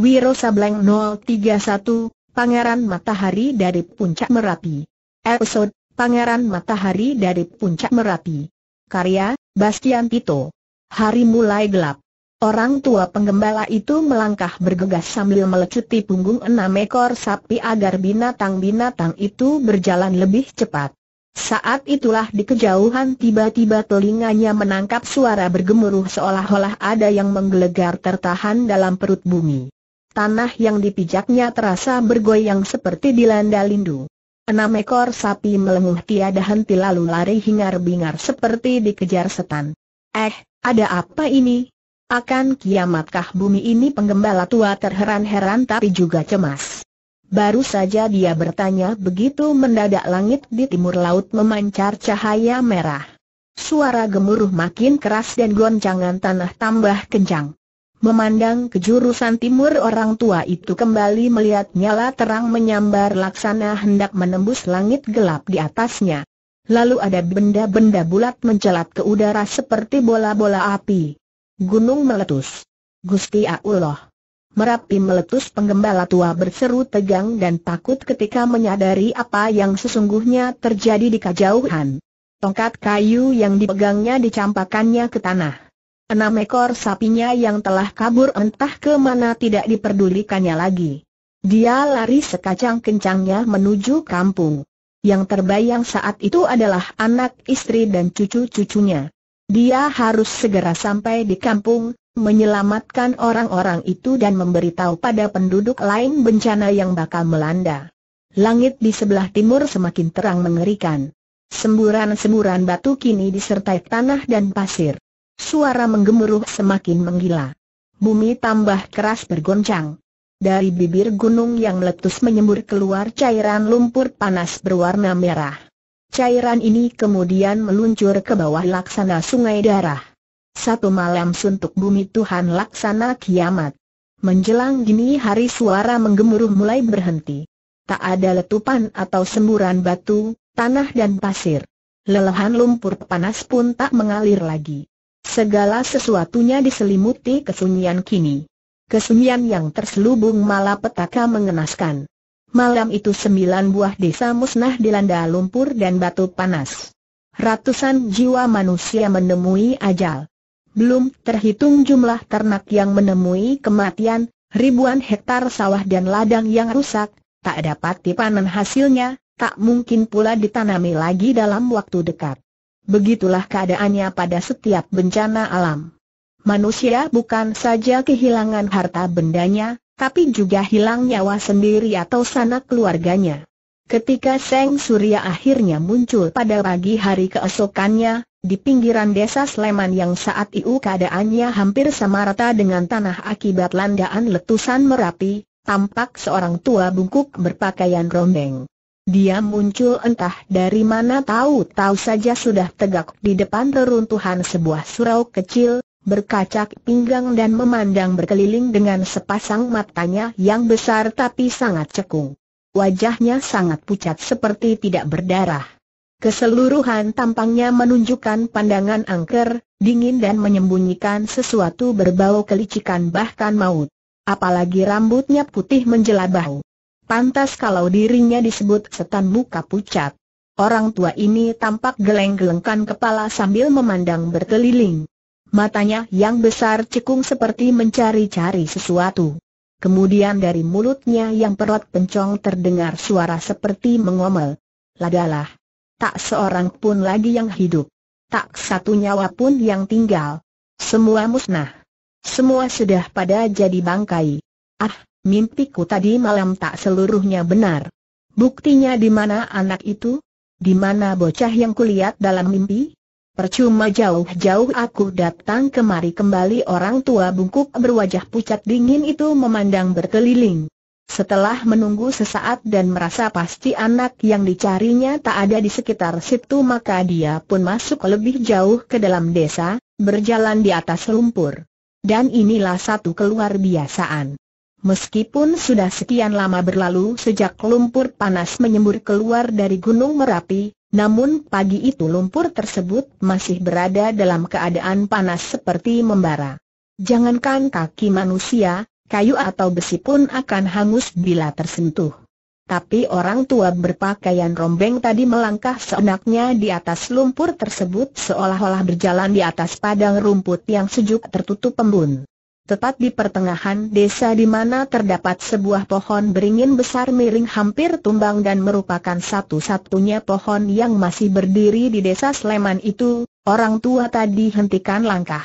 Wiro Sableng 031, Pangeran Matahari dari Puncak Merapi. Episode, Pangeran Matahari dari Puncak Merapi. Karya, Bastian Tito. Hari mulai gelap. Orang tua penggembala itu melangkah bergegas sambil melecuti punggung enam ekor sapi agar binatang-binatang itu berjalan lebih cepat. Saat itulah di kejauhan tiba-tiba telinganya menangkap suara bergemuruh seolah-olah ada yang menggelegar tertahan dalam perut bumi. Tanah yang dipijaknya terasa bergoyang seperti dilanda lindu. Enam ekor sapi melenguh tiada henti lalu lari hingar-bingar seperti dikejar setan. Eh, ada apa ini? Akan kiamatkah bumi ini penggembala tua terheran-heran tapi juga cemas. Baru saja dia bertanya begitu mendadak langit di timur laut memancar cahaya merah. Suara gemuruh makin keras dan goncangan tanah tambah kencang. Memandang ke jurusan timur orang tua itu kembali melihat nyala terang menyambar laksana hendak menembus langit gelap di atasnya. Lalu ada benda-benda bulat mencelat ke udara seperti bola-bola api. Gunung meletus. Gusti Allah. Merapi meletus penggembala tua berseru tegang dan takut ketika menyadari apa yang sesungguhnya terjadi di kejauhan. Tongkat kayu yang dipegangnya dicampakannya ke tanah. Enam ekor sapinya yang telah kabur entah ke mana tidak diperdulikannya lagi. Dia lari sekacang kencangnya menuju kampung. Yang terbayang saat itu adalah anak istri dan cucu-cucunya. Dia harus segera sampai di kampung, menyelamatkan orang-orang itu dan memberitahu pada penduduk lain bencana yang bakal melanda. Langit di sebelah timur semakin terang mengerikan. Semburan-semburan batu kini disertai tanah dan pasir. Suara menggemuruh semakin menggila. Bumi tambah keras bergoncang. Dari bibir gunung yang meletus menyembur keluar cairan lumpur panas berwarna merah. Cairan ini kemudian meluncur ke bawah laksana sungai darah. Satu malam suntuk bumi Tuhan laksana kiamat. Menjelang dini hari suara menggemuruh mulai berhenti. Tak ada letupan atau semburan batu, tanah dan pasir. Lelehan lumpur panas pun tak mengalir lagi. Segala sesuatunya diselimuti kesunyian kini. Kesunyian yang terselubung malah petaka mengenaskan. Malam itu sembilan buah desa musnah dilanda lumpur dan batu panas. Ratusan jiwa manusia menemui ajal. Belum terhitung jumlah ternak yang menemui kematian, ribuan hektar sawah dan ladang yang rusak, tak dapat dipanen hasilnya, tak mungkin pula ditanami lagi dalam waktu dekat. Begitulah keadaannya pada setiap bencana alam. Manusia bukan saja kehilangan harta bendanya, tapi juga hilang nyawa sendiri atau sanak keluarganya. Ketika Seng Surya akhirnya muncul pada pagi hari keesokannya, di pinggiran desa Sleman yang saat itu keadaannya hampir sama rata dengan tanah akibat landaan letusan Merapi, tampak seorang tua bungkuk berpakaian rombeng. Dia muncul entah dari mana tahu-tahu saja sudah tegak di depan reruntuhan sebuah surau kecil, berkacak pinggang dan memandang berkeliling dengan sepasang matanya yang besar tapi sangat cekung. Wajahnya sangat pucat seperti tidak berdarah. Keseluruhan tampangnya menunjukkan pandangan angker, dingin dan menyembunyikan sesuatu berbau kelicikan bahkan maut. Apalagi rambutnya putih menjelabah pantas kalau dirinya disebut setan muka pucat. Orang tua ini tampak geleng-gelengkan kepala sambil memandang berkeliling. Matanya yang besar cekung seperti mencari-cari sesuatu. Kemudian dari mulutnya yang perut pencong terdengar suara seperti mengomel. Ladalah, Tak seorang pun lagi yang hidup. Tak satu nyawa pun yang tinggal. Semua musnah. Semua sudah pada jadi bangkai. Ah, Mimpiku tadi malam tak seluruhnya benar. Buktinya di mana anak itu? Di mana bocah yang kulihat dalam mimpi? Percuma jauh-jauh aku datang kemari kembali orang tua bungkuk berwajah pucat dingin itu memandang berkeliling. Setelah menunggu sesaat dan merasa pasti anak yang dicarinya tak ada di sekitar situ maka dia pun masuk lebih jauh ke dalam desa, berjalan di atas lumpur. Dan inilah satu keluar biasaan. Meskipun sudah sekian lama berlalu sejak lumpur panas menyembur keluar dari Gunung Merapi, namun pagi itu lumpur tersebut masih berada dalam keadaan panas seperti membara. Jangankan kaki manusia, kayu atau besi pun akan hangus bila tersentuh. Tapi orang tua berpakaian rombeng tadi melangkah seenaknya di atas lumpur tersebut seolah-olah berjalan di atas padang rumput yang sejuk tertutup embun tepat di pertengahan desa di mana terdapat sebuah pohon beringin besar miring hampir tumbang dan merupakan satu-satunya pohon yang masih berdiri di desa Sleman itu, orang tua tadi hentikan langkah.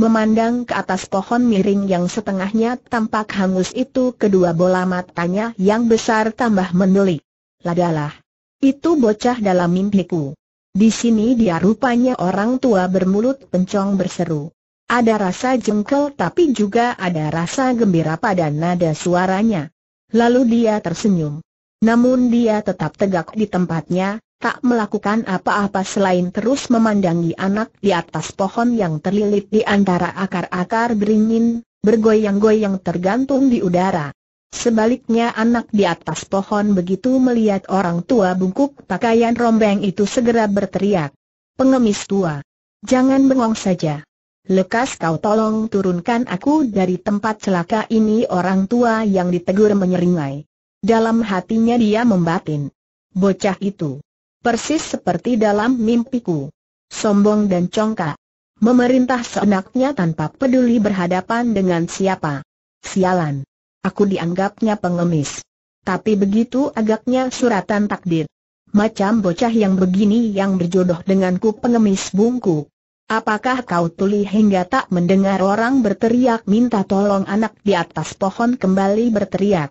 Memandang ke atas pohon miring yang setengahnya tampak hangus itu kedua bola matanya yang besar tambah mendelik. Ladalah. Itu bocah dalam mimpiku. Di sini dia rupanya orang tua bermulut pencong berseru. Ada rasa jengkel tapi juga ada rasa gembira pada nada suaranya. Lalu dia tersenyum. Namun dia tetap tegak di tempatnya, tak melakukan apa-apa selain terus memandangi anak di atas pohon yang terlilit di antara akar-akar beringin, bergoyang-goyang tergantung di udara. Sebaliknya anak di atas pohon begitu melihat orang tua bungkuk pakaian rombeng itu segera berteriak. Pengemis tua. Jangan bengong saja. Lekas kau tolong turunkan aku dari tempat celaka ini orang tua yang ditegur menyeringai. Dalam hatinya dia membatin. Bocah itu. Persis seperti dalam mimpiku. Sombong dan congkak. Memerintah seenaknya tanpa peduli berhadapan dengan siapa. Sialan. Aku dianggapnya pengemis. Tapi begitu agaknya suratan takdir. Macam bocah yang begini yang berjodoh denganku pengemis bungkuk. Apakah kau tuli hingga tak mendengar orang berteriak minta tolong anak di atas pohon kembali berteriak?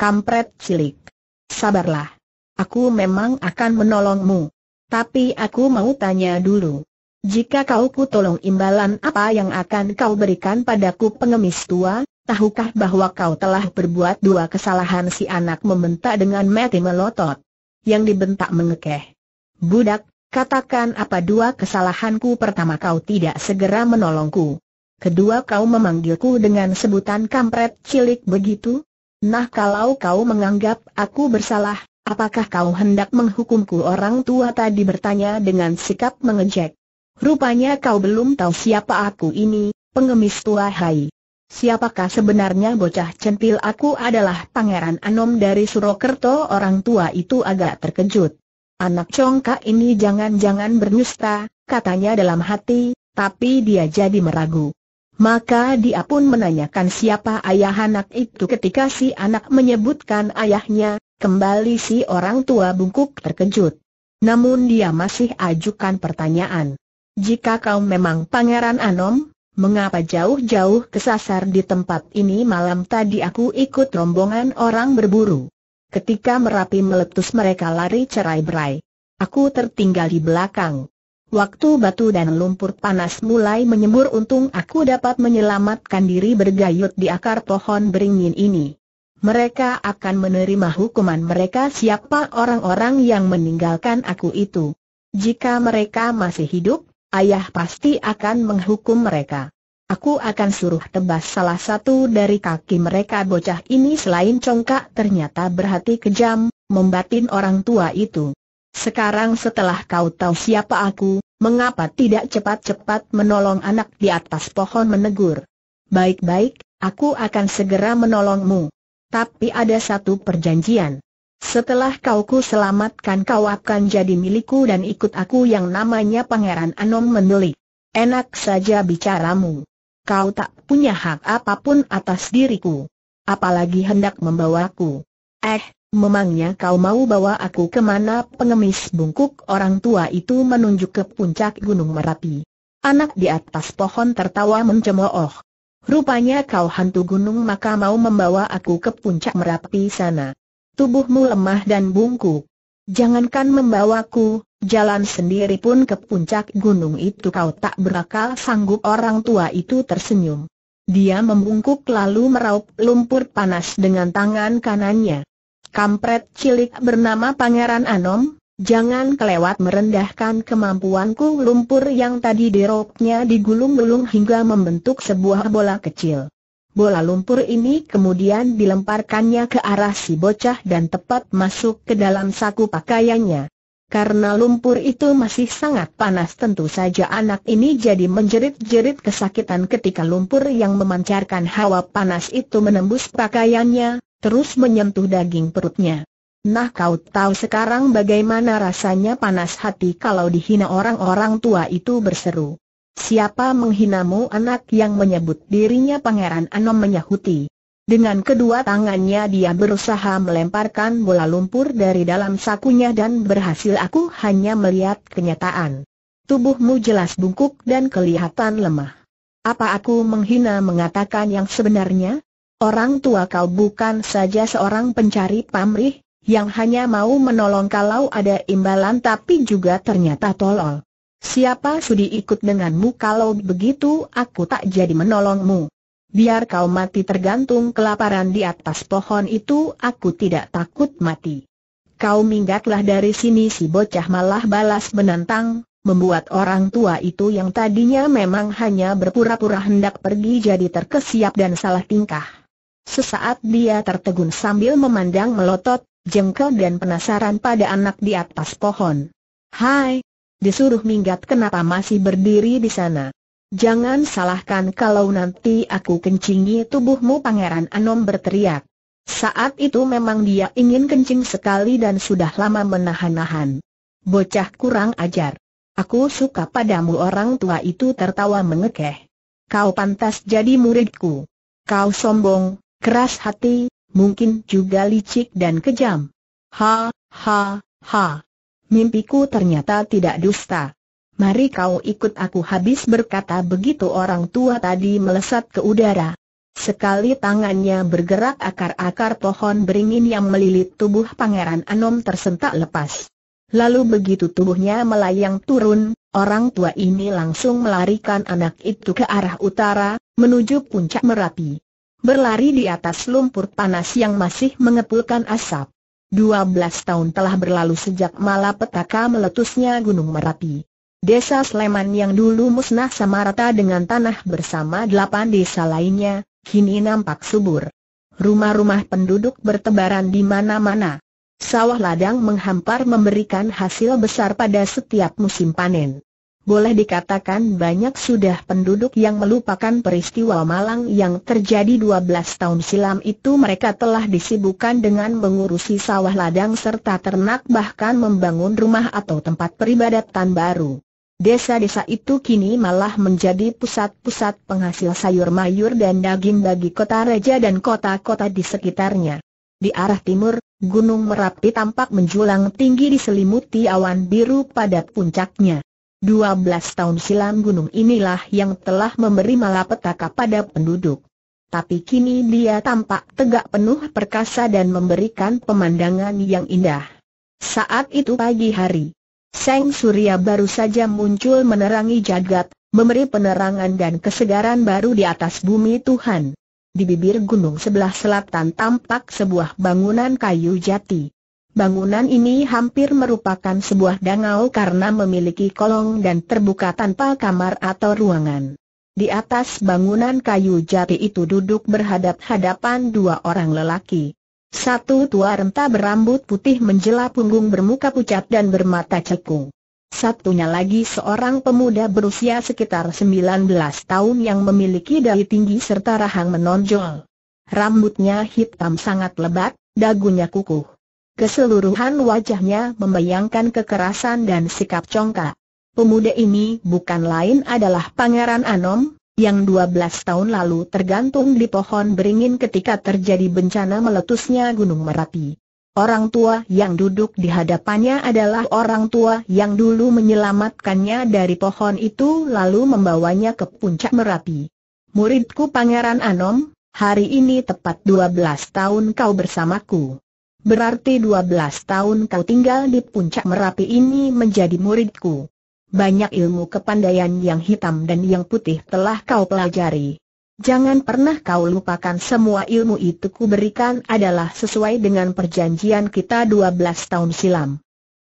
Kampret cilik. Sabarlah. Aku memang akan menolongmu. Tapi aku mau tanya dulu. Jika kau ku tolong imbalan apa yang akan kau berikan padaku pengemis tua, tahukah bahwa kau telah berbuat dua kesalahan si anak membentak dengan mati melotot. Yang dibentak mengekeh. Budak, Katakan apa dua kesalahanku pertama kau tidak segera menolongku. Kedua kau memanggilku dengan sebutan kampret cilik begitu? Nah kalau kau menganggap aku bersalah, apakah kau hendak menghukumku orang tua tadi bertanya dengan sikap mengejek. Rupanya kau belum tahu siapa aku ini, pengemis tua hai. Siapakah sebenarnya bocah centil aku adalah Pangeran Anom dari Surakerto orang tua itu agak terkejut. Anak congkak ini jangan-jangan bernusta, katanya dalam hati, tapi dia jadi meragu. Maka dia pun menanyakan siapa ayah anak itu ketika si anak menyebutkan ayahnya, kembali si orang tua bungkuk terkejut. Namun dia masih ajukan pertanyaan. Jika kau memang pangeran Anom, mengapa jauh-jauh kesasar di tempat ini malam tadi aku ikut rombongan orang berburu? Ketika Merapi meletus mereka lari cerai berai. Aku tertinggal di belakang. Waktu batu dan lumpur panas mulai menyembur untung aku dapat menyelamatkan diri bergayut di akar pohon beringin ini. Mereka akan menerima hukuman mereka siapa orang-orang yang meninggalkan aku itu. Jika mereka masih hidup, ayah pasti akan menghukum mereka. Aku akan suruh tebas salah satu dari kaki mereka bocah ini selain congkak ternyata berhati kejam, membatin orang tua itu. Sekarang setelah kau tahu siapa aku, mengapa tidak cepat-cepat menolong anak di atas pohon menegur? Baik-baik, aku akan segera menolongmu. Tapi ada satu perjanjian. Setelah kau ku selamatkan kau akan jadi milikku dan ikut aku yang namanya Pangeran Anom Mendeli. Enak saja bicaramu kau tak punya hak apapun atas diriku. Apalagi hendak membawaku. Eh, memangnya kau mau bawa aku kemana pengemis bungkuk orang tua itu menunjuk ke puncak Gunung Merapi. Anak di atas pohon tertawa mencemooh. Rupanya kau hantu gunung maka mau membawa aku ke puncak Merapi sana. Tubuhmu lemah dan bungkuk. Jangankan membawaku, jalan sendiri pun ke puncak gunung itu kau tak berakal sanggup orang tua itu tersenyum. Dia membungkuk lalu meraup lumpur panas dengan tangan kanannya. Kampret cilik bernama Pangeran Anom, jangan kelewat merendahkan kemampuanku lumpur yang tadi diroknya digulung-gulung hingga membentuk sebuah bola kecil. Bola lumpur ini kemudian dilemparkannya ke arah si bocah dan tepat masuk ke dalam saku pakaiannya. Karena lumpur itu masih sangat panas tentu saja anak ini jadi menjerit-jerit kesakitan ketika lumpur yang memancarkan hawa panas itu menembus pakaiannya, terus menyentuh daging perutnya. Nah kau tahu sekarang bagaimana rasanya panas hati kalau dihina orang-orang tua itu berseru. Siapa menghinamu anak yang menyebut dirinya Pangeran Anom menyahuti. Dengan kedua tangannya dia berusaha melemparkan bola lumpur dari dalam sakunya dan berhasil aku hanya melihat kenyataan. Tubuhmu jelas bungkuk dan kelihatan lemah. Apa aku menghina mengatakan yang sebenarnya? Orang tua kau bukan saja seorang pencari pamrih, yang hanya mau menolong kalau ada imbalan tapi juga ternyata tolol. Siapa sudi ikut denganmu kalau begitu aku tak jadi menolongmu? Biar kau mati tergantung kelaparan di atas pohon itu aku tidak takut mati. Kau minggatlah dari sini si bocah malah balas menantang, membuat orang tua itu yang tadinya memang hanya berpura-pura hendak pergi jadi terkesiap dan salah tingkah. Sesaat dia tertegun sambil memandang melotot, jengkel dan penasaran pada anak di atas pohon. Hai, disuruh minggat kenapa masih berdiri di sana. Jangan salahkan kalau nanti aku kencingi tubuhmu Pangeran Anom berteriak. Saat itu memang dia ingin kencing sekali dan sudah lama menahan-nahan. Bocah kurang ajar. Aku suka padamu orang tua itu tertawa mengekeh. Kau pantas jadi muridku. Kau sombong, keras hati, mungkin juga licik dan kejam. Ha, ha, ha. Mimpiku ternyata tidak dusta. Mari kau ikut aku habis berkata begitu orang tua tadi melesat ke udara. Sekali tangannya bergerak akar-akar pohon beringin yang melilit tubuh pangeran Anom tersentak lepas. Lalu begitu tubuhnya melayang turun, orang tua ini langsung melarikan anak itu ke arah utara, menuju puncak Merapi. Berlari di atas lumpur panas yang masih mengepulkan asap. 12 tahun telah berlalu sejak malapetaka meletusnya Gunung Merapi. Desa Sleman yang dulu musnah sama rata dengan tanah bersama delapan desa lainnya, kini nampak subur. Rumah-rumah penduduk bertebaran di mana-mana. Sawah ladang menghampar memberikan hasil besar pada setiap musim panen. Boleh dikatakan banyak sudah penduduk yang melupakan peristiwa malang yang terjadi 12 tahun silam itu mereka telah disibukkan dengan mengurusi sawah ladang serta ternak bahkan membangun rumah atau tempat peribadatan baru. Desa-desa itu kini malah menjadi pusat-pusat penghasil sayur mayur dan daging bagi kota raja dan kota-kota di sekitarnya. Di arah timur, Gunung Merapi tampak menjulang tinggi diselimuti awan biru padat puncaknya. 12 tahun silam gunung inilah yang telah memberi malapetaka pada penduduk. Tapi kini dia tampak tegak penuh perkasa dan memberikan pemandangan yang indah. Saat itu pagi hari, Seng Surya baru saja muncul menerangi jagat, memberi penerangan dan kesegaran baru di atas bumi Tuhan. Di bibir gunung sebelah selatan tampak sebuah bangunan kayu jati. Bangunan ini hampir merupakan sebuah dangau karena memiliki kolong dan terbuka tanpa kamar atau ruangan. Di atas bangunan kayu jati itu duduk berhadap-hadapan dua orang lelaki. Satu tua renta berambut putih menjela punggung bermuka pucat dan bermata cekung. Satunya lagi seorang pemuda berusia sekitar 19 tahun yang memiliki dahi tinggi serta rahang menonjol. Rambutnya hitam sangat lebat, dagunya kukuh. Keseluruhan wajahnya membayangkan kekerasan dan sikap congkak. Pemuda ini bukan lain adalah Pangeran Anom, yang 12 tahun lalu tergantung di pohon beringin ketika terjadi bencana meletusnya Gunung Merapi. Orang tua yang duduk di hadapannya adalah orang tua yang dulu menyelamatkannya dari pohon itu lalu membawanya ke puncak Merapi. Muridku Pangeran Anom, hari ini tepat 12 tahun kau bersamaku. Berarti 12 tahun kau tinggal di puncak Merapi ini menjadi muridku. Banyak ilmu kepandaian yang hitam dan yang putih telah kau pelajari. Jangan pernah kau lupakan semua ilmu itu kuberikan adalah sesuai dengan perjanjian kita 12 tahun silam.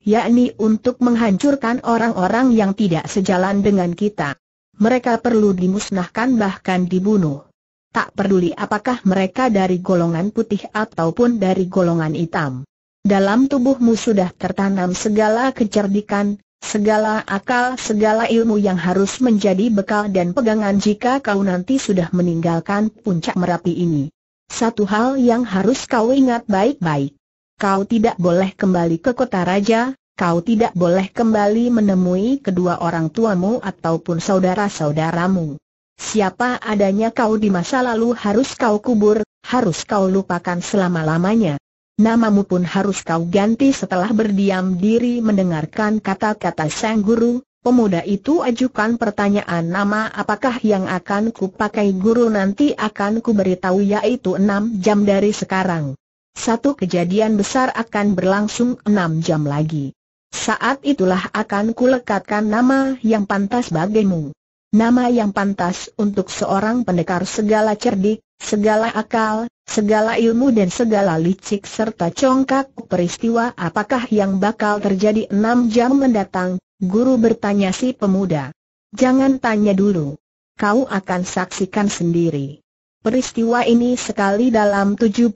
Yakni untuk menghancurkan orang-orang yang tidak sejalan dengan kita. Mereka perlu dimusnahkan bahkan dibunuh. Tak peduli apakah mereka dari golongan putih ataupun dari golongan hitam. Dalam tubuhmu sudah tertanam segala kecerdikan, segala akal, segala ilmu yang harus menjadi bekal dan pegangan jika kau nanti sudah meninggalkan puncak Merapi ini. Satu hal yang harus kau ingat baik-baik. Kau tidak boleh kembali ke kota raja, kau tidak boleh kembali menemui kedua orang tuamu ataupun saudara-saudaramu. Siapa adanya kau di masa lalu harus kau kubur, harus kau lupakan selama-lamanya. Namamu pun harus kau ganti setelah berdiam diri mendengarkan kata-kata sang guru, pemuda itu ajukan pertanyaan nama apakah yang akan kupakai guru nanti akan kuberitahu yaitu enam jam dari sekarang. Satu kejadian besar akan berlangsung enam jam lagi. Saat itulah akan kulekatkan nama yang pantas bagimu. Nama yang pantas untuk seorang pendekar segala cerdik, segala akal, segala ilmu dan segala licik serta congkak peristiwa apakah yang bakal terjadi enam jam mendatang, guru bertanya si pemuda. Jangan tanya dulu. Kau akan saksikan sendiri. Peristiwa ini sekali dalam 76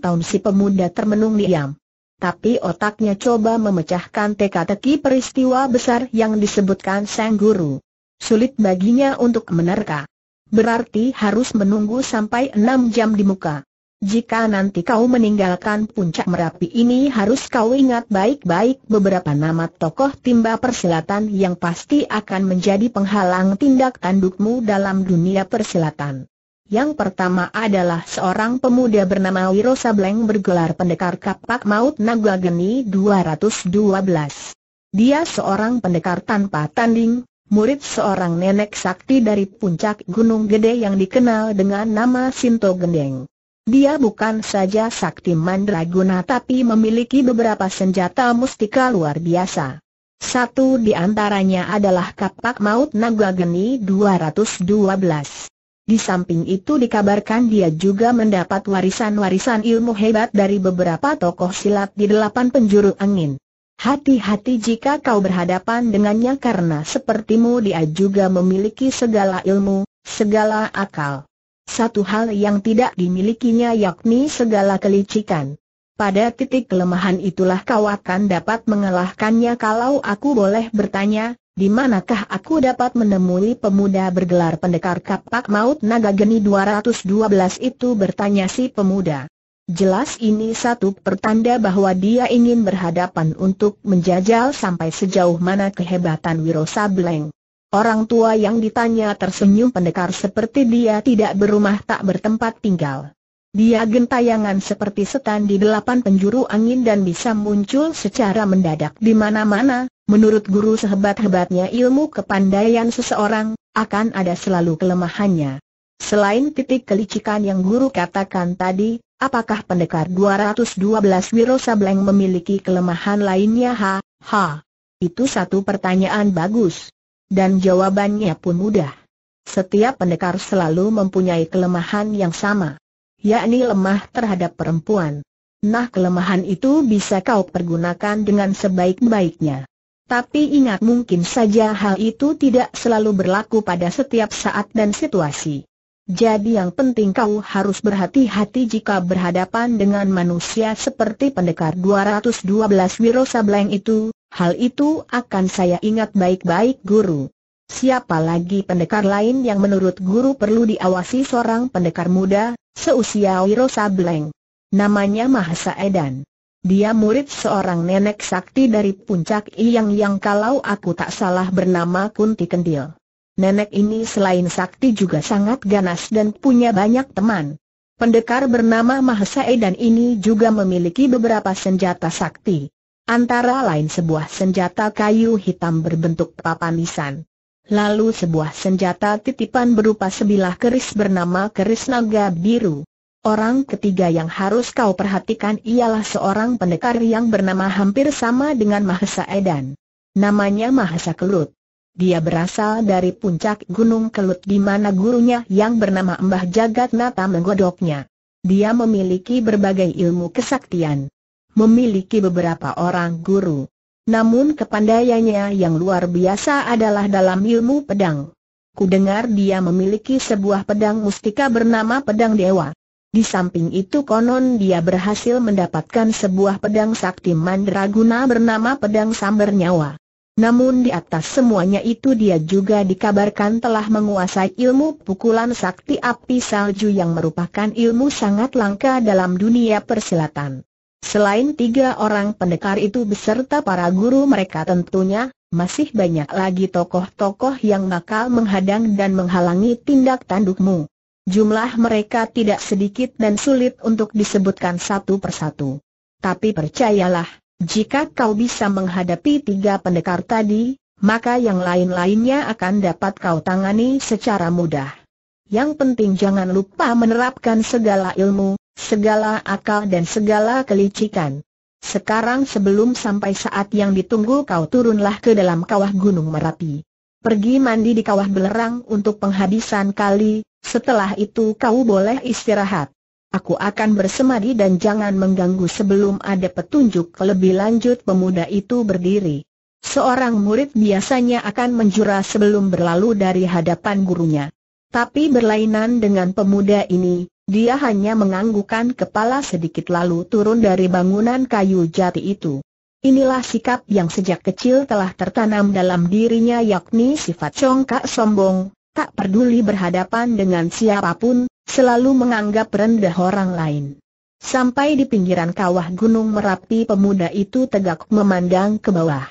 tahun si pemuda termenung diam. Tapi otaknya coba memecahkan teka-teki peristiwa besar yang disebutkan sang guru sulit baginya untuk menerka. Berarti harus menunggu sampai enam jam di muka. Jika nanti kau meninggalkan puncak Merapi ini harus kau ingat baik-baik beberapa nama tokoh timba persilatan yang pasti akan menjadi penghalang tindak tandukmu dalam dunia persilatan. Yang pertama adalah seorang pemuda bernama Wiro Sableng bergelar pendekar kapak maut Naga 212. Dia seorang pendekar tanpa tanding, murid seorang nenek sakti dari puncak Gunung Gede yang dikenal dengan nama Sinto Gendeng. Dia bukan saja sakti mandraguna tapi memiliki beberapa senjata mustika luar biasa. Satu di antaranya adalah kapak maut naga geni 212. Di samping itu dikabarkan dia juga mendapat warisan-warisan ilmu hebat dari beberapa tokoh silat di delapan penjuru angin. Hati-hati jika kau berhadapan dengannya karena sepertimu dia juga memiliki segala ilmu, segala akal. Satu hal yang tidak dimilikinya yakni segala kelicikan. Pada titik kelemahan itulah kau akan dapat mengalahkannya kalau aku boleh bertanya, di manakah aku dapat menemui pemuda bergelar pendekar kapak maut naga geni 212 itu bertanya si pemuda. Jelas ini satu pertanda bahwa dia ingin berhadapan untuk menjajal sampai sejauh mana kehebatan Wiro Sableng. Orang tua yang ditanya tersenyum pendekar seperti dia tidak berumah tak bertempat tinggal. Dia gentayangan seperti setan di delapan penjuru angin dan bisa muncul secara mendadak di mana-mana. Menurut guru sehebat-hebatnya ilmu kepandaian seseorang, akan ada selalu kelemahannya. Selain titik kelicikan yang guru katakan tadi, Apakah pendekar 212 Wiro Sableng memiliki kelemahan lainnya ha, ha? Itu satu pertanyaan bagus. Dan jawabannya pun mudah. Setiap pendekar selalu mempunyai kelemahan yang sama. Yakni lemah terhadap perempuan. Nah kelemahan itu bisa kau pergunakan dengan sebaik-baiknya. Tapi ingat mungkin saja hal itu tidak selalu berlaku pada setiap saat dan situasi. Jadi yang penting kau harus berhati-hati jika berhadapan dengan manusia seperti pendekar 212 Wiro Sableng itu, hal itu akan saya ingat baik-baik guru. Siapa lagi pendekar lain yang menurut guru perlu diawasi seorang pendekar muda, seusia Wiro Sableng. Namanya Mahasa Edan. Dia murid seorang nenek sakti dari puncak Iyang yang kalau aku tak salah bernama Kunti Kendil nenek ini selain sakti juga sangat ganas dan punya banyak teman. Pendekar bernama Mahesa Edan ini juga memiliki beberapa senjata sakti. Antara lain sebuah senjata kayu hitam berbentuk papan lisan. Lalu sebuah senjata titipan berupa sebilah keris bernama keris naga biru. Orang ketiga yang harus kau perhatikan ialah seorang pendekar yang bernama hampir sama dengan Mahesa Edan. Namanya Mahesa Kelut. Dia berasal dari puncak Gunung Kelut di mana gurunya yang bernama Mbah Jagat Nata menggodoknya. Dia memiliki berbagai ilmu kesaktian. Memiliki beberapa orang guru. Namun kepandaiannya yang luar biasa adalah dalam ilmu pedang. Kudengar dia memiliki sebuah pedang mustika bernama Pedang Dewa. Di samping itu konon dia berhasil mendapatkan sebuah pedang sakti mandraguna bernama Pedang Sambernyawa. Namun di atas semuanya itu dia juga dikabarkan telah menguasai ilmu pukulan sakti api salju yang merupakan ilmu sangat langka dalam dunia persilatan. Selain tiga orang pendekar itu beserta para guru mereka tentunya, masih banyak lagi tokoh-tokoh yang bakal menghadang dan menghalangi tindak tandukmu. Jumlah mereka tidak sedikit dan sulit untuk disebutkan satu persatu. Tapi percayalah, jika kau bisa menghadapi tiga pendekar tadi, maka yang lain-lainnya akan dapat kau tangani secara mudah. Yang penting jangan lupa menerapkan segala ilmu, segala akal dan segala kelicikan. Sekarang sebelum sampai saat yang ditunggu kau turunlah ke dalam kawah Gunung Merapi. Pergi mandi di kawah belerang untuk penghabisan kali, setelah itu kau boleh istirahat. Aku akan bersemadi dan jangan mengganggu sebelum ada petunjuk lebih lanjut pemuda itu berdiri. Seorang murid biasanya akan menjura sebelum berlalu dari hadapan gurunya. Tapi berlainan dengan pemuda ini, dia hanya menganggukkan kepala sedikit lalu turun dari bangunan kayu jati itu. Inilah sikap yang sejak kecil telah tertanam dalam dirinya yakni sifat congkak sombong, tak peduli berhadapan dengan siapapun, selalu menganggap rendah orang lain. Sampai di pinggiran kawah Gunung Merapi pemuda itu tegak memandang ke bawah.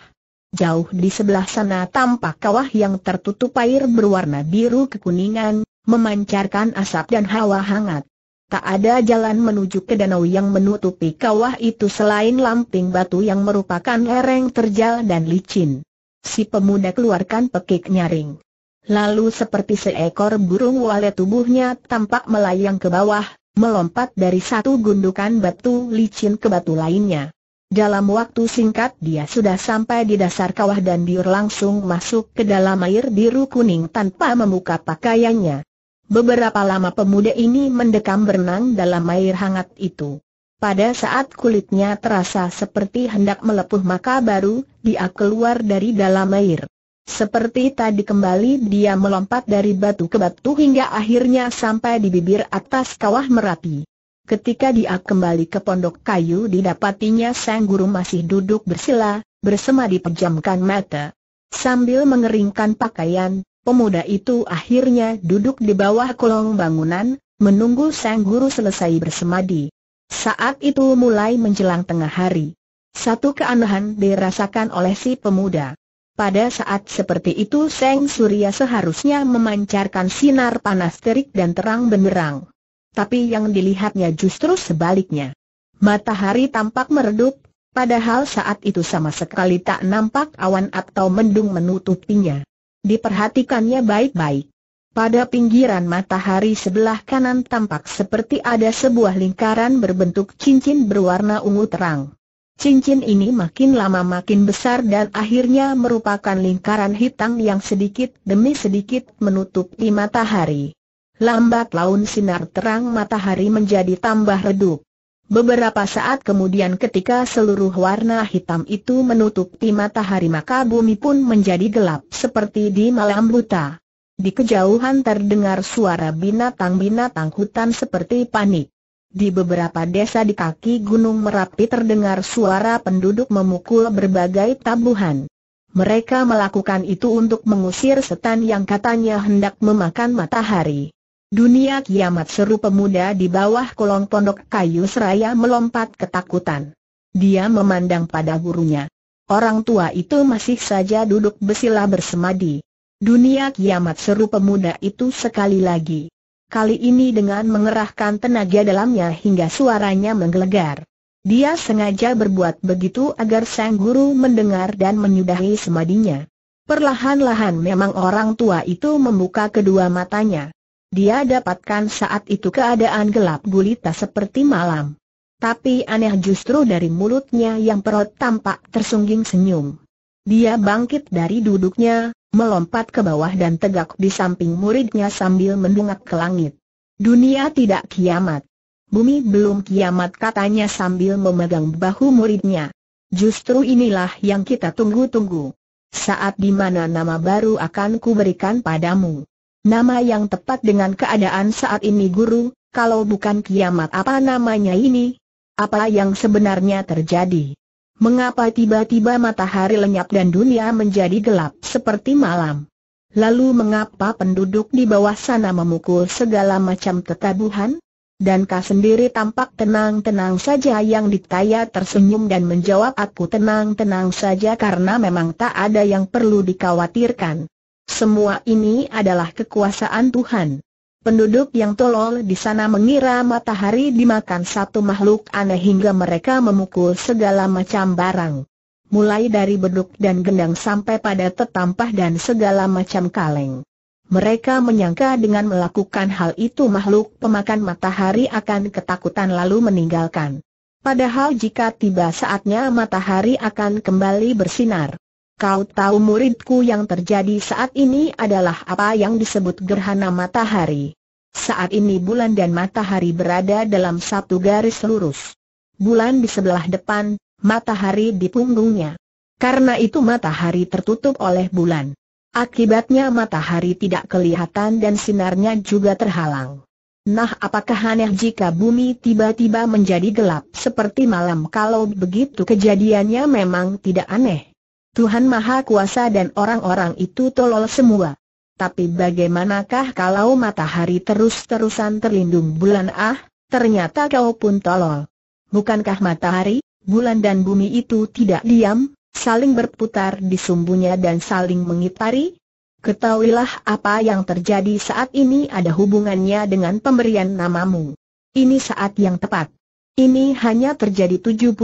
Jauh di sebelah sana tampak kawah yang tertutup air berwarna biru kekuningan, memancarkan asap dan hawa hangat. Tak ada jalan menuju ke danau yang menutupi kawah itu selain lamping batu yang merupakan lereng terjal dan licin. Si pemuda keluarkan pekik nyaring. Lalu seperti seekor burung walet tubuhnya tampak melayang ke bawah, melompat dari satu gundukan batu licin ke batu lainnya. Dalam waktu singkat dia sudah sampai di dasar kawah dan biur langsung masuk ke dalam air biru kuning tanpa membuka pakaiannya. Beberapa lama pemuda ini mendekam berenang dalam air hangat itu. Pada saat kulitnya terasa seperti hendak melepuh maka baru dia keluar dari dalam air. Seperti tadi kembali dia melompat dari batu ke batu hingga akhirnya sampai di bibir atas kawah Merapi. Ketika dia kembali ke pondok kayu didapatinya sang guru masih duduk bersila, bersemadi pejamkan mata. Sambil mengeringkan pakaian, pemuda itu akhirnya duduk di bawah kolong bangunan, menunggu sang guru selesai bersemadi. Saat itu mulai menjelang tengah hari. Satu keanehan dirasakan oleh si pemuda. Pada saat seperti itu Seng Surya seharusnya memancarkan sinar panas terik dan terang benderang. Tapi yang dilihatnya justru sebaliknya. Matahari tampak meredup, padahal saat itu sama sekali tak nampak awan atau mendung menutupinya. Diperhatikannya baik-baik. Pada pinggiran matahari sebelah kanan tampak seperti ada sebuah lingkaran berbentuk cincin berwarna ungu terang. Cincin ini makin lama makin besar dan akhirnya merupakan lingkaran hitam yang sedikit demi sedikit menutupi matahari. Lambat laun sinar terang matahari menjadi tambah redup. Beberapa saat kemudian ketika seluruh warna hitam itu menutupi matahari maka bumi pun menjadi gelap seperti di malam buta. Di kejauhan terdengar suara binatang-binatang hutan seperti panik. Di beberapa desa di kaki Gunung Merapi terdengar suara penduduk memukul berbagai tabuhan. Mereka melakukan itu untuk mengusir setan yang katanya hendak memakan matahari. Dunia kiamat seru pemuda di bawah kolong pondok kayu seraya melompat ketakutan. Dia memandang pada gurunya. Orang tua itu masih saja duduk bersila bersemadi. Dunia kiamat seru pemuda itu sekali lagi kali ini dengan mengerahkan tenaga dalamnya hingga suaranya menggelegar. Dia sengaja berbuat begitu agar sang guru mendengar dan menyudahi semadinya. Perlahan-lahan memang orang tua itu membuka kedua matanya. Dia dapatkan saat itu keadaan gelap gulita seperti malam. Tapi aneh justru dari mulutnya yang perut tampak tersungging senyum. Dia bangkit dari duduknya, melompat ke bawah dan tegak di samping muridnya sambil mendungak ke langit. Dunia tidak kiamat. Bumi belum kiamat katanya sambil memegang bahu muridnya. Justru inilah yang kita tunggu-tunggu. Saat di mana nama baru akan kuberikan padamu. Nama yang tepat dengan keadaan saat ini guru, kalau bukan kiamat apa namanya ini? Apa yang sebenarnya terjadi? Mengapa tiba-tiba matahari lenyap dan dunia menjadi gelap seperti malam? Lalu mengapa penduduk di bawah sana memukul segala macam ketabuhan? Dan kau sendiri tampak tenang-tenang saja yang ditanya tersenyum dan menjawab aku tenang-tenang saja karena memang tak ada yang perlu dikhawatirkan. Semua ini adalah kekuasaan Tuhan. Penduduk yang tolol di sana mengira matahari dimakan satu makhluk aneh hingga mereka memukul segala macam barang. Mulai dari beduk dan gendang sampai pada tetampah dan segala macam kaleng. Mereka menyangka dengan melakukan hal itu makhluk pemakan matahari akan ketakutan lalu meninggalkan. Padahal jika tiba saatnya matahari akan kembali bersinar. Kau tahu muridku yang terjadi saat ini adalah apa yang disebut gerhana matahari. Saat ini bulan dan matahari berada dalam satu garis lurus. Bulan di sebelah depan, matahari di punggungnya. Karena itu matahari tertutup oleh bulan. Akibatnya matahari tidak kelihatan dan sinarnya juga terhalang. Nah apakah aneh jika bumi tiba-tiba menjadi gelap seperti malam kalau begitu kejadiannya memang tidak aneh. Tuhan Maha Kuasa dan orang-orang itu tolol semua. Tapi bagaimanakah kalau matahari terus-terusan terlindung bulan ah, ternyata kau pun tolol. Bukankah matahari, bulan dan bumi itu tidak diam, saling berputar di sumbunya dan saling mengitari? Ketahuilah apa yang terjadi saat ini ada hubungannya dengan pemberian namamu. Ini saat yang tepat. Ini hanya terjadi 76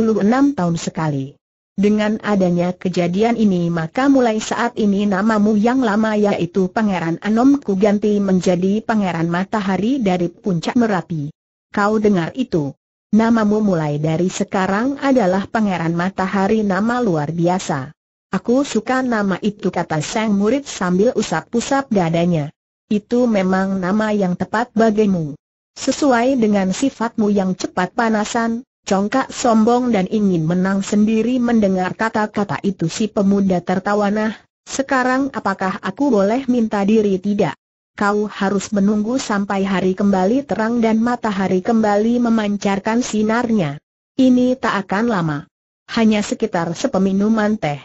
tahun sekali. Dengan adanya kejadian ini maka mulai saat ini namamu yang lama yaitu Pangeran Anomku ganti menjadi Pangeran Matahari dari Puncak Merapi. Kau dengar itu? Namamu mulai dari sekarang adalah Pangeran Matahari nama luar biasa. Aku suka nama itu kata sang murid sambil usap-usap dadanya. Itu memang nama yang tepat bagimu. Sesuai dengan sifatmu yang cepat panasan, Congkak sombong dan ingin menang sendiri mendengar kata-kata itu si pemuda tertawa nah, sekarang apakah aku boleh minta diri tidak? Kau harus menunggu sampai hari kembali terang dan matahari kembali memancarkan sinarnya. Ini tak akan lama. Hanya sekitar sepeminuman teh.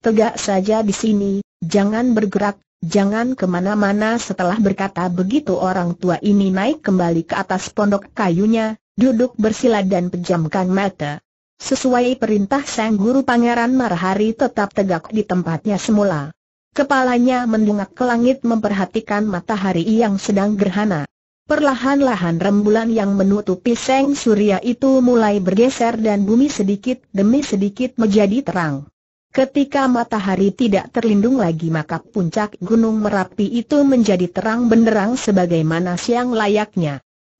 Tegak saja di sini, jangan bergerak, jangan kemana-mana setelah berkata begitu orang tua ini naik kembali ke atas pondok kayunya, Duduk bersila dan pejamkan mata. Sesuai perintah sang guru Pangeran Marhari tetap tegak di tempatnya semula. Kepalanya mendungak ke langit memperhatikan matahari yang sedang gerhana. Perlahan-lahan rembulan yang menutupi seng surya itu mulai bergeser dan bumi sedikit demi sedikit menjadi terang. Ketika matahari tidak terlindung lagi maka puncak gunung Merapi itu menjadi terang benderang sebagaimana siang layaknya.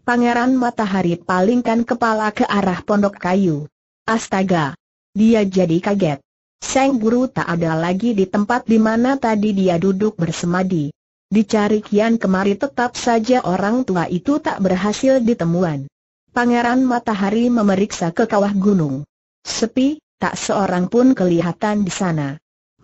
Pangeran Matahari palingkan kepala ke arah pondok kayu. Astaga! Dia jadi kaget. Sang Guru tak ada lagi di tempat di mana tadi dia duduk bersemadi. Dicari kian kemari tetap saja orang tua itu tak berhasil ditemuan. Pangeran Matahari memeriksa ke kawah gunung. Sepi, tak seorang pun kelihatan di sana.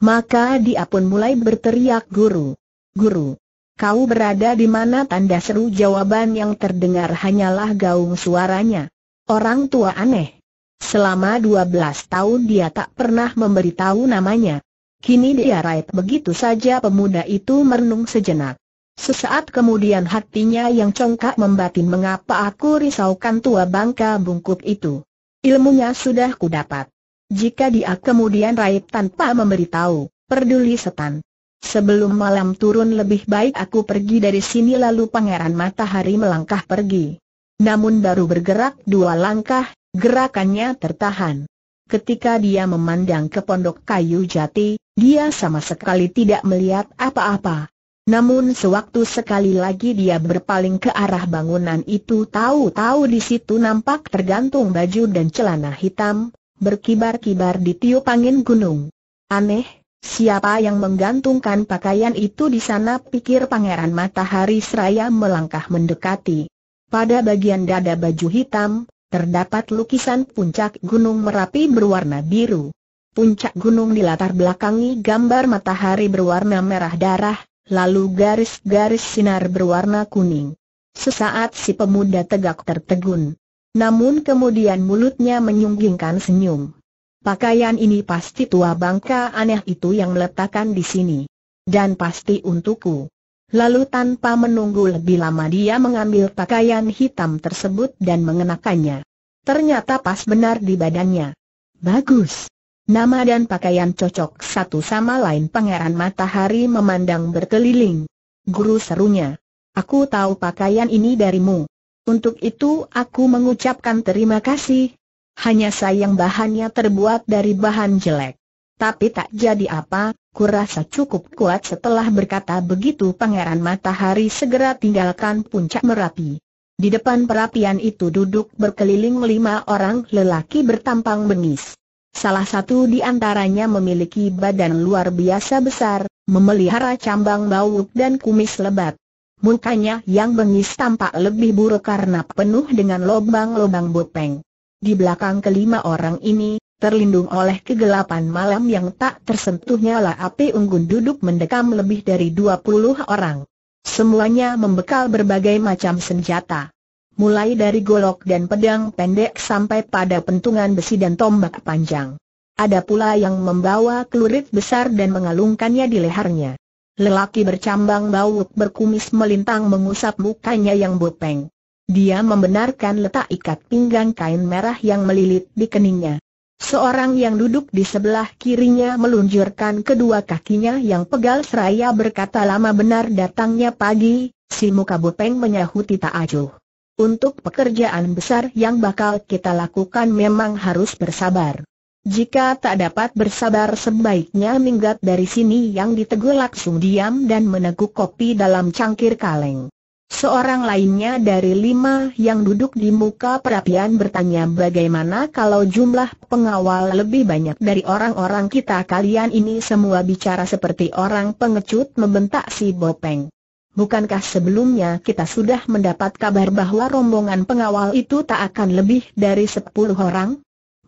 Maka dia pun mulai berteriak guru. Guru, Kau berada di mana tanda seru jawaban yang terdengar hanyalah gaung suaranya. Orang tua aneh. Selama 12 tahun dia tak pernah memberitahu namanya. Kini dia raib begitu saja pemuda itu merenung sejenak. Sesaat kemudian hatinya yang congkak membatin mengapa aku risaukan tua bangka bungkuk itu. Ilmunya sudah kudapat. Jika dia kemudian raib tanpa memberitahu, peduli setan. Sebelum malam turun lebih baik aku pergi dari sini lalu pangeran matahari melangkah pergi. Namun baru bergerak dua langkah, gerakannya tertahan. Ketika dia memandang ke pondok kayu jati, dia sama sekali tidak melihat apa-apa. Namun sewaktu sekali lagi dia berpaling ke arah bangunan itu tahu-tahu di situ nampak tergantung baju dan celana hitam, berkibar-kibar di tiup angin gunung. Aneh, Siapa yang menggantungkan pakaian itu di sana pikir Pangeran Matahari Seraya melangkah mendekati. Pada bagian dada baju hitam, terdapat lukisan puncak Gunung Merapi berwarna biru. Puncak gunung di latar belakangi gambar matahari berwarna merah darah, lalu garis-garis sinar berwarna kuning. Sesaat si pemuda tegak tertegun. Namun kemudian mulutnya menyunggingkan senyum. Pakaian ini pasti tua bangka aneh itu yang meletakkan di sini. Dan pasti untukku. Lalu tanpa menunggu lebih lama dia mengambil pakaian hitam tersebut dan mengenakannya. Ternyata pas benar di badannya. Bagus. Nama dan pakaian cocok satu sama lain Pangeran Matahari memandang berkeliling. Guru serunya. Aku tahu pakaian ini darimu. Untuk itu aku mengucapkan terima kasih, hanya sayang bahannya terbuat dari bahan jelek. Tapi tak jadi apa, kurasa cukup kuat setelah berkata begitu Pangeran Matahari segera tinggalkan puncak Merapi. Di depan perapian itu duduk berkeliling lima orang lelaki bertampang bengis. Salah satu di antaranya memiliki badan luar biasa besar, memelihara cambang bau dan kumis lebat. Mukanya yang bengis tampak lebih buruk karena penuh dengan lubang-lubang bopeng. Di belakang kelima orang ini, terlindung oleh kegelapan malam yang tak tersentuhnya lah api unggun duduk mendekam lebih dari dua puluh orang. Semuanya membekal berbagai macam senjata. Mulai dari golok dan pedang pendek sampai pada pentungan besi dan tombak panjang. Ada pula yang membawa kelurit besar dan mengalungkannya di lehernya. Lelaki bercambang bau berkumis melintang mengusap mukanya yang bopeng. Dia membenarkan letak ikat pinggang kain merah yang melilit di keningnya. Seorang yang duduk di sebelah kirinya meluncurkan kedua kakinya yang pegal seraya berkata lama benar datangnya pagi, si muka bopeng menyahuti tak acuh. Untuk pekerjaan besar yang bakal kita lakukan memang harus bersabar. Jika tak dapat bersabar sebaiknya minggat dari sini yang ditegur langsung diam dan meneguk kopi dalam cangkir kaleng. Seorang lainnya dari lima yang duduk di muka perapian bertanya bagaimana kalau jumlah pengawal lebih banyak dari orang-orang kita kalian ini semua bicara seperti orang pengecut membentak si Bopeng. Bukankah sebelumnya kita sudah mendapat kabar bahwa rombongan pengawal itu tak akan lebih dari sepuluh orang?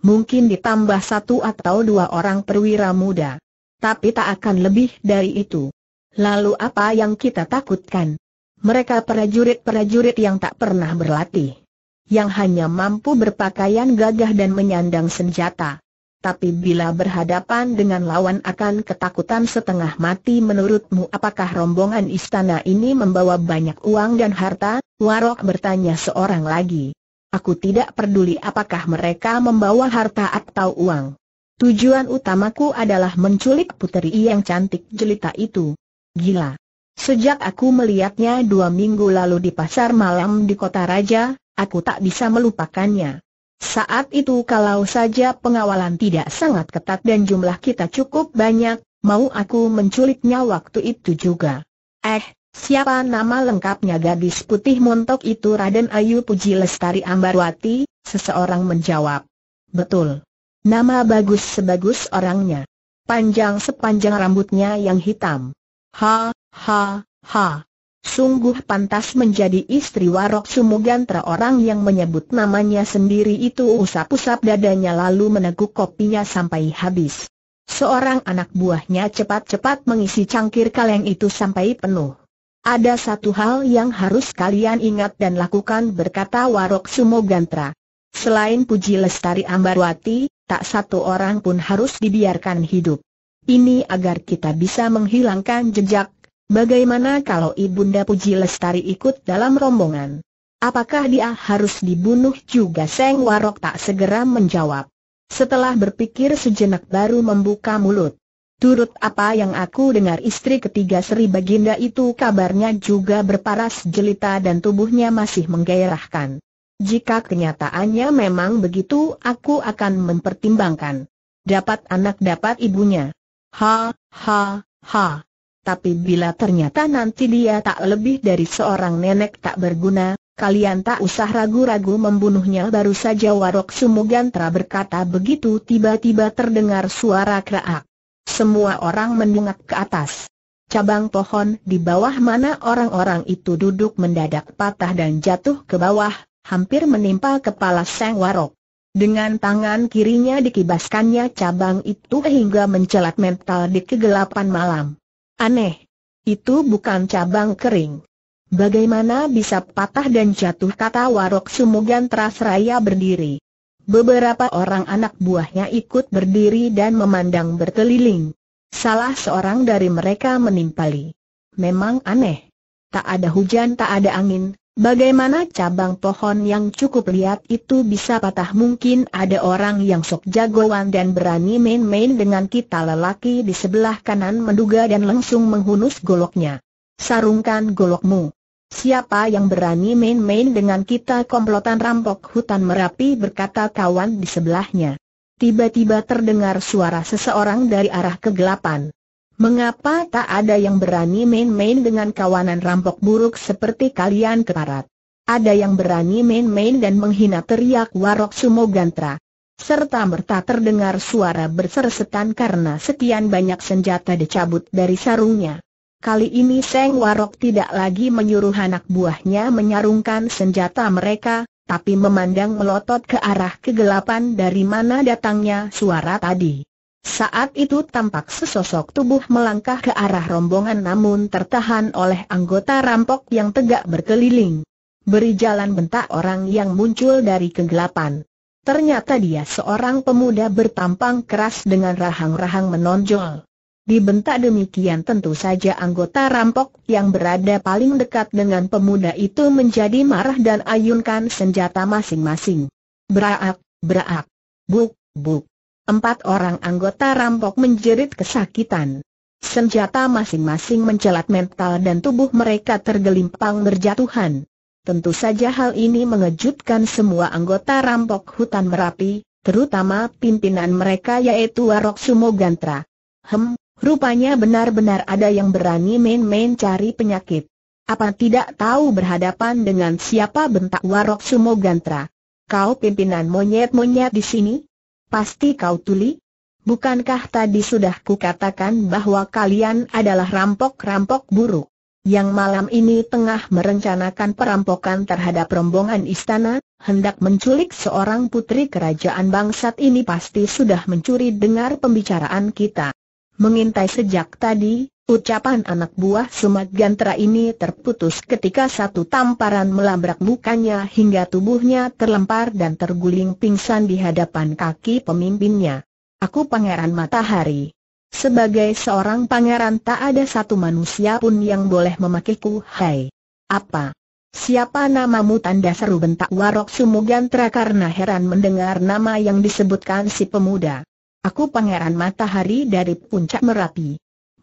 Mungkin ditambah satu atau dua orang perwira muda. Tapi tak akan lebih dari itu. Lalu apa yang kita takutkan? mereka prajurit-prajurit yang tak pernah berlatih. Yang hanya mampu berpakaian gagah dan menyandang senjata. Tapi bila berhadapan dengan lawan akan ketakutan setengah mati menurutmu apakah rombongan istana ini membawa banyak uang dan harta? Warok bertanya seorang lagi. Aku tidak peduli apakah mereka membawa harta atau uang. Tujuan utamaku adalah menculik puteri yang cantik jelita itu. Gila. Sejak aku melihatnya dua minggu lalu di pasar malam di kota raja, aku tak bisa melupakannya. Saat itu kalau saja pengawalan tidak sangat ketat dan jumlah kita cukup banyak, mau aku menculiknya waktu itu juga. Eh, siapa nama lengkapnya gadis putih montok itu Raden Ayu Puji Lestari Ambarwati? Seseorang menjawab. Betul. Nama bagus sebagus orangnya. Panjang sepanjang rambutnya yang hitam. Ha, Ha, ha. Sungguh pantas menjadi istri Warok Sumugantra orang yang menyebut namanya sendiri itu usap-usap dadanya lalu meneguk kopinya sampai habis. Seorang anak buahnya cepat-cepat mengisi cangkir kaleng itu sampai penuh. Ada satu hal yang harus kalian ingat dan lakukan berkata Warok Sumugantra. Selain Puji Lestari Ambarwati, tak satu orang pun harus dibiarkan hidup. Ini agar kita bisa menghilangkan jejak Bagaimana kalau Ibunda Puji Lestari ikut dalam rombongan? Apakah dia harus dibunuh juga? Seng Warok tak segera menjawab. Setelah berpikir sejenak baru membuka mulut. Turut apa yang aku dengar istri ketiga Sri Baginda itu kabarnya juga berparas jelita dan tubuhnya masih menggairahkan. Jika kenyataannya memang begitu aku akan mempertimbangkan. Dapat anak dapat ibunya. Ha, ha, ha tapi bila ternyata nanti dia tak lebih dari seorang nenek tak berguna, kalian tak usah ragu-ragu membunuhnya. Baru saja Warok Sumugantra berkata begitu tiba-tiba terdengar suara kerak. Semua orang mendungak ke atas. Cabang pohon di bawah mana orang-orang itu duduk mendadak patah dan jatuh ke bawah, hampir menimpa kepala Sang Warok. Dengan tangan kirinya dikibaskannya cabang itu hingga mencelat mental di kegelapan malam. Aneh. Itu bukan cabang kering. Bagaimana bisa patah dan jatuh kata Warok sumugan teras raya berdiri. Beberapa orang anak buahnya ikut berdiri dan memandang berkeliling. Salah seorang dari mereka menimpali. Memang aneh. Tak ada hujan tak ada angin, Bagaimana cabang pohon yang cukup liat itu bisa patah mungkin ada orang yang sok jagoan dan berani main-main dengan kita lelaki di sebelah kanan menduga dan langsung menghunus goloknya. Sarungkan golokmu. Siapa yang berani main-main dengan kita komplotan rampok hutan Merapi berkata kawan di sebelahnya. Tiba-tiba terdengar suara seseorang dari arah kegelapan. Mengapa tak ada yang berani main-main dengan kawanan rampok buruk seperti kalian keparat? Ada yang berani main-main dan menghina teriak Warok Sumogantra. Serta merta terdengar suara bersersetan karena sekian banyak senjata dicabut dari sarungnya. Kali ini Seng Warok tidak lagi menyuruh anak buahnya menyarungkan senjata mereka, tapi memandang melotot ke arah kegelapan dari mana datangnya suara tadi. Saat itu tampak sesosok tubuh melangkah ke arah rombongan namun tertahan oleh anggota rampok yang tegak berkeliling. Beri jalan bentak orang yang muncul dari kegelapan. Ternyata dia seorang pemuda bertampang keras dengan rahang-rahang menonjol. Dibentak demikian tentu saja anggota rampok yang berada paling dekat dengan pemuda itu menjadi marah dan ayunkan senjata masing-masing. Beraak, beraak, buk, buk. Empat orang anggota rampok menjerit kesakitan. Senjata masing-masing mencelat mental dan tubuh mereka tergelimpang berjatuhan. Tentu saja hal ini mengejutkan semua anggota rampok hutan Merapi, terutama pimpinan mereka yaitu Warok Sumogantra. Hem, rupanya benar-benar ada yang berani main-main cari penyakit. Apa tidak tahu berhadapan dengan siapa bentak Warok Sumogantra? Kau pimpinan monyet-monyet di sini? Pasti kau tuli? Bukankah tadi sudah kukatakan bahwa kalian adalah rampok-rampok buruk? Yang malam ini tengah merencanakan perampokan terhadap rombongan istana, hendak menculik seorang putri kerajaan bangsat ini pasti sudah mencuri dengar pembicaraan kita. Mengintai sejak tadi, Ucapan anak buah Sumat Gantra ini terputus ketika satu tamparan melabrak mukanya hingga tubuhnya terlempar dan terguling pingsan di hadapan kaki pemimpinnya. Aku Pangeran Matahari. Sebagai seorang pangeran tak ada satu manusia pun yang boleh memakiku, hai. Apa? Siapa namamu tanda seru bentak Warok Gantra karena heran mendengar nama yang disebutkan si pemuda. Aku Pangeran Matahari dari Puncak Merapi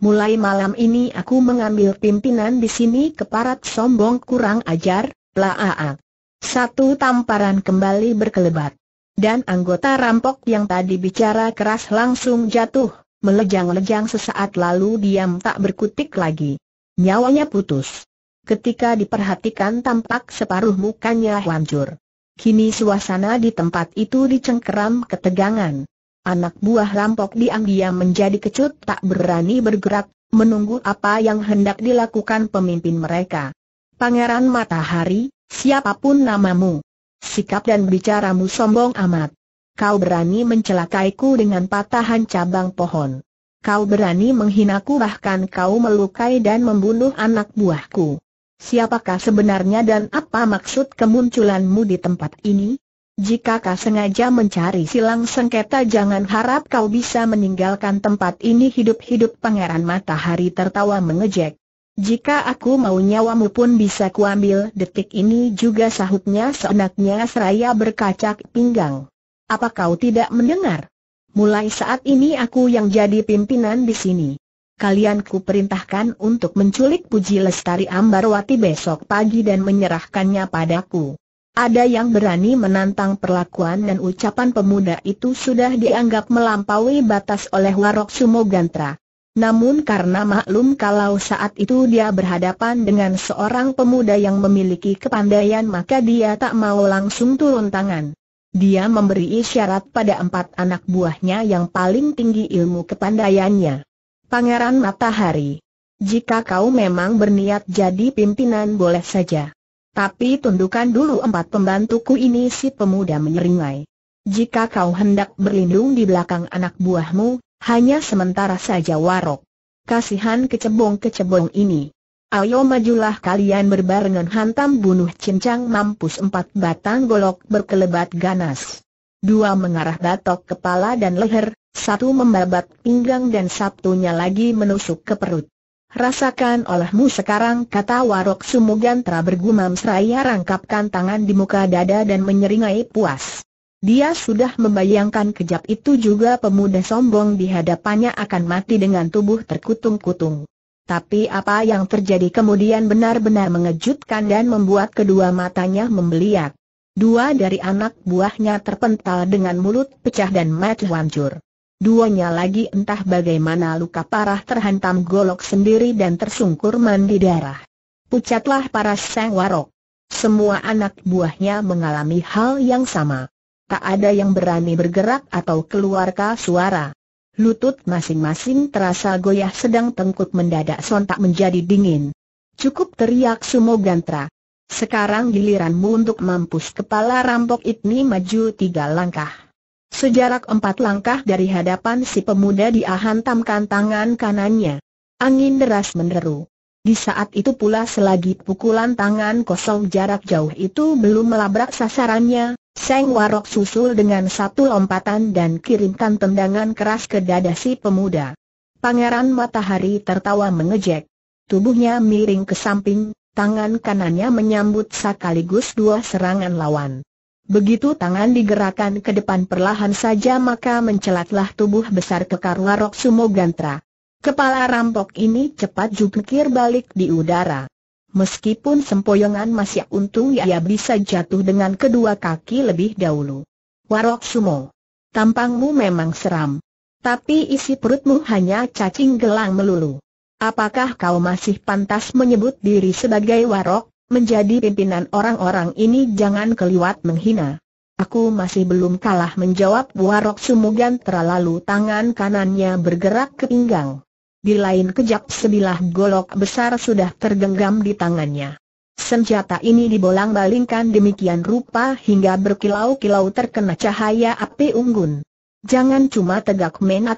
mulai malam ini aku mengambil pimpinan di sini keparat sombong kurang ajar, plaaak. Satu tamparan kembali berkelebat. Dan anggota rampok yang tadi bicara keras langsung jatuh, melejang-lejang sesaat lalu diam tak berkutik lagi. Nyawanya putus. Ketika diperhatikan tampak separuh mukanya hancur. Kini suasana di tempat itu dicengkeram ketegangan. Anak buah rampok diam-diam menjadi kecut tak berani bergerak, menunggu apa yang hendak dilakukan pemimpin mereka. Pangeran Matahari, siapapun namamu. Sikap dan bicaramu sombong amat. Kau berani mencelakaiku dengan patahan cabang pohon. Kau berani menghinaku bahkan kau melukai dan membunuh anak buahku. Siapakah sebenarnya dan apa maksud kemunculanmu di tempat ini? Jika kau sengaja mencari silang sengketa jangan harap kau bisa meninggalkan tempat ini hidup-hidup Pangeran Matahari tertawa mengejek. Jika aku mau nyawamu pun bisa kuambil detik ini juga sahutnya seenaknya seraya berkacak pinggang. Apa kau tidak mendengar? Mulai saat ini aku yang jadi pimpinan di sini. Kalian ku perintahkan untuk menculik Puji Lestari Ambarwati besok pagi dan menyerahkannya padaku. Ada yang berani menantang perlakuan dan ucapan pemuda itu sudah dianggap melampaui batas oleh Warok Sumogantra. Namun karena maklum kalau saat itu dia berhadapan dengan seorang pemuda yang memiliki kepandaian maka dia tak mau langsung turun tangan. Dia memberi isyarat pada empat anak buahnya yang paling tinggi ilmu kepandaiannya. Pangeran Matahari, jika kau memang berniat jadi pimpinan boleh saja. Tapi tundukan dulu empat pembantuku ini si pemuda menyeringai. Jika kau hendak berlindung di belakang anak buahmu, hanya sementara saja warok. Kasihan kecebong-kecebong ini. Ayo majulah kalian berbarengan hantam bunuh cincang mampus empat batang golok berkelebat ganas. Dua mengarah batok kepala dan leher, satu membabat pinggang dan satunya lagi menusuk ke perut. Rasakan olehmu sekarang kata Warok Sumugantra bergumam seraya rangkapkan tangan di muka dada dan menyeringai puas. Dia sudah membayangkan kejap itu juga pemuda sombong di hadapannya akan mati dengan tubuh terkutung-kutung. Tapi apa yang terjadi kemudian benar-benar mengejutkan dan membuat kedua matanya membeliak. Dua dari anak buahnya terpental dengan mulut pecah dan mati hancur. Duanya lagi entah bagaimana luka parah terhantam golok sendiri dan tersungkur mandi darah. Pucatlah para sang warok. Semua anak buahnya mengalami hal yang sama. Tak ada yang berani bergerak atau keluarkan suara. Lutut masing-masing terasa goyah sedang tengkuk mendadak sontak menjadi dingin. Cukup teriak Sumo Gantra. Sekarang giliranmu untuk mampus kepala rampok itni maju tiga langkah. Sejarak empat langkah dari hadapan si pemuda dia hantamkan tangan kanannya. Angin deras menderu. Di saat itu pula selagi pukulan tangan kosong jarak jauh itu belum melabrak sasarannya, Seng Warok susul dengan satu lompatan dan kirimkan tendangan keras ke dada si pemuda. Pangeran Matahari tertawa mengejek. Tubuhnya miring ke samping, tangan kanannya menyambut sekaligus dua serangan lawan. Begitu tangan digerakkan ke depan perlahan saja maka mencelatlah tubuh besar kekar Warok Sumo Gantra. Kepala rampok ini cepat jungkir balik di udara. Meskipun sempoyongan masih untung ia bisa jatuh dengan kedua kaki lebih dahulu. Warok Sumo, tampangmu memang seram. Tapi isi perutmu hanya cacing gelang melulu. Apakah kau masih pantas menyebut diri sebagai warok? Menjadi pimpinan orang-orang ini jangan keliwat menghina. Aku masih belum kalah menjawab Warok Sumugan terlalu tangan kanannya bergerak ke pinggang. Di lain kejap sebilah golok besar sudah tergenggam di tangannya. Senjata ini dibolang-balingkan demikian rupa hingga berkilau-kilau terkena cahaya api unggun. Jangan cuma tegak main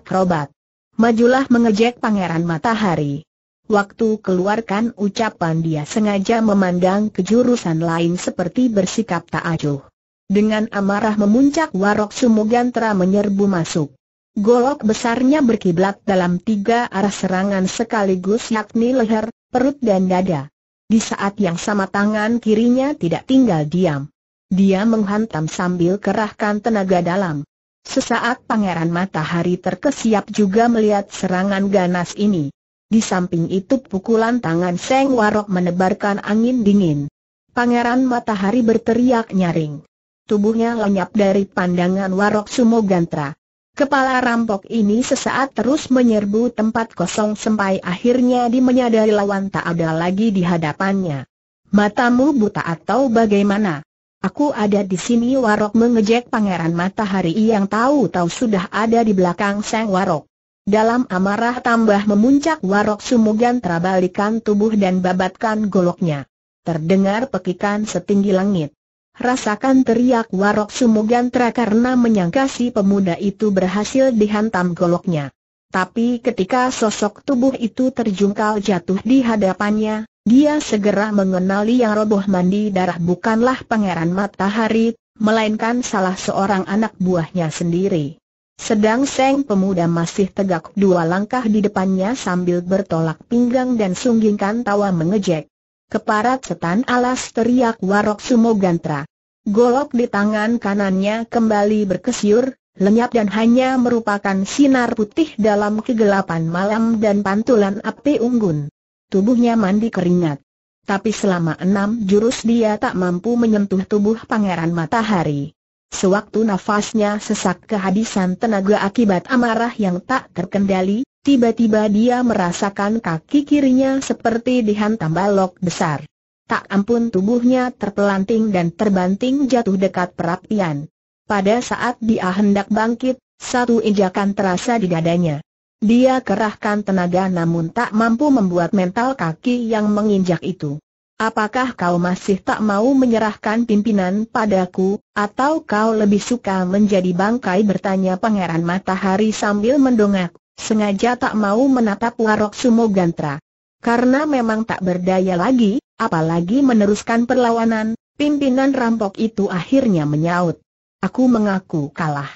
Majulah mengejek pangeran matahari. Waktu keluarkan ucapan dia sengaja memandang ke jurusan lain seperti bersikap tak acuh. Dengan amarah memuncak warok Sumugantra menyerbu masuk. Golok besarnya berkiblat dalam tiga arah serangan sekaligus yakni leher, perut dan dada. Di saat yang sama tangan kirinya tidak tinggal diam. Dia menghantam sambil kerahkan tenaga dalam. Sesaat pangeran matahari terkesiap juga melihat serangan ganas ini. Di samping itu pukulan tangan Seng Warok menebarkan angin dingin. Pangeran Matahari berteriak nyaring. Tubuhnya lenyap dari pandangan Warok Sumogantra. Kepala rampok ini sesaat terus menyerbu tempat kosong sampai akhirnya dia menyadari lawan tak ada lagi di hadapannya. Matamu buta atau bagaimana? Aku ada di sini Warok mengejek pangeran matahari yang tahu-tahu sudah ada di belakang Sang Warok. Dalam amarah tambah memuncak warok Sumugan terbalikan tubuh dan babatkan goloknya. Terdengar pekikan setinggi langit. Rasakan teriak warok Sumugan karena menyangka si pemuda itu berhasil dihantam goloknya. Tapi ketika sosok tubuh itu terjungkal jatuh di hadapannya, dia segera mengenali yang roboh mandi darah bukanlah pangeran matahari, melainkan salah seorang anak buahnya sendiri. Sedang Seng pemuda masih tegak dua langkah di depannya sambil bertolak pinggang dan sunggingkan tawa mengejek. Keparat setan alas teriak Warok Sumogantra. Golok di tangan kanannya kembali berkesyur, lenyap dan hanya merupakan sinar putih dalam kegelapan malam dan pantulan api unggun. Tubuhnya mandi keringat. Tapi selama enam jurus dia tak mampu menyentuh tubuh Pangeran Matahari. Sewaktu nafasnya sesak kehabisan tenaga akibat amarah yang tak terkendali, tiba-tiba dia merasakan kaki kirinya seperti dihantam balok besar. Tak ampun tubuhnya terpelanting dan terbanting jatuh dekat perapian. Pada saat dia hendak bangkit, satu injakan terasa di dadanya. Dia kerahkan tenaga namun tak mampu membuat mental kaki yang menginjak itu Apakah kau masih tak mau menyerahkan pimpinan padaku, atau kau lebih suka menjadi bangkai bertanya Pangeran Matahari sambil mendongak, sengaja tak mau menatap Warok Sumogantra. Karena memang tak berdaya lagi, apalagi meneruskan perlawanan, pimpinan rampok itu akhirnya menyaut. Aku mengaku kalah.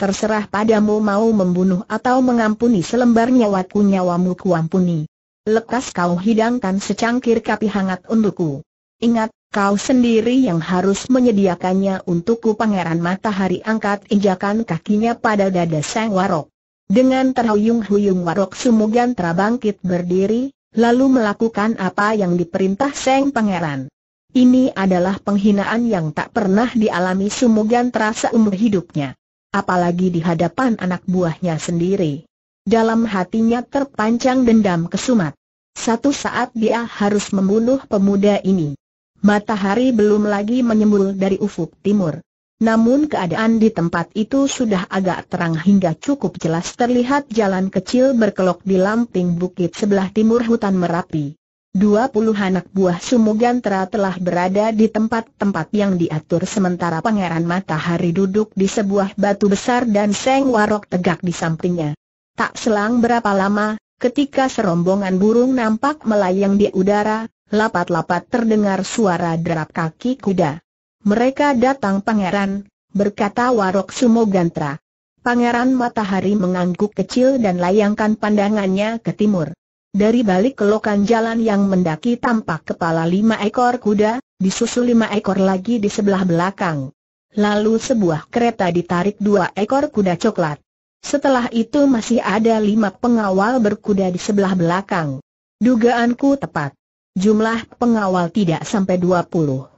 Terserah padamu mau membunuh atau mengampuni selembar nyawaku nyawamu kuampuni lekas kau hidangkan secangkir kopi hangat untukku. Ingat, kau sendiri yang harus menyediakannya untukku Pangeran Matahari angkat injakan kakinya pada dada Sang Warok. Dengan terhuyung-huyung Warok Sumugan terbangkit berdiri, lalu melakukan apa yang diperintah Sang Pangeran. Ini adalah penghinaan yang tak pernah dialami Sumugan terasa umur hidupnya. Apalagi di hadapan anak buahnya sendiri. Dalam hatinya terpancang dendam kesumat. Satu saat dia harus membunuh pemuda ini. Matahari belum lagi menyembul dari ufuk timur. Namun keadaan di tempat itu sudah agak terang hingga cukup jelas terlihat jalan kecil berkelok di lamping bukit sebelah timur hutan Merapi. Dua puluh anak buah Sumugantra telah berada di tempat-tempat yang diatur sementara Pangeran Matahari duduk di sebuah batu besar dan Seng Warok tegak di sampingnya. Tak selang berapa lama, ketika serombongan burung nampak melayang di udara, lapat-lapat terdengar suara derap kaki kuda. Mereka datang pangeran, berkata Warok Sumogantra. Pangeran Matahari mengangguk kecil dan layangkan pandangannya ke timur. Dari balik kelokan jalan yang mendaki tampak kepala lima ekor kuda, disusul lima ekor lagi di sebelah belakang. Lalu sebuah kereta ditarik dua ekor kuda coklat. Setelah itu masih ada lima pengawal berkuda di sebelah belakang. Dugaanku tepat. Jumlah pengawal tidak sampai dua puluh.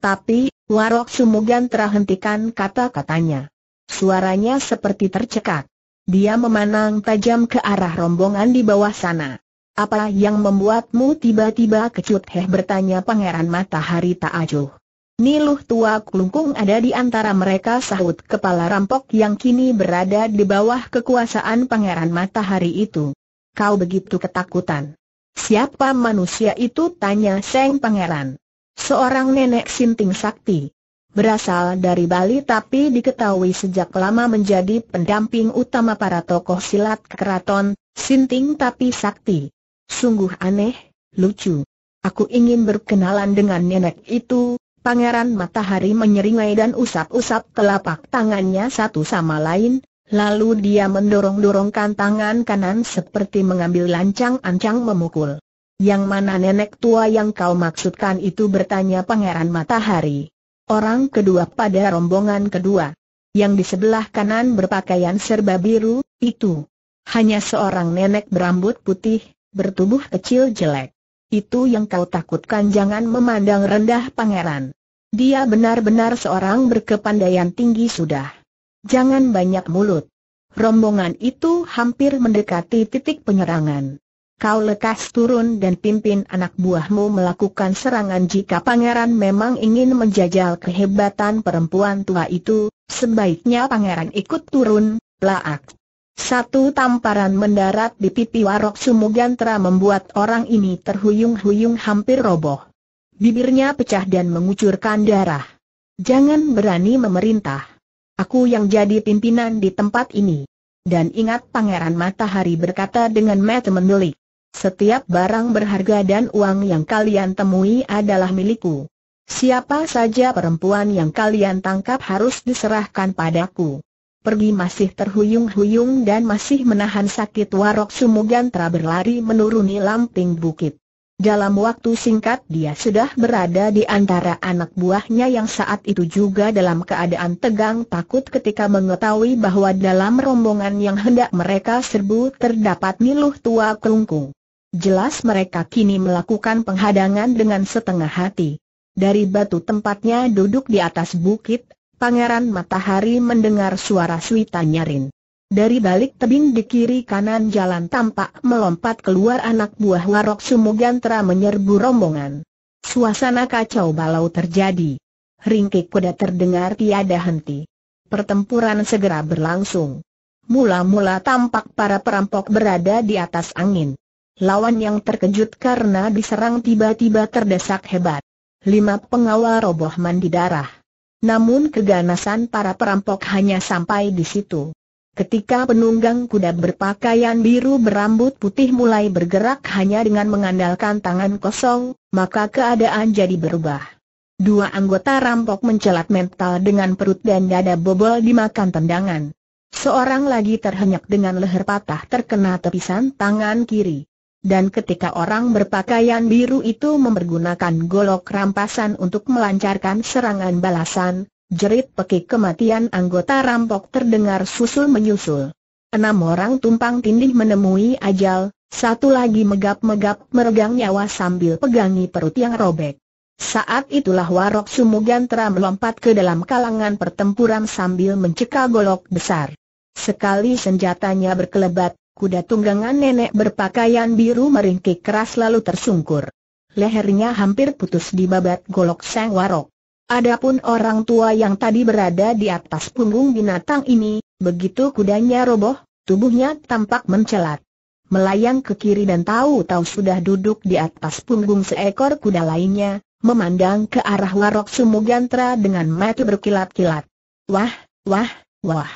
Tapi, Warok Sumugan terhentikan kata-katanya. Suaranya seperti tercekat. Dia memandang tajam ke arah rombongan di bawah sana. Apa yang membuatmu tiba-tiba kecut heh bertanya Pangeran Matahari Ta'ajuh. Niluh tua kelungkung ada di antara mereka sahut kepala rampok yang kini berada di bawah kekuasaan Pangeran Matahari itu. Kau begitu ketakutan. Siapa manusia itu tanya Seng Pangeran. Seorang nenek sinting sakti. Berasal dari Bali tapi diketahui sejak lama menjadi pendamping utama para tokoh silat keraton, sinting tapi sakti. Sungguh aneh, lucu. Aku ingin berkenalan dengan nenek itu, Pangeran Matahari menyeringai dan usap-usap telapak tangannya satu sama lain, lalu dia mendorong-dorongkan tangan kanan seperti mengambil lancang-ancang memukul. Yang mana nenek tua yang kau maksudkan itu bertanya Pangeran Matahari. Orang kedua pada rombongan kedua. Yang di sebelah kanan berpakaian serba biru, itu. Hanya seorang nenek berambut putih, bertubuh kecil jelek. Itu yang kau takutkan jangan memandang rendah pangeran. Dia benar-benar seorang berkepandaian tinggi sudah. Jangan banyak mulut. Rombongan itu hampir mendekati titik penyerangan. Kau lekas turun dan pimpin anak buahmu melakukan serangan jika pangeran memang ingin menjajal kehebatan perempuan tua itu, sebaiknya pangeran ikut turun, laak. Satu tamparan mendarat di pipi Warok Sumugantra membuat orang ini terhuyung-huyung hampir roboh. Bibirnya pecah dan mengucurkan darah. Jangan berani memerintah. Aku yang jadi pimpinan di tempat ini. Dan ingat Pangeran Matahari berkata dengan mata mendelik. Setiap barang berharga dan uang yang kalian temui adalah milikku. Siapa saja perempuan yang kalian tangkap harus diserahkan padaku pergi masih terhuyung-huyung dan masih menahan sakit warok Sumugantra berlari menuruni lamping bukit. Dalam waktu singkat dia sudah berada di antara anak buahnya yang saat itu juga dalam keadaan tegang takut ketika mengetahui bahwa dalam rombongan yang hendak mereka serbu terdapat miluh tua kelungkung. Jelas mereka kini melakukan penghadangan dengan setengah hati. Dari batu tempatnya duduk di atas bukit, Pangeran Matahari mendengar suara suita nyarin. Dari balik tebing di kiri kanan jalan tampak melompat keluar anak buah Warok Sumugantra menyerbu rombongan. Suasana kacau balau terjadi. Ringkik kuda terdengar tiada henti. Pertempuran segera berlangsung. Mula-mula tampak para perampok berada di atas angin. Lawan yang terkejut karena diserang tiba-tiba terdesak hebat. Lima pengawal roboh mandi darah. Namun keganasan para perampok hanya sampai di situ. Ketika penunggang kuda berpakaian biru berambut putih mulai bergerak hanya dengan mengandalkan tangan kosong, maka keadaan jadi berubah. Dua anggota rampok mencelat mental dengan perut dan dada bobol dimakan tendangan. Seorang lagi terhenyak dengan leher patah terkena tepisan tangan kiri dan ketika orang berpakaian biru itu mempergunakan golok rampasan untuk melancarkan serangan balasan, jerit pekik kematian anggota rampok terdengar susul-menyusul. Enam orang tumpang tindih menemui ajal, satu lagi megap-megap meregang nyawa sambil pegangi perut yang robek. Saat itulah Warok Sumugantara melompat ke dalam kalangan pertempuran sambil mencekal golok besar. Sekali senjatanya berkelebat, Kuda tunggangan nenek berpakaian biru meringkik keras lalu tersungkur. Lehernya hampir putus di babat golok sang warok. Adapun orang tua yang tadi berada di atas punggung binatang ini, begitu kudanya roboh, tubuhnya tampak mencelat. Melayang ke kiri dan tahu-tahu sudah duduk di atas punggung seekor kuda lainnya, memandang ke arah warok Sumugantra dengan mata berkilat-kilat. Wah, wah, wah.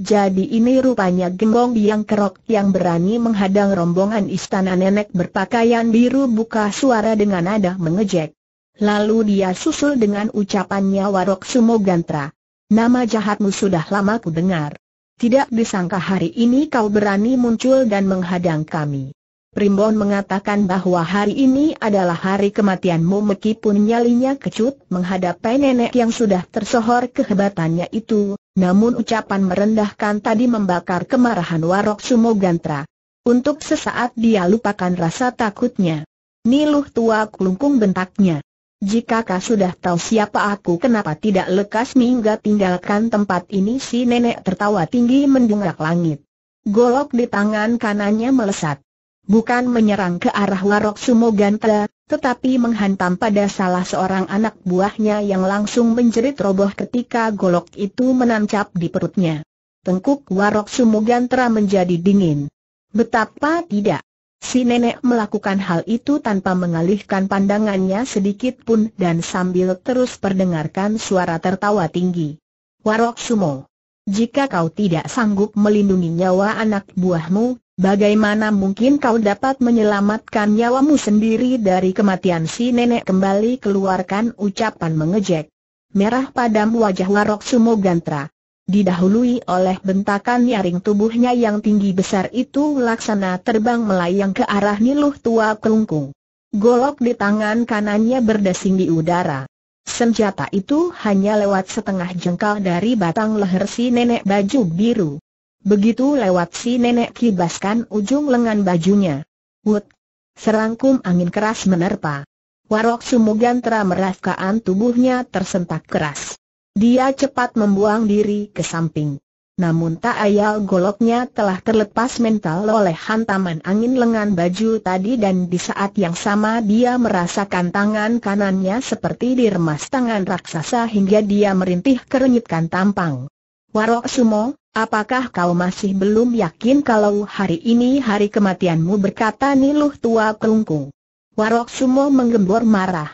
Jadi ini rupanya gembong yang kerok yang berani menghadang rombongan istana nenek berpakaian biru buka suara dengan nada mengejek. Lalu dia susul dengan ucapannya Warok Sumogantra. Nama jahatmu sudah lama ku dengar. Tidak disangka hari ini kau berani muncul dan menghadang kami. Primbon mengatakan bahwa hari ini adalah hari kematianmu meskipun nyalinya kecut menghadapi nenek yang sudah tersohor kehebatannya itu, namun ucapan merendahkan tadi membakar kemarahan Warok Sumogantra. Untuk sesaat dia lupakan rasa takutnya. Niluh tua kelungkung bentaknya. Jika kau sudah tahu siapa aku kenapa tidak lekas minggat tinggalkan tempat ini si nenek tertawa tinggi mendungak langit. Golok di tangan kanannya melesat. Bukan menyerang ke arah Warok Sumogantra, tetapi menghantam pada salah seorang anak buahnya yang langsung menjerit roboh ketika golok itu menancap di perutnya. Tengkuk Warok Sumugantra menjadi dingin. Betapa tidak. Si nenek melakukan hal itu tanpa mengalihkan pandangannya sedikit pun dan sambil terus perdengarkan suara tertawa tinggi. Warok Sumo, jika kau tidak sanggup melindungi nyawa anak buahmu, Bagaimana mungkin kau dapat menyelamatkan nyawamu sendiri dari kematian si nenek kembali keluarkan ucapan mengejek. Merah padam wajah Warok Sumo Gantra. Didahului oleh bentakan nyaring tubuhnya yang tinggi besar itu laksana terbang melayang ke arah niluh tua kelungkung. Golok di tangan kanannya berdesing di udara. Senjata itu hanya lewat setengah jengkal dari batang leher si nenek baju biru. Begitu lewat si nenek kibaskan ujung lengan bajunya. Wut! Serangkum angin keras menerpa. Warok Sumugantra merafkaan tubuhnya tersentak keras. Dia cepat membuang diri ke samping. Namun tak ayal goloknya telah terlepas mental oleh hantaman angin lengan baju tadi dan di saat yang sama dia merasakan tangan kanannya seperti diremas tangan raksasa hingga dia merintih kerenyitkan tampang. Warok Sumo, Apakah kau masih belum yakin kalau hari ini hari kematianmu berkata Niluh tua kerungku? Warok Sumo menggembor marah.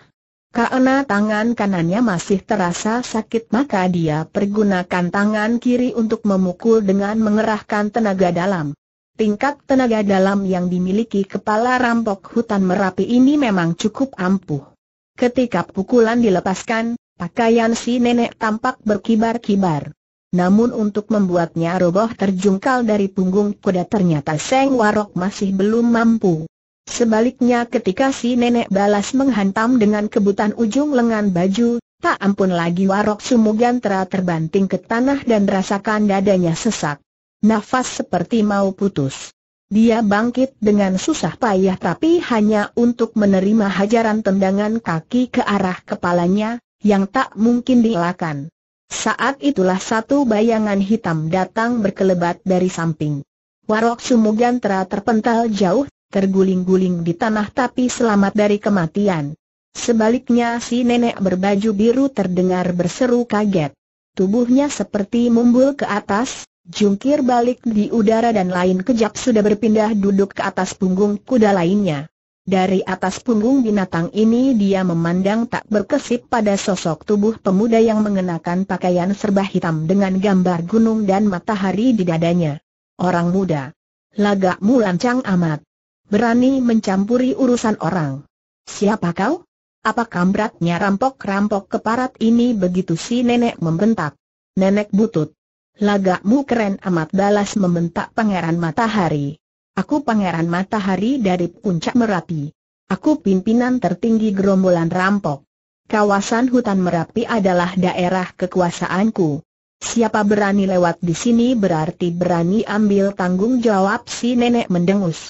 Karena tangan kanannya masih terasa sakit maka dia pergunakan tangan kiri untuk memukul dengan mengerahkan tenaga dalam. Tingkat tenaga dalam yang dimiliki kepala rampok hutan Merapi ini memang cukup ampuh. Ketika pukulan dilepaskan, pakaian si nenek tampak berkibar-kibar. Namun untuk membuatnya roboh terjungkal dari punggung kuda ternyata Seng Warok masih belum mampu. Sebaliknya ketika si nenek balas menghantam dengan kebutan ujung lengan baju, tak ampun lagi Warok Sumugantra terbanting ke tanah dan rasakan dadanya sesak. Nafas seperti mau putus. Dia bangkit dengan susah payah tapi hanya untuk menerima hajaran tendangan kaki ke arah kepalanya, yang tak mungkin dielakkan. Saat itulah satu bayangan hitam datang berkelebat dari samping. Warok Sumugantra terpental jauh, terguling-guling di tanah tapi selamat dari kematian. Sebaliknya si nenek berbaju biru terdengar berseru kaget. Tubuhnya seperti mumbul ke atas, jungkir balik di udara dan lain kejap sudah berpindah duduk ke atas punggung kuda lainnya. Dari atas punggung binatang ini dia memandang tak berkesip pada sosok tubuh pemuda yang mengenakan pakaian serba hitam dengan gambar gunung dan matahari di dadanya. Orang muda. Lagakmu lancang amat. Berani mencampuri urusan orang. Siapa kau? Apa kambratnya rampok-rampok keparat ini begitu si nenek membentak. Nenek butut. Lagakmu keren amat balas membentak pangeran matahari. Aku pangeran matahari dari puncak Merapi. Aku pimpinan tertinggi gerombolan rampok. Kawasan hutan Merapi adalah daerah kekuasaanku. Siapa berani lewat di sini berarti berani ambil tanggung jawab si nenek mendengus.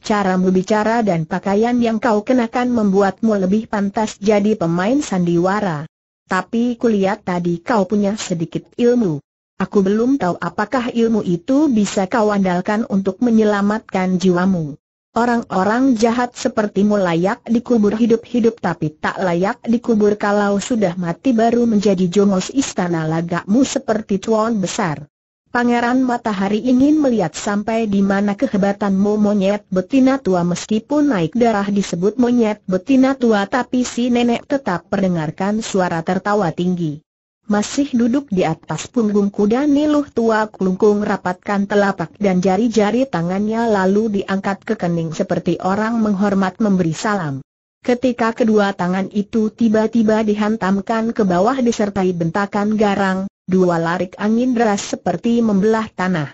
Cara berbicara dan pakaian yang kau kenakan membuatmu lebih pantas jadi pemain sandiwara. Tapi kulihat tadi kau punya sedikit ilmu. Aku belum tahu apakah ilmu itu bisa kau andalkan untuk menyelamatkan jiwamu. Orang-orang jahat sepertimu layak dikubur hidup-hidup tapi tak layak dikubur kalau sudah mati baru menjadi jongos istana lagakmu seperti tuan besar. Pangeran Matahari ingin melihat sampai di mana kehebatanmu monyet betina tua meskipun naik darah disebut monyet betina tua tapi si nenek tetap mendengarkan suara tertawa tinggi masih duduk di atas punggung kuda Niluh tua kelungkung rapatkan telapak dan jari-jari tangannya lalu diangkat ke kening seperti orang menghormat memberi salam. Ketika kedua tangan itu tiba-tiba dihantamkan ke bawah disertai bentakan garang, dua larik angin deras seperti membelah tanah.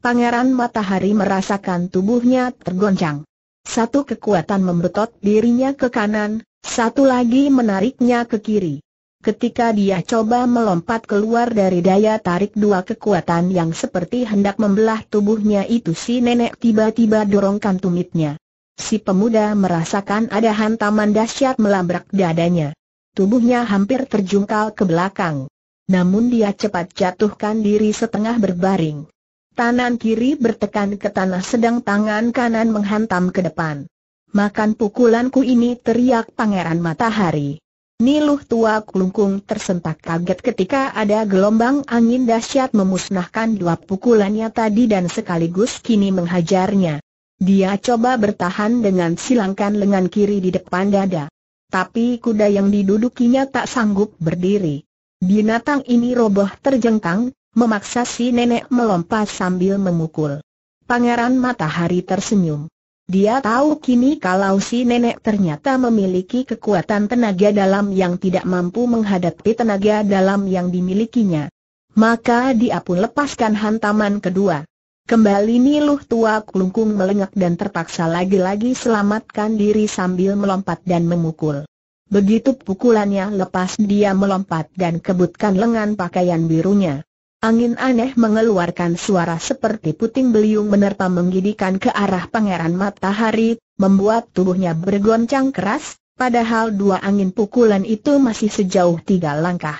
Pangeran Matahari merasakan tubuhnya tergoncang. Satu kekuatan membetot dirinya ke kanan, satu lagi menariknya ke kiri. Ketika dia coba melompat keluar dari daya tarik dua kekuatan yang seperti hendak membelah tubuhnya itu si nenek tiba-tiba dorongkan tumitnya. Si pemuda merasakan ada hantaman dahsyat melabrak dadanya. Tubuhnya hampir terjungkal ke belakang. Namun dia cepat jatuhkan diri setengah berbaring. Tangan kiri bertekan ke tanah sedang tangan kanan menghantam ke depan. Makan pukulanku ini teriak Pangeran Matahari. Niluh tua Klungkung tersentak kaget ketika ada gelombang angin dahsyat memusnahkan dua pukulannya tadi dan sekaligus kini menghajarnya. Dia coba bertahan dengan silangkan lengan kiri di depan dada. Tapi kuda yang didudukinya tak sanggup berdiri. Binatang ini roboh terjengkang, memaksa si nenek melompat sambil memukul. Pangeran Matahari tersenyum. Dia tahu kini kalau si nenek ternyata memiliki kekuatan tenaga dalam yang tidak mampu menghadapi tenaga dalam yang dimilikinya. Maka dia pun lepaskan hantaman kedua. Kembali Niluh tua kelungkung melengak dan terpaksa lagi-lagi selamatkan diri sambil melompat dan memukul. Begitu pukulannya lepas dia melompat dan kebutkan lengan pakaian birunya. Angin aneh mengeluarkan suara seperti puting beliung menerpa menggidikan ke arah pangeran matahari, membuat tubuhnya bergoncang keras, padahal dua angin pukulan itu masih sejauh tiga langkah.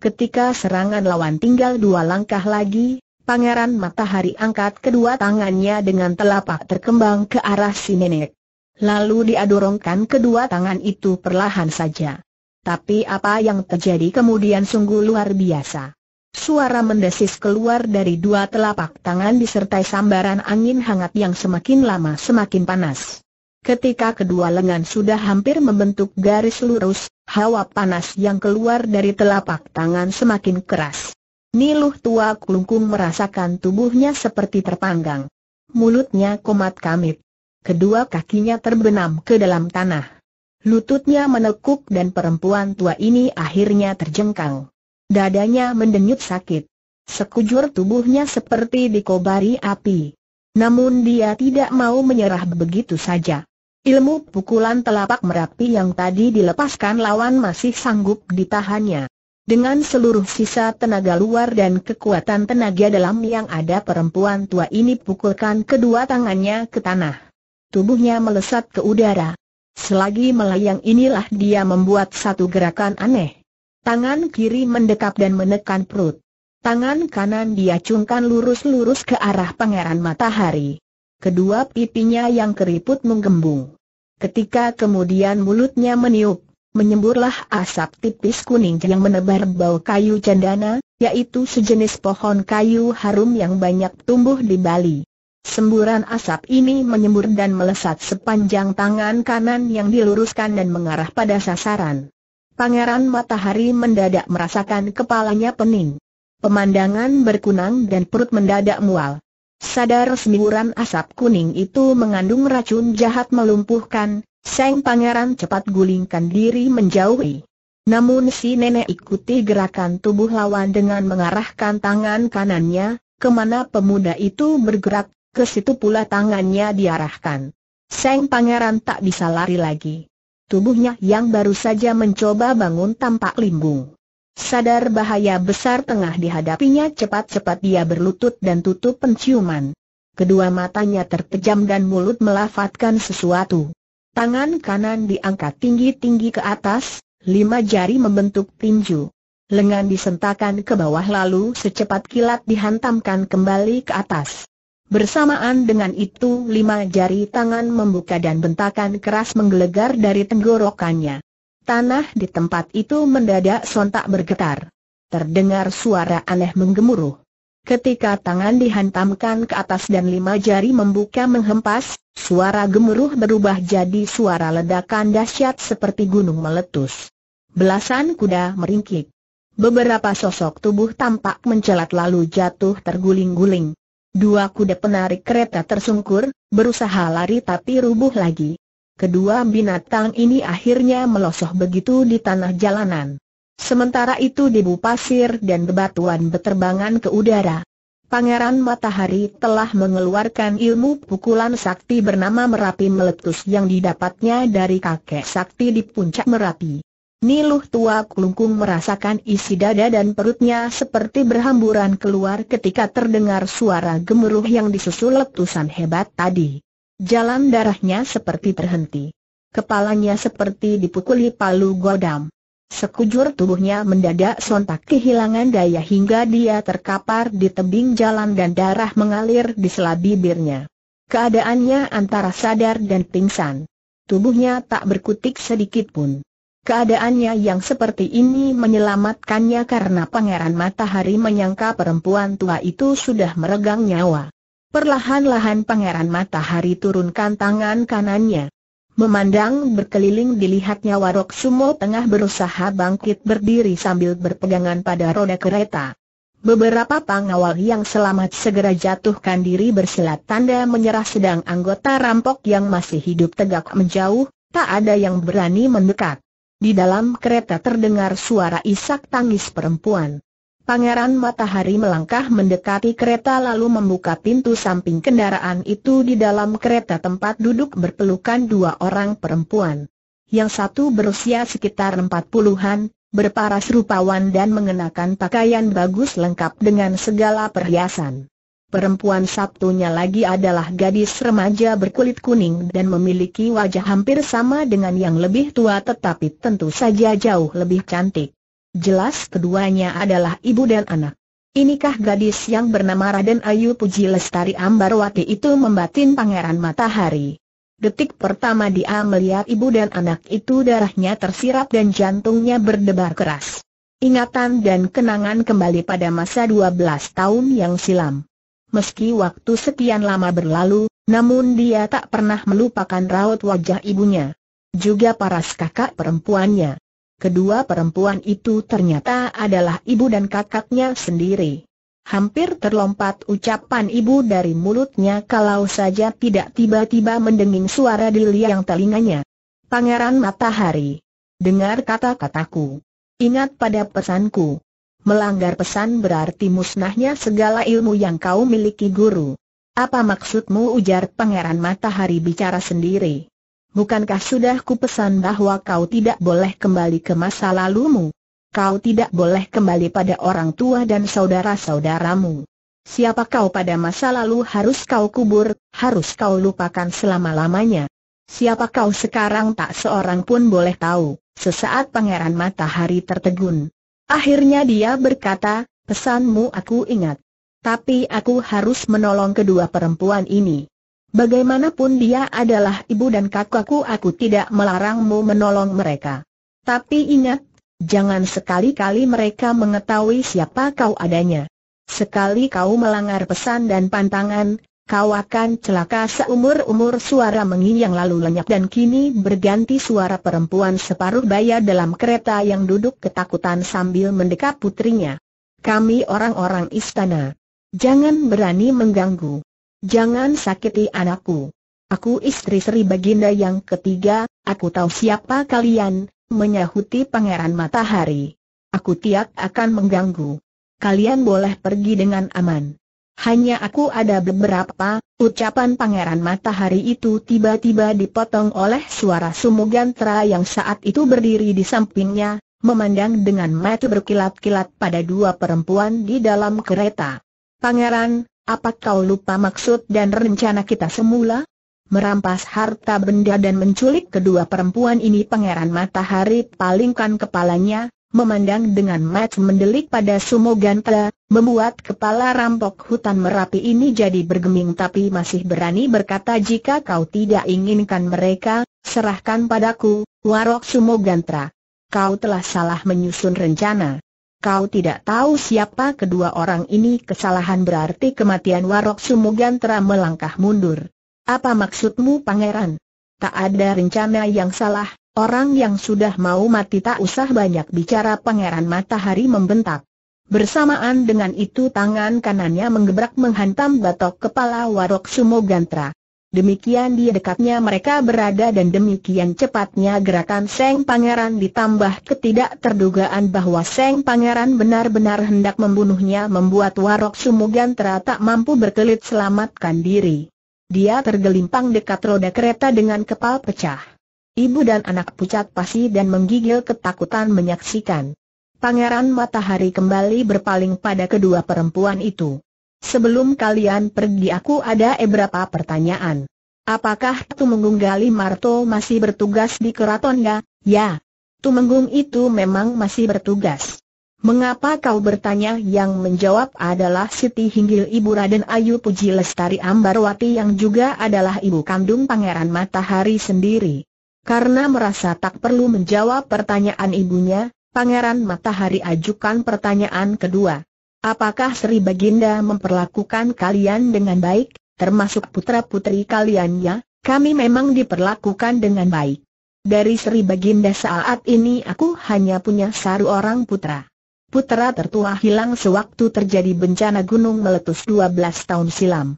Ketika serangan lawan tinggal dua langkah lagi, pangeran matahari angkat kedua tangannya dengan telapak terkembang ke arah si nenek. Lalu diadorongkan kedua tangan itu perlahan saja. Tapi apa yang terjadi kemudian sungguh luar biasa. Suara mendesis keluar dari dua telapak tangan disertai sambaran angin hangat yang semakin lama semakin panas. Ketika kedua lengan sudah hampir membentuk garis lurus, hawa panas yang keluar dari telapak tangan semakin keras. Niluh tua kelungkung merasakan tubuhnya seperti terpanggang. Mulutnya komat kamit. Kedua kakinya terbenam ke dalam tanah. Lututnya menekuk dan perempuan tua ini akhirnya terjengkang. Dadanya mendenyut sakit. Sekujur tubuhnya seperti dikobari api. Namun dia tidak mau menyerah begitu saja. Ilmu pukulan telapak merapi yang tadi dilepaskan lawan masih sanggup ditahannya. Dengan seluruh sisa tenaga luar dan kekuatan tenaga dalam yang ada perempuan tua ini pukulkan kedua tangannya ke tanah. Tubuhnya melesat ke udara. Selagi melayang inilah dia membuat satu gerakan aneh. Tangan kiri mendekap dan menekan perut. Tangan kanan diacungkan lurus-lurus ke arah pangeran matahari. Kedua pipinya yang keriput menggembung. Ketika kemudian mulutnya meniup, menyemburlah asap tipis kuning yang menebar bau kayu cendana, yaitu sejenis pohon kayu harum yang banyak tumbuh di Bali. Semburan asap ini menyembur dan melesat sepanjang tangan kanan yang diluruskan dan mengarah pada sasaran. Pangeran Matahari mendadak merasakan kepalanya pening. Pemandangan berkunang dan perut mendadak mual. Sadar semburan asap kuning itu mengandung racun jahat melumpuhkan, Seng Pangeran cepat gulingkan diri menjauhi. Namun si nenek ikuti gerakan tubuh lawan dengan mengarahkan tangan kanannya, kemana pemuda itu bergerak, ke situ pula tangannya diarahkan. Seng Pangeran tak bisa lari lagi. Tubuhnya yang baru saja mencoba bangun tampak limbung. Sadar bahaya besar tengah dihadapinya cepat-cepat dia berlutut dan tutup penciuman. Kedua matanya terpejam dan mulut melafatkan sesuatu. Tangan kanan diangkat tinggi-tinggi ke atas, lima jari membentuk tinju. Lengan disentakan ke bawah lalu secepat kilat dihantamkan kembali ke atas. Bersamaan dengan itu lima jari tangan membuka dan bentakan keras menggelegar dari tenggorokannya. Tanah di tempat itu mendadak sontak bergetar. Terdengar suara aneh menggemuruh. Ketika tangan dihantamkan ke atas dan lima jari membuka menghempas, suara gemuruh berubah jadi suara ledakan dahsyat seperti gunung meletus. Belasan kuda meringkik. Beberapa sosok tubuh tampak mencelat lalu jatuh terguling-guling. Dua kuda penarik kereta tersungkur, berusaha lari tapi rubuh lagi. Kedua binatang ini akhirnya melosoh begitu di tanah jalanan. Sementara itu debu pasir dan bebatuan berterbangan ke udara. Pangeran Matahari telah mengeluarkan ilmu pukulan sakti bernama Merapi Meletus yang didapatnya dari kakek sakti di puncak Merapi. Niluh tua kelungkung merasakan isi dada dan perutnya seperti berhamburan keluar ketika terdengar suara gemuruh yang disusul letusan hebat tadi. Jalan darahnya seperti terhenti. Kepalanya seperti dipukuli palu godam. Sekujur tubuhnya mendadak sontak kehilangan daya hingga dia terkapar di tebing jalan dan darah mengalir di sela bibirnya. Keadaannya antara sadar dan pingsan. Tubuhnya tak berkutik sedikit pun. Keadaannya yang seperti ini menyelamatkannya karena Pangeran Matahari menyangka perempuan tua itu sudah meregang nyawa. Perlahan-lahan Pangeran Matahari turunkan tangan kanannya. Memandang berkeliling dilihatnya Warok Sumo tengah berusaha bangkit berdiri sambil berpegangan pada roda kereta. Beberapa pengawal yang selamat segera jatuhkan diri bersilat tanda menyerah sedang anggota rampok yang masih hidup tegak menjauh, tak ada yang berani mendekat. Di dalam kereta terdengar suara isak tangis perempuan. Pangeran Matahari melangkah mendekati kereta lalu membuka pintu samping kendaraan itu di dalam kereta tempat duduk berpelukan dua orang perempuan. Yang satu berusia sekitar empat puluhan, berparas rupawan dan mengenakan pakaian bagus lengkap dengan segala perhiasan. Perempuan Sabtunya lagi adalah gadis remaja berkulit kuning dan memiliki wajah hampir sama dengan yang lebih tua tetapi tentu saja jauh lebih cantik. Jelas keduanya adalah ibu dan anak. Inikah gadis yang bernama Raden Ayu Puji Lestari Ambarwati itu membatin Pangeran Matahari. Detik pertama dia melihat ibu dan anak itu darahnya tersirap dan jantungnya berdebar keras. Ingatan dan kenangan kembali pada masa 12 tahun yang silam. Meski waktu sekian lama berlalu, namun dia tak pernah melupakan raut wajah ibunya. Juga paras kakak perempuannya. Kedua perempuan itu ternyata adalah ibu dan kakaknya sendiri. Hampir terlompat ucapan ibu dari mulutnya kalau saja tidak tiba-tiba mendenging suara di liang telinganya. Pangeran Matahari. Dengar kata-kataku. Ingat pada pesanku. Melanggar pesan berarti musnahnya segala ilmu yang kau miliki guru. Apa maksudmu ujar Pangeran Matahari bicara sendiri? Bukankah sudah ku pesan bahwa kau tidak boleh kembali ke masa lalumu? Kau tidak boleh kembali pada orang tua dan saudara-saudaramu. Siapa kau pada masa lalu harus kau kubur, harus kau lupakan selama-lamanya. Siapa kau sekarang tak seorang pun boleh tahu. Sesaat pangeran matahari tertegun. Akhirnya dia berkata, pesanmu aku ingat. Tapi aku harus menolong kedua perempuan ini. Bagaimanapun dia adalah ibu dan kakakku aku tidak melarangmu menolong mereka. Tapi ingat, jangan sekali-kali mereka mengetahui siapa kau adanya. Sekali kau melanggar pesan dan pantangan, Kau akan celaka seumur-umur suara menging yang lalu lenyap dan kini berganti suara perempuan separuh baya dalam kereta yang duduk ketakutan sambil mendekap putrinya. Kami orang-orang istana. Jangan berani mengganggu. Jangan sakiti anakku. Aku istri Sri Baginda yang ketiga, aku tahu siapa kalian, menyahuti Pangeran Matahari. Aku tiak akan mengganggu. Kalian boleh pergi dengan aman. Hanya aku ada beberapa, ucapan Pangeran Matahari itu tiba-tiba dipotong oleh suara Sumugantra yang saat itu berdiri di sampingnya, memandang dengan mata berkilat-kilat pada dua perempuan di dalam kereta. Pangeran, apa kau lupa maksud dan rencana kita semula? Merampas harta benda dan menculik kedua perempuan ini Pangeran Matahari palingkan kepalanya, memandang dengan mata mendelik pada sumugantra, Membuat kepala rampok hutan Merapi ini jadi bergeming tapi masih berani berkata jika kau tidak inginkan mereka, serahkan padaku, Warok Sumogantra. Kau telah salah menyusun rencana. Kau tidak tahu siapa kedua orang ini kesalahan berarti kematian Warok Sumogantra melangkah mundur. Apa maksudmu pangeran? Tak ada rencana yang salah, orang yang sudah mau mati tak usah banyak bicara pangeran matahari membentak. Bersamaan dengan itu tangan kanannya menggebrak menghantam batok kepala Warok Sumogantra. Demikian di dekatnya mereka berada dan demikian cepatnya gerakan Seng Pangeran ditambah ketidakterdugaan bahwa Seng Pangeran benar-benar hendak membunuhnya membuat Warok Sumogantra tak mampu berkelit selamatkan diri. Dia tergelimpang dekat roda kereta dengan kepala pecah. Ibu dan anak pucat pasi dan menggigil ketakutan menyaksikan. Pangeran Matahari kembali berpaling pada kedua perempuan itu. Sebelum kalian pergi aku ada beberapa pertanyaan. Apakah Tumenggung Gali Marto masih bertugas di keraton ya? Ya. Tumenggung itu memang masih bertugas. Mengapa kau bertanya yang menjawab adalah Siti Hinggil Ibu Raden Ayu Puji Lestari Ambarwati yang juga adalah ibu kandung Pangeran Matahari sendiri. Karena merasa tak perlu menjawab pertanyaan ibunya, Pangeran Matahari ajukan pertanyaan kedua. Apakah Sri Baginda memperlakukan kalian dengan baik, termasuk putra-putri kalian ya? Kami memang diperlakukan dengan baik. Dari Sri Baginda saat ini aku hanya punya satu orang putra. Putra tertua hilang sewaktu terjadi bencana gunung meletus 12 tahun silam.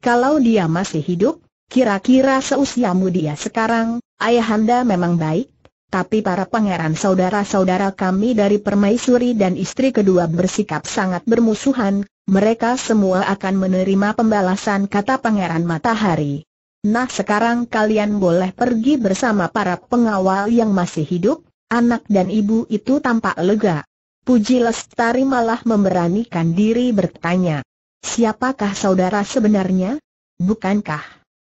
Kalau dia masih hidup, kira-kira seusiamu dia sekarang, ayahanda memang baik, tapi para pangeran saudara-saudara kami dari permaisuri dan istri kedua bersikap sangat bermusuhan, mereka semua akan menerima pembalasan kata pangeran matahari. Nah sekarang kalian boleh pergi bersama para pengawal yang masih hidup, anak dan ibu itu tampak lega. Puji Lestari malah memberanikan diri bertanya, siapakah saudara sebenarnya? Bukankah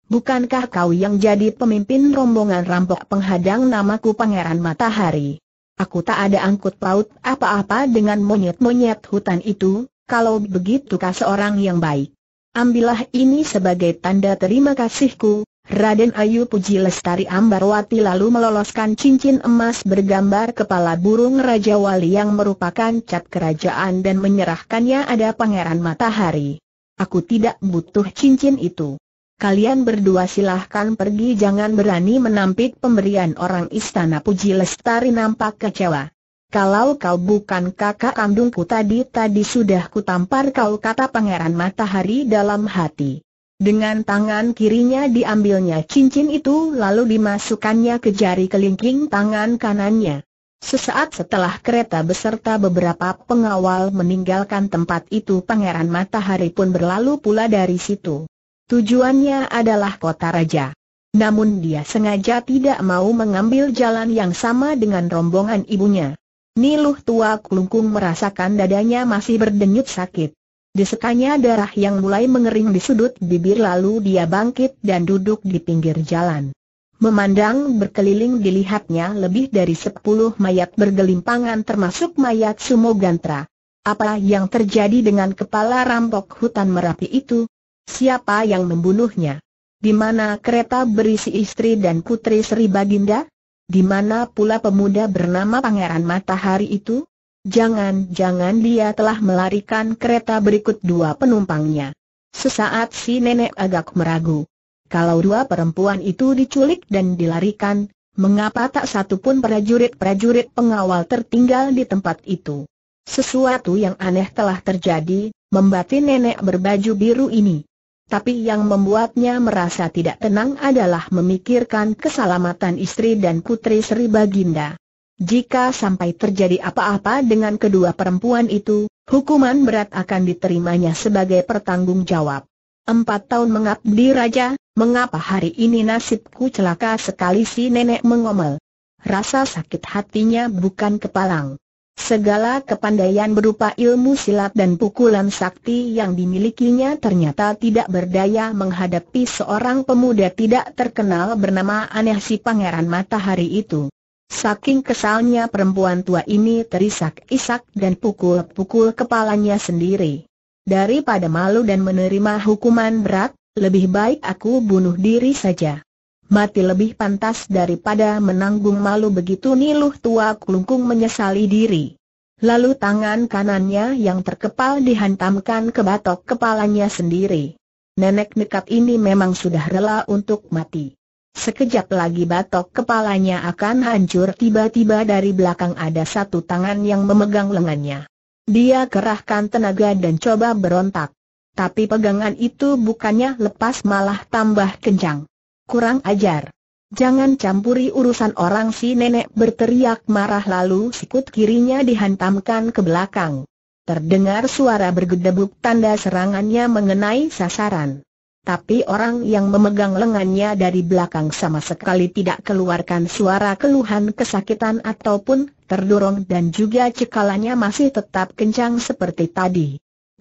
Bukankah kau yang jadi pemimpin rombongan rampok penghadang namaku Pangeran Matahari? Aku tak ada angkut paut apa-apa dengan monyet-monyet hutan itu, kalau begitu begitukah seorang yang baik. Ambillah ini sebagai tanda terima kasihku, Raden Ayu Puji Lestari Ambarwati lalu meloloskan cincin emas bergambar kepala burung Raja Wali yang merupakan cat kerajaan dan menyerahkannya ada Pangeran Matahari. Aku tidak butuh cincin itu kalian berdua silahkan pergi jangan berani menampik pemberian orang istana Puji Lestari nampak kecewa. Kalau kau bukan kakak kandungku tadi-tadi sudah kutampar kau kata pangeran matahari dalam hati. Dengan tangan kirinya diambilnya cincin itu lalu dimasukkannya ke jari kelingking tangan kanannya. Sesaat setelah kereta beserta beberapa pengawal meninggalkan tempat itu Pangeran Matahari pun berlalu pula dari situ. Tujuannya adalah kota raja. Namun dia sengaja tidak mau mengambil jalan yang sama dengan rombongan ibunya. Niluh tua kelungkung merasakan dadanya masih berdenyut sakit. Disekanya darah yang mulai mengering di sudut bibir lalu dia bangkit dan duduk di pinggir jalan. Memandang berkeliling dilihatnya lebih dari sepuluh mayat bergelimpangan termasuk mayat sumogantra. Apa yang terjadi dengan kepala rampok hutan Merapi itu? Siapa yang membunuhnya? Di mana kereta berisi istri dan putri Sri Baginda? Di mana pula pemuda bernama Pangeran Matahari itu? Jangan-jangan dia telah melarikan kereta berikut dua penumpangnya. Sesaat si nenek agak meragu. Kalau dua perempuan itu diculik dan dilarikan, mengapa tak satu pun prajurit-prajurit pengawal tertinggal di tempat itu? Sesuatu yang aneh telah terjadi, membatin nenek berbaju biru ini. Tapi yang membuatnya merasa tidak tenang adalah memikirkan keselamatan istri dan putri Sri Baginda. Jika sampai terjadi apa-apa dengan kedua perempuan itu, hukuman berat akan diterimanya sebagai pertanggung jawab. Empat tahun mengabdi raja, mengapa hari ini nasibku celaka sekali si nenek mengomel. Rasa sakit hatinya bukan kepalang. Segala kepandaian berupa ilmu silat dan pukulan sakti yang dimilikinya ternyata tidak berdaya menghadapi seorang pemuda tidak terkenal bernama aneh si pangeran matahari itu. Saking kesalnya perempuan tua ini terisak-isak dan pukul-pukul kepalanya sendiri. Daripada malu dan menerima hukuman berat, lebih baik aku bunuh diri saja mati lebih pantas daripada menanggung malu begitu niluh tua kelungkung menyesali diri. Lalu tangan kanannya yang terkepal dihantamkan ke batok kepalanya sendiri. Nenek nekat ini memang sudah rela untuk mati. Sekejap lagi batok kepalanya akan hancur tiba-tiba dari belakang ada satu tangan yang memegang lengannya. Dia kerahkan tenaga dan coba berontak. Tapi pegangan itu bukannya lepas malah tambah kencang kurang ajar. Jangan campuri urusan orang si nenek berteriak marah lalu sikut kirinya dihantamkan ke belakang. Terdengar suara bergedebuk tanda serangannya mengenai sasaran. Tapi orang yang memegang lengannya dari belakang sama sekali tidak keluarkan suara keluhan kesakitan ataupun terdorong dan juga cekalannya masih tetap kencang seperti tadi.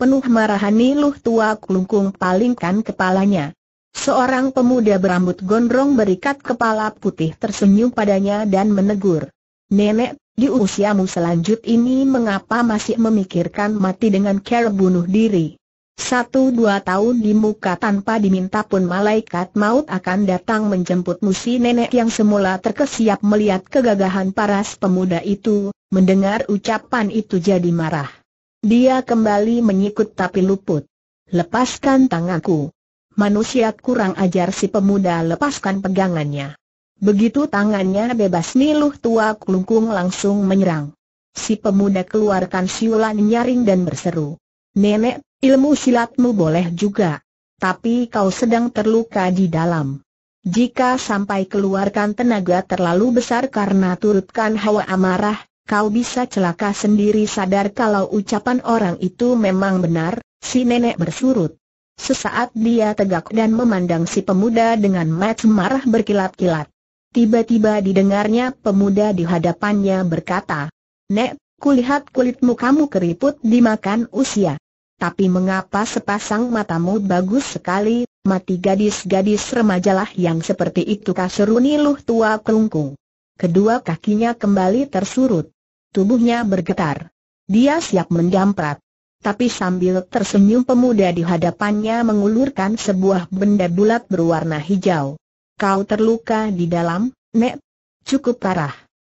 Penuh marahan Niluh tua kelungkung palingkan kepalanya. Seorang pemuda berambut gondrong berikat kepala putih tersenyum padanya dan menegur. Nenek, di usiamu selanjut ini mengapa masih memikirkan mati dengan cara bunuh diri? Satu dua tahun di muka tanpa diminta pun malaikat maut akan datang menjemput musi nenek yang semula terkesiap melihat kegagahan paras pemuda itu, mendengar ucapan itu jadi marah. Dia kembali menyikut tapi luput. Lepaskan tanganku, Manusia kurang ajar si pemuda lepaskan pegangannya. Begitu tangannya bebas niluh tua kelungkung langsung menyerang. Si pemuda keluarkan siulan nyaring dan berseru. Nenek, ilmu silatmu boleh juga. Tapi kau sedang terluka di dalam. Jika sampai keluarkan tenaga terlalu besar karena turutkan hawa amarah, kau bisa celaka sendiri sadar kalau ucapan orang itu memang benar, si nenek bersurut. Sesaat dia tegak dan memandang si pemuda dengan mat marah berkilat-kilat. Tiba-tiba didengarnya pemuda di hadapannya berkata, Nek, kulihat kulitmu kamu keriput dimakan usia. Tapi mengapa sepasang matamu bagus sekali, mati gadis-gadis remajalah yang seperti itu kaseru luh tua kelungkung. Kedua kakinya kembali tersurut. Tubuhnya bergetar. Dia siap mendamprat. Tapi sambil tersenyum pemuda di hadapannya mengulurkan sebuah benda bulat berwarna hijau. Kau terluka di dalam, Nek? Cukup parah.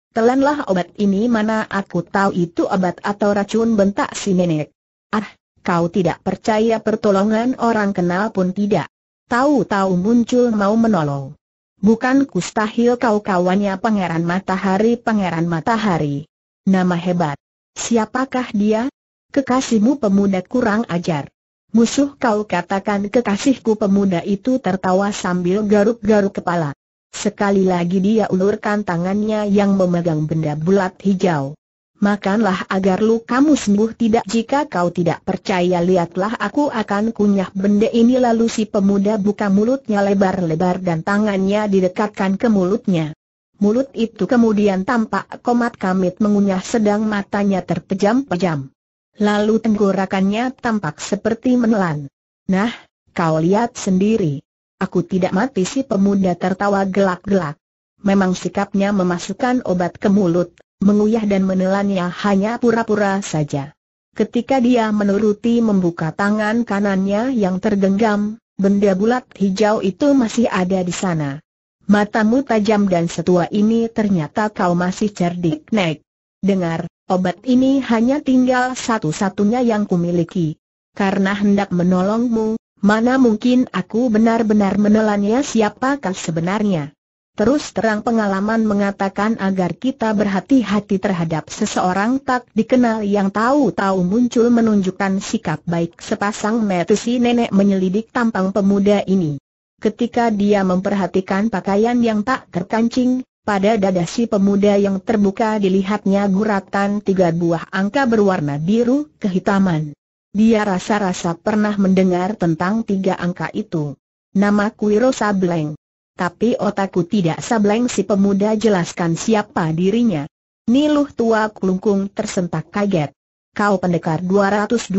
Telanlah obat ini mana aku tahu itu obat atau racun bentak si nenek. Ah, kau tidak percaya pertolongan orang kenal pun tidak. Tahu-tahu muncul mau menolong. Bukan kustahil kau kawannya Pangeran Matahari Pangeran Matahari. Nama hebat. Siapakah dia? Kekasihmu pemuda kurang ajar. Musuh kau katakan kekasihku pemuda itu tertawa sambil garuk-garuk kepala. Sekali lagi dia ulurkan tangannya yang memegang benda bulat hijau. Makanlah agar kamu sembuh tidak jika kau tidak percaya lihatlah aku akan kunyah benda ini lalu si pemuda buka mulutnya lebar-lebar dan tangannya didekatkan ke mulutnya. Mulut itu kemudian tampak komat kamit mengunyah sedang matanya terpejam-pejam lalu tenggorakannya tampak seperti menelan. Nah, kau lihat sendiri. Aku tidak mati si pemuda tertawa gelak-gelak. Memang sikapnya memasukkan obat ke mulut, menguyah dan menelannya hanya pura-pura saja. Ketika dia menuruti membuka tangan kanannya yang tergenggam, benda bulat hijau itu masih ada di sana. Matamu tajam dan setua ini ternyata kau masih cerdik, Nek. Dengar, Obat ini hanya tinggal satu-satunya yang kumiliki. Karena hendak menolongmu, mana mungkin aku benar-benar menelannya siapakah sebenarnya. Terus terang pengalaman mengatakan agar kita berhati-hati terhadap seseorang tak dikenal yang tahu-tahu muncul menunjukkan sikap baik sepasang mata si nenek menyelidik tampang pemuda ini. Ketika dia memperhatikan pakaian yang tak terkancing, pada dada si pemuda yang terbuka dilihatnya guratan tiga buah angka berwarna biru kehitaman. Dia rasa-rasa pernah mendengar tentang tiga angka itu. Nama Kuiro Sableng. Tapi otakku tidak sableng si pemuda jelaskan siapa dirinya. Niluh tua kelungkung tersentak kaget. Kau pendekar 212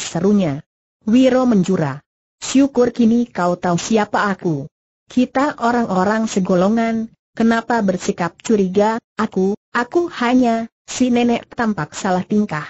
serunya. Wiro menjura. Syukur kini kau tahu siapa aku. Kita orang-orang segolongan, Kenapa bersikap curiga, aku, aku hanya, si nenek tampak salah tingkah.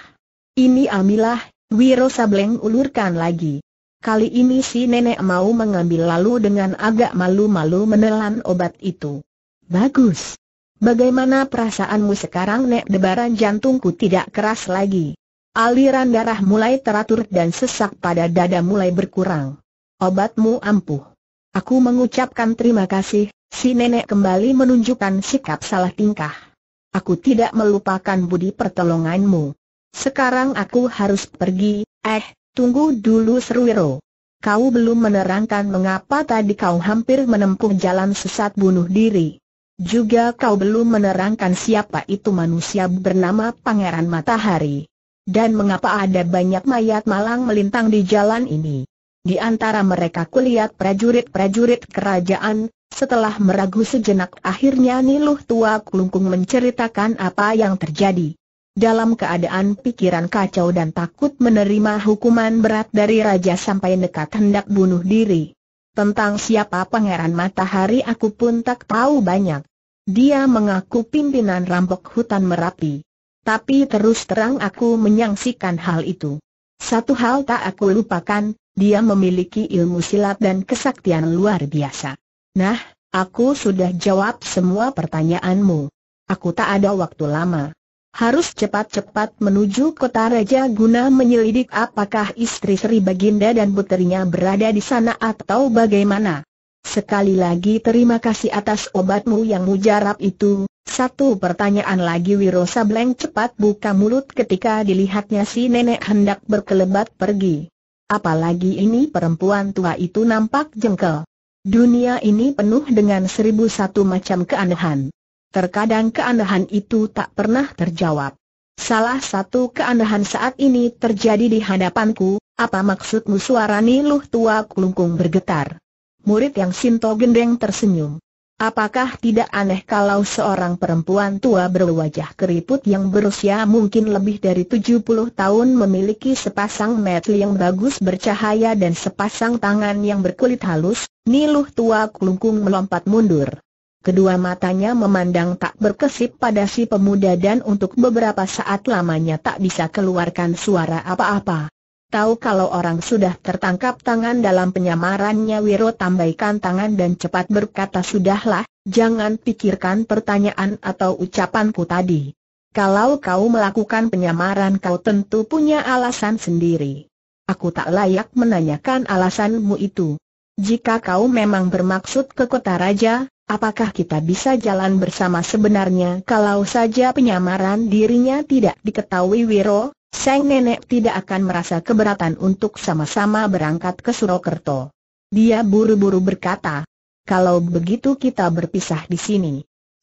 Ini Amilah, Wiro Sableng ulurkan lagi. Kali ini si nenek mau mengambil lalu dengan agak malu-malu menelan obat itu. Bagus. Bagaimana perasaanmu sekarang nek debaran jantungku tidak keras lagi? Aliran darah mulai teratur dan sesak pada dada mulai berkurang. Obatmu ampuh. Aku mengucapkan terima kasih, Si nenek kembali menunjukkan sikap salah tingkah. Aku tidak melupakan budi pertolonganmu. Sekarang aku harus pergi, eh, tunggu dulu Serwiro. Kau belum menerangkan mengapa tadi kau hampir menempuh jalan sesat bunuh diri. Juga kau belum menerangkan siapa itu manusia bernama Pangeran Matahari. Dan mengapa ada banyak mayat malang melintang di jalan ini? Di antara mereka kulihat prajurit-prajurit kerajaan, setelah meragu sejenak akhirnya Niluh Tua Kulungkung menceritakan apa yang terjadi. Dalam keadaan pikiran kacau dan takut menerima hukuman berat dari raja sampai nekat hendak bunuh diri. Tentang siapa Pangeran Matahari aku pun tak tahu banyak. Dia mengaku pimpinan rampok hutan Merapi. Tapi terus terang aku menyaksikan hal itu. Satu hal tak aku lupakan, dia memiliki ilmu silat dan kesaktian luar biasa. Nah, aku sudah jawab semua pertanyaanmu. Aku tak ada waktu lama. Harus cepat-cepat menuju kota raja guna menyelidik apakah istri Sri Baginda dan putrinya berada di sana atau bagaimana. Sekali lagi terima kasih atas obatmu yang mujarab itu. Satu pertanyaan lagi Wiro Bleng cepat buka mulut ketika dilihatnya si nenek hendak berkelebat pergi. Apalagi ini perempuan tua itu nampak jengkel. Dunia ini penuh dengan seribu satu macam keanehan. Terkadang keanehan itu tak pernah terjawab. Salah satu keanehan saat ini terjadi di hadapanku, apa maksudmu suara Niluh tua kelungkung bergetar. Murid yang Sinto Gendeng tersenyum. Apakah tidak aneh kalau seorang perempuan tua berwajah keriput yang berusia mungkin lebih dari 70 tahun memiliki sepasang mata yang bagus bercahaya dan sepasang tangan yang berkulit halus, niluh tua kelungkung melompat mundur. Kedua matanya memandang tak berkesip pada si pemuda dan untuk beberapa saat lamanya tak bisa keluarkan suara apa-apa. Tahu kalau orang sudah tertangkap tangan dalam penyamarannya Wiro tambahkan tangan dan cepat berkata sudahlah, jangan pikirkan pertanyaan atau ucapanku tadi. Kalau kau melakukan penyamaran kau tentu punya alasan sendiri. Aku tak layak menanyakan alasanmu itu. Jika kau memang bermaksud ke kota raja, apakah kita bisa jalan bersama sebenarnya kalau saja penyamaran dirinya tidak diketahui Wiro? Sang Nenek tidak akan merasa keberatan untuk sama-sama berangkat ke Surakarta. Dia buru-buru berkata, kalau begitu kita berpisah di sini.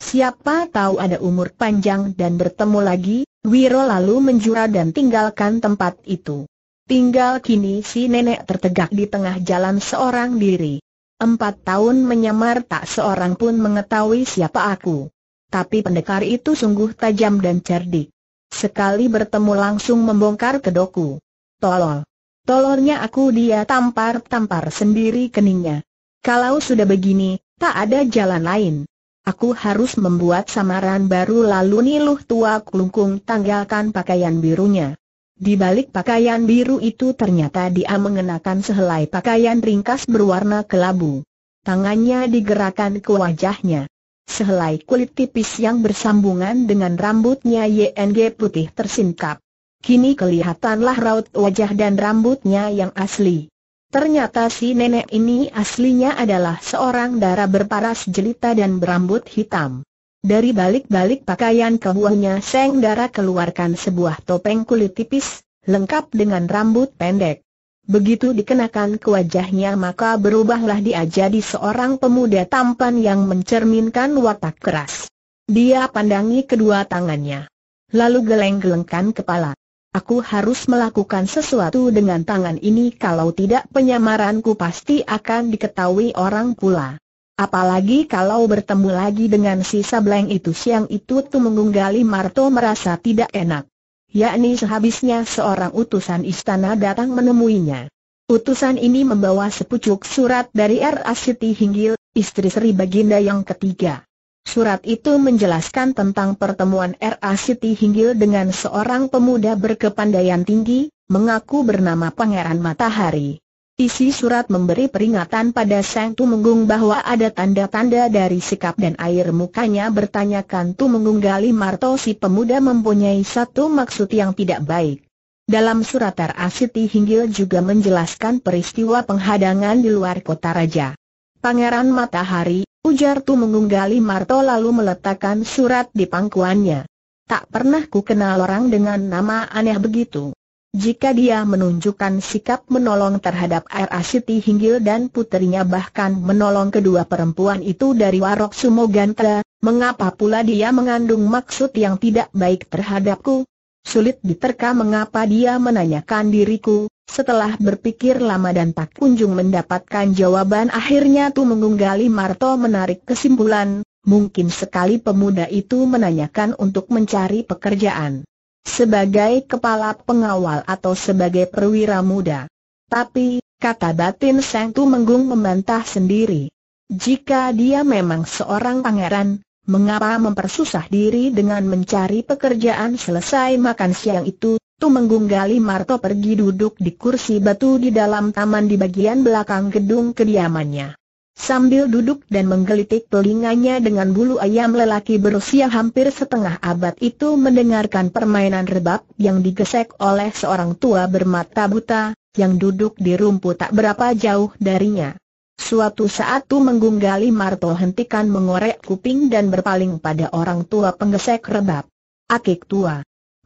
Siapa tahu ada umur panjang dan bertemu lagi, Wiro lalu menjura dan tinggalkan tempat itu. Tinggal kini si nenek tertegak di tengah jalan seorang diri. Empat tahun menyamar tak seorang pun mengetahui siapa aku. Tapi pendekar itu sungguh tajam dan cerdik. Sekali bertemu langsung membongkar kedoku. Tolol. Tololnya aku dia tampar-tampar sendiri keningnya. Kalau sudah begini, tak ada jalan lain. Aku harus membuat samaran baru lalu niluh tua kelungkung tanggalkan pakaian birunya. Di balik pakaian biru itu ternyata dia mengenakan sehelai pakaian ringkas berwarna kelabu. Tangannya digerakkan ke wajahnya sehelai kulit tipis yang bersambungan dengan rambutnya YNG putih tersingkap. Kini kelihatanlah raut wajah dan rambutnya yang asli. Ternyata si nenek ini aslinya adalah seorang darah berparas jelita dan berambut hitam. Dari balik-balik pakaian kebuahnya Seng Dara keluarkan sebuah topeng kulit tipis, lengkap dengan rambut pendek. Begitu dikenakan ke wajahnya maka berubahlah dia jadi seorang pemuda tampan yang mencerminkan watak keras. Dia pandangi kedua tangannya. Lalu geleng-gelengkan kepala. Aku harus melakukan sesuatu dengan tangan ini kalau tidak penyamaranku pasti akan diketahui orang pula. Apalagi kalau bertemu lagi dengan si Sableng itu siang itu tuh mengunggali Marto merasa tidak enak yakni sehabisnya seorang utusan istana datang menemuinya. Utusan ini membawa sepucuk surat dari R.A. Siti Hinggil, istri Sri Baginda yang ketiga. Surat itu menjelaskan tentang pertemuan R.A. Siti Hinggil dengan seorang pemuda berkepandaian tinggi, mengaku bernama Pangeran Matahari. Isi surat memberi peringatan pada Sang Tumenggung bahwa ada tanda-tanda dari sikap dan air mukanya bertanyakan Tumenggung Gali Marto si pemuda mempunyai satu maksud yang tidak baik. Dalam surat Terasiti Hinggil juga menjelaskan peristiwa penghadangan di luar kota raja. Pangeran Matahari, ujar Tumenggung Gali Marto lalu meletakkan surat di pangkuannya. Tak pernah ku kenal orang dengan nama aneh begitu. Jika dia menunjukkan sikap menolong terhadap R.A. Siti Hinggil dan putrinya bahkan menolong kedua perempuan itu dari warok Sumoganta, mengapa pula dia mengandung maksud yang tidak baik terhadapku? Sulit diterka mengapa dia menanyakan diriku, setelah berpikir lama dan tak kunjung mendapatkan jawaban akhirnya tu mengunggali Marto menarik kesimpulan, mungkin sekali pemuda itu menanyakan untuk mencari pekerjaan sebagai kepala pengawal atau sebagai perwira muda. Tapi, kata batin Tu Menggung membantah sendiri. Jika dia memang seorang pangeran, mengapa mempersusah diri dengan mencari pekerjaan selesai makan siang itu? Menggung Gali Marto pergi duduk di kursi batu di dalam taman di bagian belakang gedung kediamannya sambil duduk dan menggelitik telinganya dengan bulu ayam lelaki berusia hampir setengah abad itu mendengarkan permainan rebab yang digesek oleh seorang tua bermata buta, yang duduk di rumput tak berapa jauh darinya. Suatu saat Tu menggunggali Marto hentikan mengorek kuping dan berpaling pada orang tua penggesek rebab. Akik tua.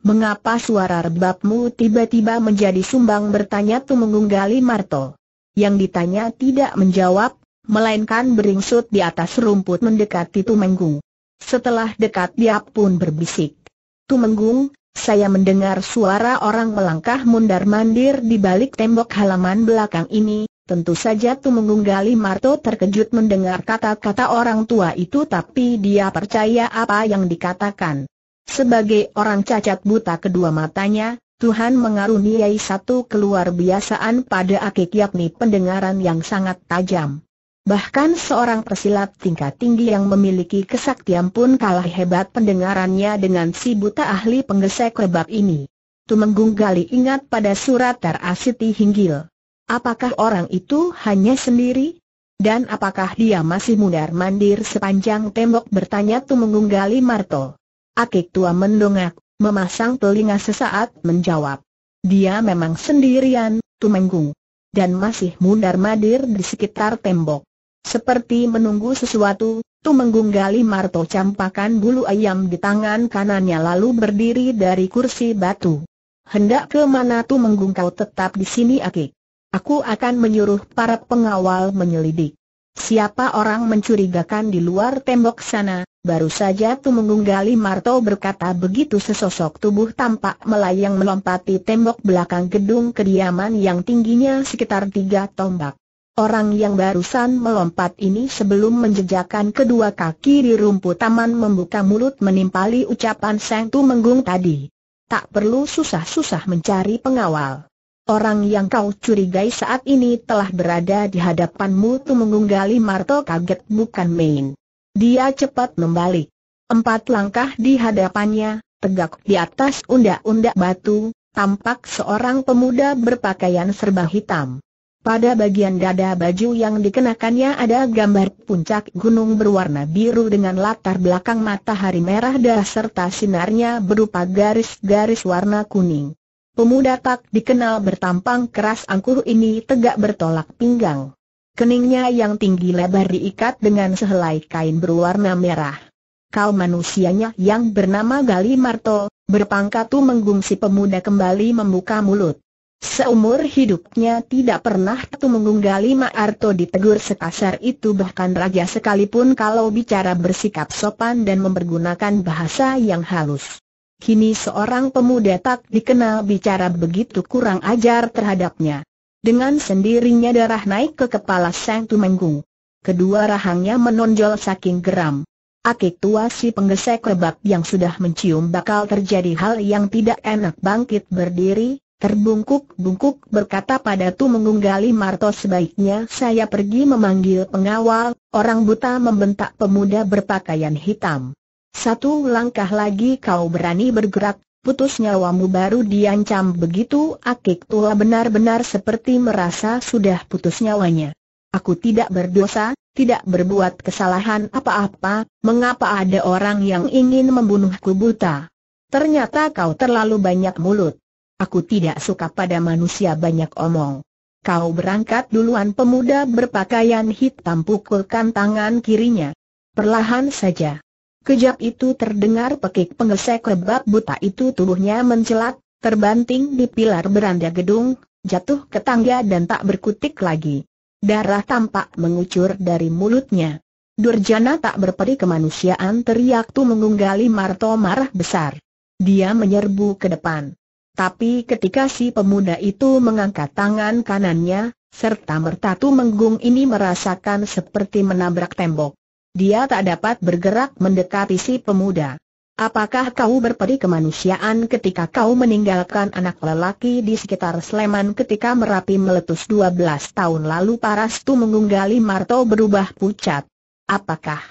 Mengapa suara rebabmu tiba-tiba menjadi sumbang bertanya Tu menggunggali Marto. Yang ditanya tidak menjawab, melainkan beringsut di atas rumput mendekati Tumenggung. Setelah dekat dia pun berbisik. Tumenggung, saya mendengar suara orang melangkah mundar-mandir di balik tembok halaman belakang ini, tentu saja Tumenggung Gali Marto terkejut mendengar kata-kata orang tua itu tapi dia percaya apa yang dikatakan. Sebagai orang cacat buta kedua matanya, Tuhan mengaruniai satu keluar biasaan pada akik yakni pendengaran yang sangat tajam. Bahkan seorang pesilat tingkat tinggi yang memiliki kesaktian pun kalah hebat pendengarannya dengan si buta ahli penggesek lebak ini. Tumenggung Gali ingat pada surat terasiti Hinggil. Apakah orang itu hanya sendiri? Dan apakah dia masih mundar-mandir sepanjang tembok bertanya Tumenggung Gali Marto? Akik tua mendongak, memasang telinga sesaat menjawab. Dia memang sendirian, Tumenggung. Dan masih mundar-mandir di sekitar tembok. Seperti menunggu sesuatu, tu menggunggali Marto campakan bulu ayam di tangan kanannya lalu berdiri dari kursi batu. Hendak ke mana tu menggungkau tetap di sini Aki? Aku akan menyuruh para pengawal menyelidik. Siapa orang mencurigakan di luar tembok sana? Baru saja tu menggunggali Marto berkata begitu sesosok tubuh tampak melayang melompati tembok belakang gedung kediaman yang tingginya sekitar tiga tombak. Orang yang barusan melompat ini sebelum menjejakkan kedua kaki di rumput taman membuka mulut menimpali ucapan Seng Tu Menggung tadi. Tak perlu susah-susah mencari pengawal. Orang yang kau curigai saat ini telah berada di hadapanmu Tu Menggung Marto kaget bukan main. Dia cepat membalik. Empat langkah di hadapannya, tegak di atas undak-undak batu, tampak seorang pemuda berpakaian serba hitam. Pada bagian dada baju yang dikenakannya ada gambar puncak gunung berwarna biru dengan latar belakang matahari merah dah serta sinarnya berupa garis-garis warna kuning. Pemuda tak dikenal bertampang keras angkuh ini tegak bertolak pinggang. Keningnya yang tinggi lebar diikat dengan sehelai kain berwarna merah. Kau manusianya yang bernama Gali Marto, berpangkat tu menggungsi pemuda kembali membuka mulut. Seumur hidupnya tidak pernah Ketu mengunggali Ma'arto ditegur sekasar itu bahkan raja sekalipun kalau bicara bersikap sopan dan mempergunakan bahasa yang halus. Kini seorang pemuda tak dikenal bicara begitu kurang ajar terhadapnya. Dengan sendirinya darah naik ke kepala Sang Tumenggung. Kedua rahangnya menonjol saking geram. Akik tua si penggesek rebab yang sudah mencium bakal terjadi hal yang tidak enak bangkit berdiri, terbungkuk-bungkuk berkata pada Tu Menggali Marto sebaiknya saya pergi memanggil pengawal, orang buta membentak pemuda berpakaian hitam. Satu langkah lagi kau berani bergerak, putus nyawamu baru diancam begitu akik tua benar-benar seperti merasa sudah putus nyawanya. Aku tidak berdosa, tidak berbuat kesalahan apa-apa, mengapa ada orang yang ingin membunuhku buta? Ternyata kau terlalu banyak mulut. Aku tidak suka pada manusia banyak omong. Kau berangkat duluan pemuda berpakaian hitam pukulkan tangan kirinya. Perlahan saja. Kejap itu terdengar pekik penggesek lebab buta itu tubuhnya mencelat, terbanting di pilar beranda gedung, jatuh ke tangga dan tak berkutik lagi. Darah tampak mengucur dari mulutnya. Durjana tak berperi kemanusiaan teriak tu mengunggali Marto marah besar. Dia menyerbu ke depan. Tapi ketika si pemuda itu mengangkat tangan kanannya, serta mertatu menggung ini merasakan seperti menabrak tembok. Dia tak dapat bergerak mendekati si pemuda. Apakah kau berperi kemanusiaan ketika kau meninggalkan anak lelaki di sekitar Sleman ketika Merapi meletus 12 tahun lalu Paras tu mengunggali Marto berubah pucat? Apakah?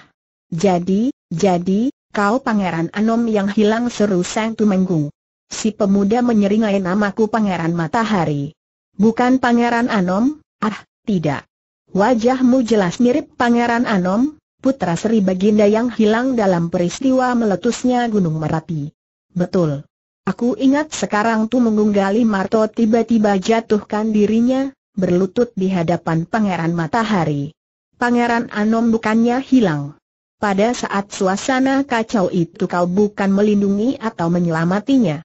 Jadi, jadi, kau pangeran Anom yang hilang seru Sang Tumenggung si pemuda menyeringai namaku Pangeran Matahari. Bukan Pangeran Anom, ah, tidak. Wajahmu jelas mirip Pangeran Anom, putra Sri Baginda yang hilang dalam peristiwa meletusnya Gunung Merapi. Betul. Aku ingat sekarang tu mengunggali Marto tiba-tiba jatuhkan dirinya, berlutut di hadapan Pangeran Matahari. Pangeran Anom bukannya hilang. Pada saat suasana kacau itu kau bukan melindungi atau menyelamatinya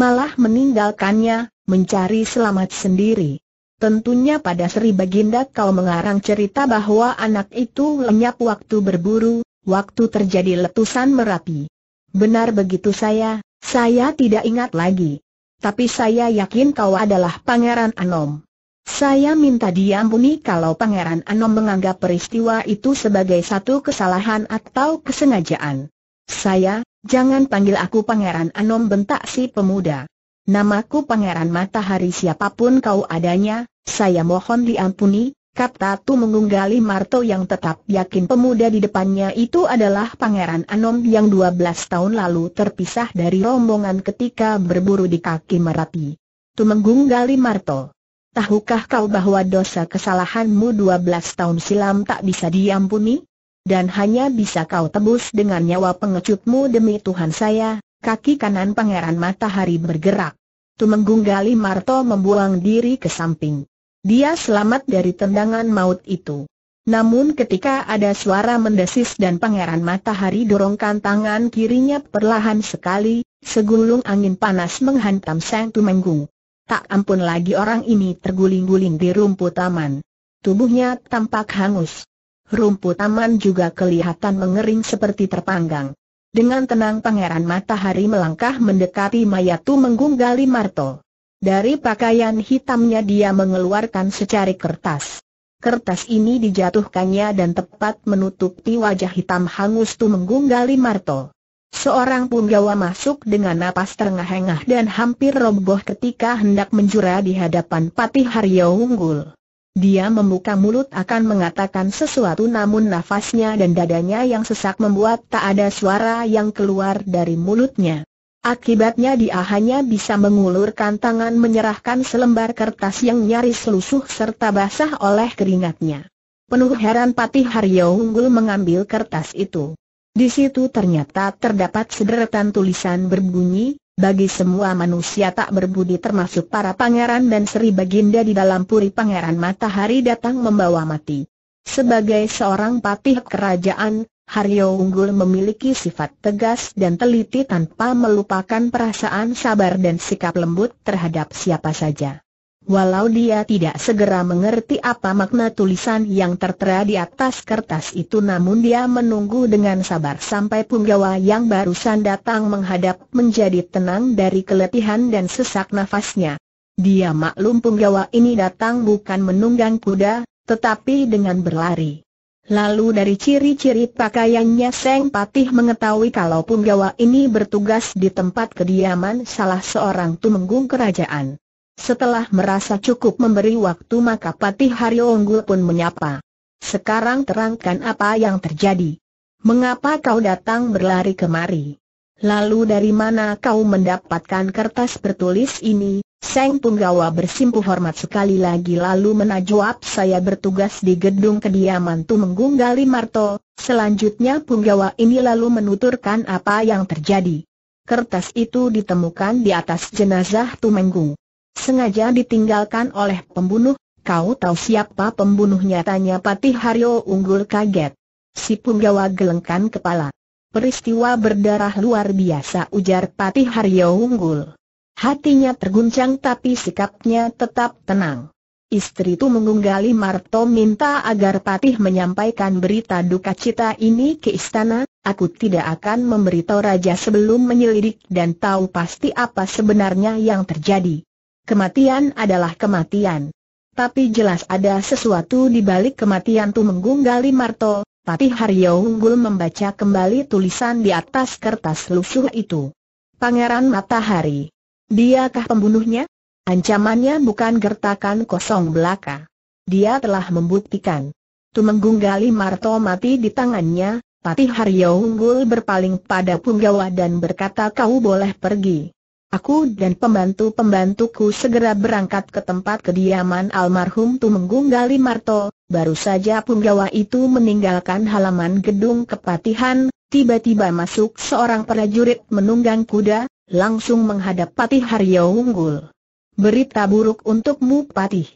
malah meninggalkannya, mencari selamat sendiri. Tentunya pada Sri Baginda kau mengarang cerita bahwa anak itu lenyap waktu berburu, waktu terjadi letusan Merapi. Benar begitu saya, saya tidak ingat lagi. Tapi saya yakin kau adalah Pangeran Anom. Saya minta diampuni kalau Pangeran Anom menganggap peristiwa itu sebagai satu kesalahan atau kesengajaan. Saya, Jangan panggil aku Pangeran Anom bentak si pemuda. Namaku Pangeran Matahari siapapun kau adanya, saya mohon diampuni, kata Tu mengunggali Marto yang tetap yakin pemuda di depannya itu adalah Pangeran Anom yang 12 tahun lalu terpisah dari rombongan ketika berburu di kaki Merapi. Tu mengunggali Marto. Tahukah kau bahwa dosa kesalahanmu 12 tahun silam tak bisa diampuni? dan hanya bisa kau tebus dengan nyawa pengecutmu demi Tuhan saya, kaki kanan pangeran matahari bergerak. Tumenggung Gali Marto membuang diri ke samping. Dia selamat dari tendangan maut itu. Namun ketika ada suara mendesis dan pangeran matahari dorongkan tangan kirinya perlahan sekali, segulung angin panas menghantam sang Tumenggung. Tak ampun lagi orang ini terguling-guling di rumput taman. Tubuhnya tampak hangus rumput taman juga kelihatan mengering seperti terpanggang. Dengan tenang Pangeran Matahari melangkah mendekati tu menggunggali Marto. Dari pakaian hitamnya dia mengeluarkan secari kertas. Kertas ini dijatuhkannya dan tepat menutupi wajah hitam hangus tu menggunggali Marto. Seorang punggawa masuk dengan napas terengah-engah dan hampir roboh ketika hendak menjura di hadapan Patih Haryo Unggul. Dia membuka mulut akan mengatakan sesuatu namun nafasnya dan dadanya yang sesak membuat tak ada suara yang keluar dari mulutnya. Akibatnya dia hanya bisa mengulurkan tangan menyerahkan selembar kertas yang nyaris lusuh serta basah oleh keringatnya. Penuh heran Patih Haryo Unggul mengambil kertas itu. Di situ ternyata terdapat sederetan tulisan berbunyi, bagi semua manusia tak berbudi termasuk para pangeran dan Sri Baginda di dalam puri pangeran matahari datang membawa mati. Sebagai seorang patih kerajaan, Haryo Unggul memiliki sifat tegas dan teliti tanpa melupakan perasaan sabar dan sikap lembut terhadap siapa saja walau dia tidak segera mengerti apa makna tulisan yang tertera di atas kertas itu namun dia menunggu dengan sabar sampai punggawa yang barusan datang menghadap menjadi tenang dari keletihan dan sesak nafasnya. Dia maklum punggawa ini datang bukan menunggang kuda, tetapi dengan berlari. Lalu dari ciri-ciri pakaiannya Seng Patih mengetahui kalau punggawa ini bertugas di tempat kediaman salah seorang tumenggung kerajaan. Setelah merasa cukup memberi waktu maka Patih Haryo Unggul pun menyapa. Sekarang terangkan apa yang terjadi. Mengapa kau datang berlari kemari? Lalu dari mana kau mendapatkan kertas bertulis ini? Seng Punggawa bersimpuh hormat sekali lagi lalu menajawab saya bertugas di gedung kediaman Tumenggung Gali Marto. Selanjutnya Punggawa ini lalu menuturkan apa yang terjadi. Kertas itu ditemukan di atas jenazah Tumenggung. Sengaja ditinggalkan oleh pembunuh, kau tahu siapa pembunuhnya? Tanya Patih Haryo Unggul kaget. Si punggawa gelengkan kepala. Peristiwa berdarah luar biasa ujar Patih Haryo Unggul. Hatinya terguncang tapi sikapnya tetap tenang. Istri itu mengunggali Marto minta agar Patih menyampaikan berita duka cita ini ke istana, aku tidak akan memberitahu raja sebelum menyelidik dan tahu pasti apa sebenarnya yang terjadi. Kematian adalah kematian. Tapi jelas ada sesuatu di balik kematian Tumenggung Gali Marto, Patih Haryo Unggul membaca kembali tulisan di atas kertas lusuh itu. Pangeran Matahari. Diakah pembunuhnya? Ancamannya bukan gertakan kosong belaka. Dia telah membuktikan. Tumenggung Gali Marto mati di tangannya, Patih Haryo Unggul berpaling pada Punggawa dan berkata kau boleh pergi. Aku dan pembantu-pembantuku segera berangkat ke tempat kediaman almarhum Tumenggung Gali Marto, baru saja punggawa itu meninggalkan halaman gedung kepatihan, tiba-tiba masuk seorang prajurit menunggang kuda, langsung menghadap Patih Haryo Unggul. Berita buruk untukmu Patih.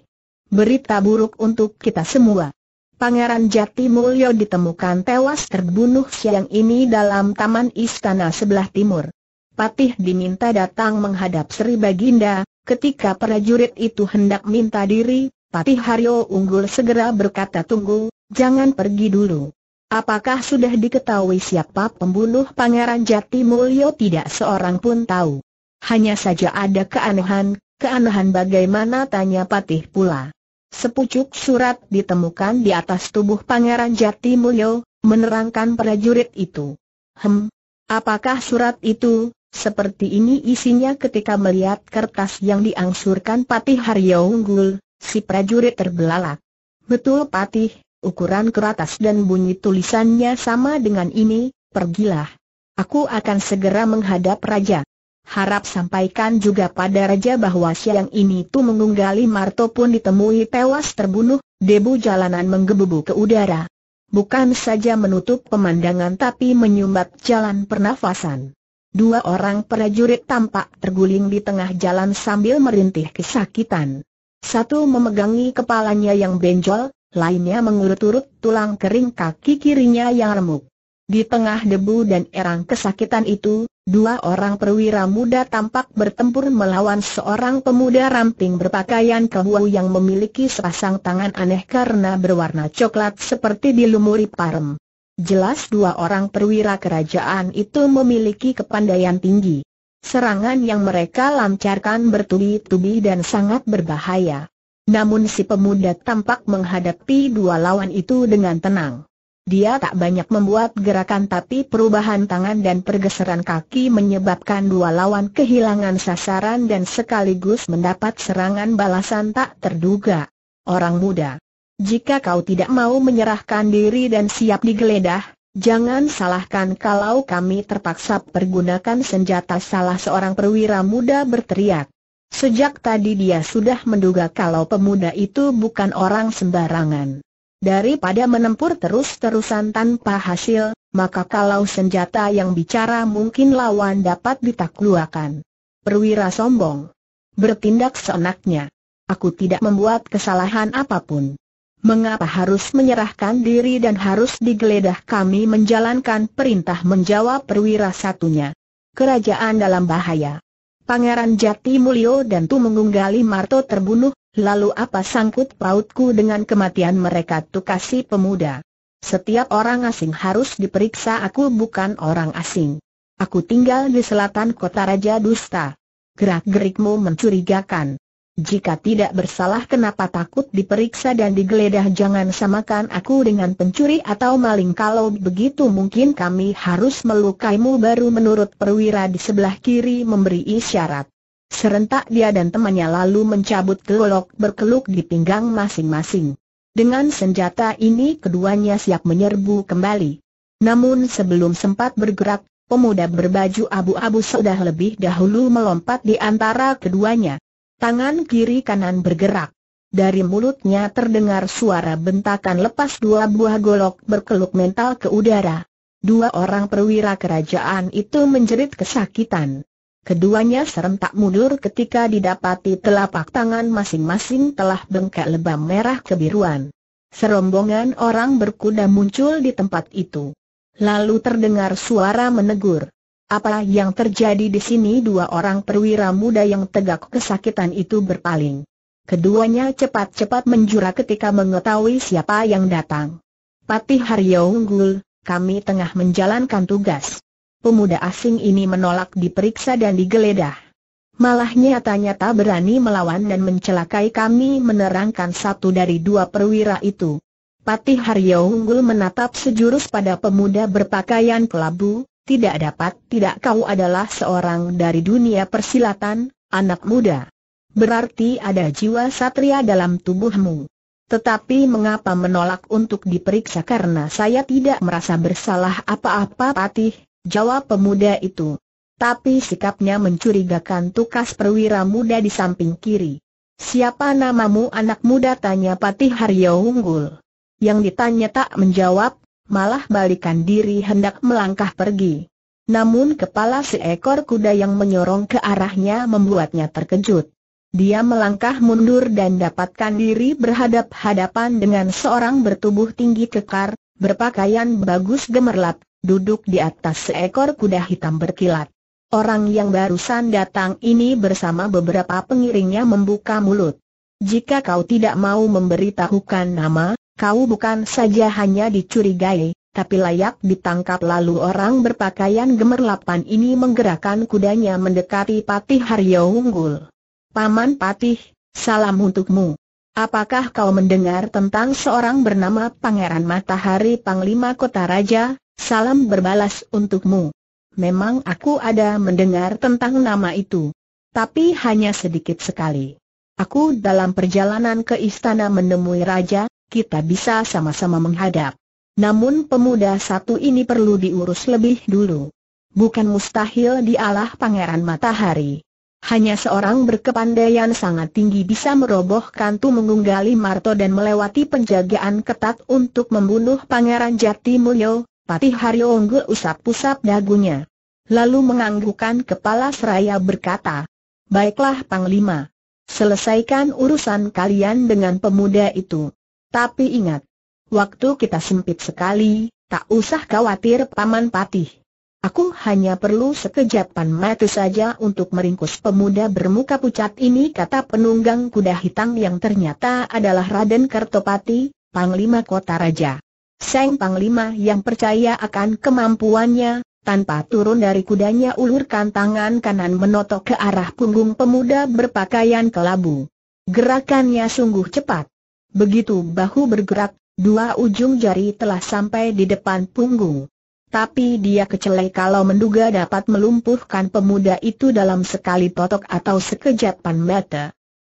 Berita buruk untuk kita semua. Pangeran Jati Mulyo ditemukan tewas terbunuh siang ini dalam taman istana sebelah timur. Patih diminta datang menghadap Sri Baginda, ketika prajurit itu hendak minta diri, Patih Haryo Unggul segera berkata tunggu, jangan pergi dulu. Apakah sudah diketahui siapa pembunuh Pangeran Jati Mulyo tidak seorang pun tahu. Hanya saja ada keanehan, keanehan bagaimana tanya Patih pula. Sepucuk surat ditemukan di atas tubuh Pangeran Jati Mulyo, menerangkan prajurit itu. Hem, apakah surat itu, seperti ini isinya ketika melihat kertas yang diangsurkan Patih Haryo Unggul, si prajurit terbelalak. Betul Patih, ukuran kertas dan bunyi tulisannya sama dengan ini, pergilah. Aku akan segera menghadap Raja. Harap sampaikan juga pada Raja bahwa siang ini tu mengunggali Marto pun ditemui tewas terbunuh, debu jalanan menggebu ke udara. Bukan saja menutup pemandangan tapi menyumbat jalan pernafasan. Dua orang prajurit tampak terguling di tengah jalan sambil merintih kesakitan. Satu memegangi kepalanya yang benjol, lainnya mengurut-urut tulang kering kaki kirinya yang remuk. Di tengah debu dan erang kesakitan itu, dua orang perwira muda tampak bertempur melawan seorang pemuda ramping berpakaian kewu yang memiliki sepasang tangan aneh karena berwarna coklat seperti dilumuri parem. Jelas dua orang perwira kerajaan itu memiliki kepandaian tinggi. Serangan yang mereka lancarkan bertubi-tubi dan sangat berbahaya. Namun si pemuda tampak menghadapi dua lawan itu dengan tenang. Dia tak banyak membuat gerakan tapi perubahan tangan dan pergeseran kaki menyebabkan dua lawan kehilangan sasaran dan sekaligus mendapat serangan balasan tak terduga. Orang muda jika kau tidak mau menyerahkan diri dan siap digeledah, jangan salahkan kalau kami terpaksa pergunakan senjata salah seorang perwira muda berteriak. Sejak tadi dia sudah menduga kalau pemuda itu bukan orang sembarangan. Daripada menempur terus-terusan tanpa hasil, maka kalau senjata yang bicara mungkin lawan dapat ditakluakan. Perwira sombong. Bertindak seenaknya. Aku tidak membuat kesalahan apapun mengapa harus menyerahkan diri dan harus digeledah kami menjalankan perintah menjawab perwira satunya. Kerajaan dalam bahaya. Pangeran Jati Mulyo dan Tumengunggali Marto terbunuh, lalu apa sangkut pautku dengan kematian mereka tukasi pemuda. Setiap orang asing harus diperiksa aku bukan orang asing. Aku tinggal di selatan kota Raja Dusta. Gerak-gerikmu mencurigakan. Jika tidak bersalah kenapa takut diperiksa dan digeledah jangan samakan aku dengan pencuri atau maling Kalau begitu mungkin kami harus melukaimu baru menurut perwira di sebelah kiri memberi isyarat Serentak dia dan temannya lalu mencabut gelok berkeluk di pinggang masing-masing Dengan senjata ini keduanya siap menyerbu kembali Namun sebelum sempat bergerak, pemuda berbaju abu-abu sudah lebih dahulu melompat di antara keduanya tangan kiri kanan bergerak. Dari mulutnya terdengar suara bentakan lepas dua buah golok berkeluk mental ke udara. Dua orang perwira kerajaan itu menjerit kesakitan. Keduanya serentak mundur ketika didapati telapak tangan masing-masing telah bengkak lebam merah kebiruan. Serombongan orang berkuda muncul di tempat itu. Lalu terdengar suara menegur. Apa yang terjadi di sini dua orang perwira muda yang tegak kesakitan itu berpaling. Keduanya cepat-cepat menjura ketika mengetahui siapa yang datang. Patih Haryo Unggul, kami tengah menjalankan tugas. Pemuda asing ini menolak diperiksa dan digeledah. Malah nyata-nyata berani melawan dan mencelakai kami menerangkan satu dari dua perwira itu. Patih Haryo Unggul menatap sejurus pada pemuda berpakaian kelabu, tidak dapat tidak kau adalah seorang dari dunia persilatan, anak muda. Berarti ada jiwa satria dalam tubuhmu. Tetapi mengapa menolak untuk diperiksa karena saya tidak merasa bersalah apa-apa patih, jawab pemuda itu. Tapi sikapnya mencurigakan tukas perwira muda di samping kiri. Siapa namamu anak muda tanya Patih Haryo Unggul. Yang ditanya tak menjawab, malah balikan diri hendak melangkah pergi. Namun kepala seekor kuda yang menyorong ke arahnya membuatnya terkejut. Dia melangkah mundur dan dapatkan diri berhadap-hadapan dengan seorang bertubuh tinggi kekar, berpakaian bagus gemerlap, duduk di atas seekor kuda hitam berkilat. Orang yang barusan datang ini bersama beberapa pengiringnya membuka mulut. Jika kau tidak mau memberitahukan nama, Kau bukan saja hanya dicurigai, tapi layak ditangkap lalu orang berpakaian gemerlapan ini menggerakkan kudanya mendekati Patih Haryo Unggul. Paman Patih, salam untukmu. Apakah kau mendengar tentang seorang bernama Pangeran Matahari Panglima Kota Raja? Salam berbalas untukmu. Memang aku ada mendengar tentang nama itu. Tapi hanya sedikit sekali. Aku dalam perjalanan ke istana menemui Raja, kita bisa sama-sama menghadap. Namun pemuda satu ini perlu diurus lebih dulu. Bukan mustahil dialah Pangeran Matahari. Hanya seorang berkepandaian sangat tinggi bisa merobohkan tu mengunggali Marto dan melewati penjagaan ketat untuk membunuh Pangeran Jati Mulyo, Patih Haryo Unggul usap-usap dagunya. Lalu menganggukkan kepala seraya berkata, Baiklah Panglima, selesaikan urusan kalian dengan pemuda itu. Tapi ingat, waktu kita sempit sekali, tak usah khawatir Paman Patih. Aku hanya perlu sekejapan mata saja untuk meringkus pemuda bermuka pucat ini kata penunggang kuda hitam yang ternyata adalah Raden Kartopati, Panglima Kota Raja. Seng Panglima yang percaya akan kemampuannya, tanpa turun dari kudanya ulurkan tangan kanan menotok ke arah punggung pemuda berpakaian kelabu. Gerakannya sungguh cepat. Begitu bahu bergerak, dua ujung jari telah sampai di depan punggung. Tapi dia kecelai kalau menduga dapat melumpuhkan pemuda itu dalam sekali totok atau sekejapan mata.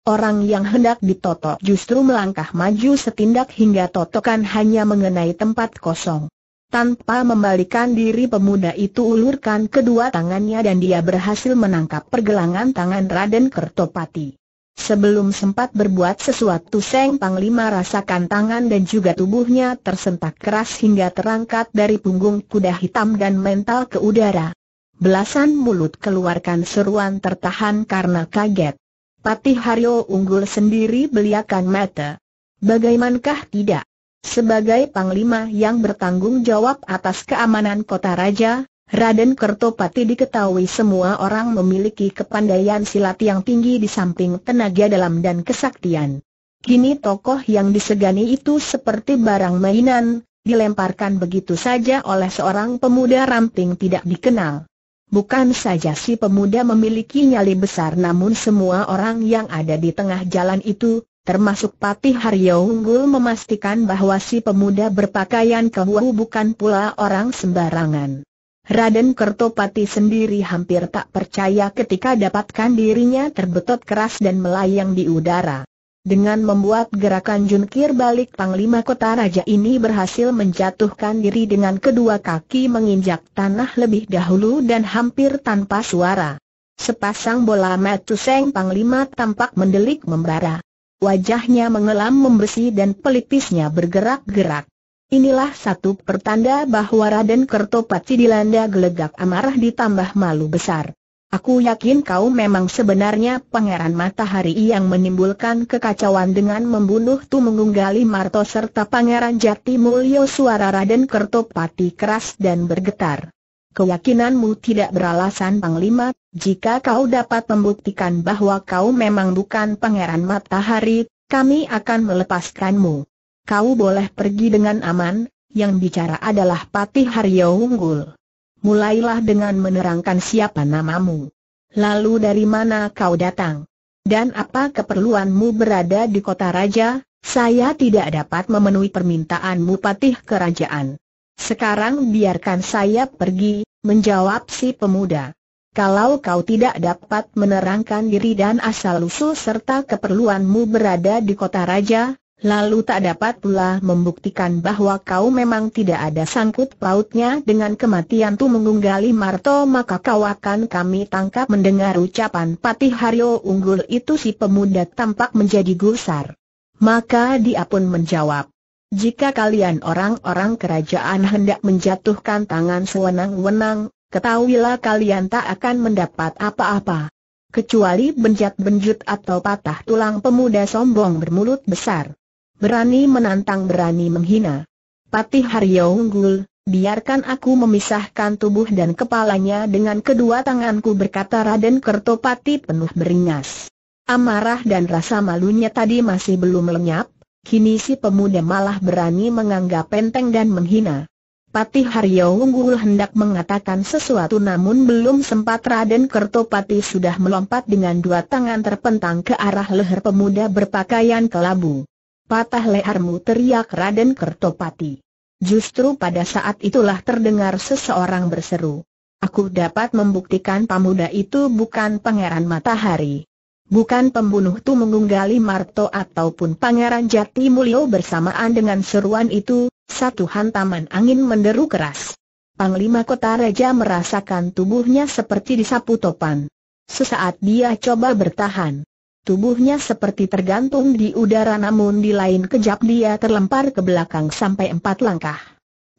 Orang yang hendak ditotok justru melangkah maju setindak hingga totokan hanya mengenai tempat kosong. Tanpa membalikan diri pemuda itu ulurkan kedua tangannya dan dia berhasil menangkap pergelangan tangan Raden Kertopati. Sebelum sempat berbuat sesuatu Seng Panglima rasakan tangan dan juga tubuhnya tersentak keras hingga terangkat dari punggung kuda hitam dan mental ke udara. Belasan mulut keluarkan seruan tertahan karena kaget. Patih Haryo unggul sendiri beliakan mata. Bagaimanakah tidak? Sebagai Panglima yang bertanggung jawab atas keamanan kota Raja, Raden Kertopati diketahui semua orang memiliki kepandaian silat yang tinggi di samping tenaga dalam dan kesaktian. Kini tokoh yang disegani itu seperti barang mainan, dilemparkan begitu saja oleh seorang pemuda ramping tidak dikenal. Bukan saja si pemuda memiliki nyali besar namun semua orang yang ada di tengah jalan itu, termasuk Patih Haryo Unggul memastikan bahwa si pemuda berpakaian kehuahu bukan pula orang sembarangan. Raden Kertopati sendiri hampir tak percaya ketika dapatkan dirinya terbetot keras dan melayang di udara. Dengan membuat gerakan junkir balik Panglima Kota Raja ini berhasil menjatuhkan diri dengan kedua kaki menginjak tanah lebih dahulu dan hampir tanpa suara. Sepasang bola seng Panglima tampak mendelik membara. Wajahnya mengelam membesi dan pelipisnya bergerak-gerak. Inilah satu pertanda bahwa Raden Kertopati dilanda gelegak amarah ditambah malu besar. Aku yakin kau memang sebenarnya Pangeran Matahari yang menimbulkan kekacauan dengan membunuh Tumenggung Gali Marto serta Pangeran Jati Mulyo suara Raden Kertopati keras dan bergetar. Keyakinanmu tidak beralasan Panglima, jika kau dapat membuktikan bahwa kau memang bukan Pangeran Matahari, kami akan melepaskanmu kau boleh pergi dengan aman, yang bicara adalah Patih Haryo Unggul. Mulailah dengan menerangkan siapa namamu. Lalu dari mana kau datang? Dan apa keperluanmu berada di kota raja? Saya tidak dapat memenuhi permintaanmu Patih Kerajaan. Sekarang biarkan saya pergi, menjawab si pemuda. Kalau kau tidak dapat menerangkan diri dan asal-usul serta keperluanmu berada di kota raja, lalu tak dapat pula membuktikan bahwa kau memang tidak ada sangkut pautnya dengan kematian tu mengunggali Marto maka kau akan kami tangkap mendengar ucapan Patih Haryo Unggul itu si pemuda tampak menjadi gusar. Maka dia pun menjawab, jika kalian orang-orang kerajaan hendak menjatuhkan tangan sewenang-wenang, ketahuilah kalian tak akan mendapat apa-apa kecuali benjat-benjut atau patah tulang pemuda sombong bermulut besar. Berani menantang berani menghina. Patih Haryo unggul, biarkan aku memisahkan tubuh dan kepalanya dengan kedua tanganku berkata Raden Kertopati penuh beringas. Amarah dan rasa malunya tadi masih belum lenyap, kini si pemuda malah berani menganggap penteng dan menghina. Patih Haryo unggul hendak mengatakan sesuatu namun belum sempat Raden Kertopati sudah melompat dengan dua tangan terpentang ke arah leher pemuda berpakaian kelabu. Patah lehermu teriak Raden Kertopati. Justru pada saat itulah terdengar seseorang berseru. Aku dapat membuktikan pemuda itu bukan pangeran matahari. Bukan pembunuh itu mengunggali Marto ataupun pangeran jati Mulyo bersamaan dengan seruan itu, satu hantaman angin menderu keras. Panglima kota raja merasakan tubuhnya seperti disapu topan. Sesaat dia coba bertahan. Tubuhnya seperti tergantung di udara namun di lain kejap dia terlempar ke belakang sampai empat langkah.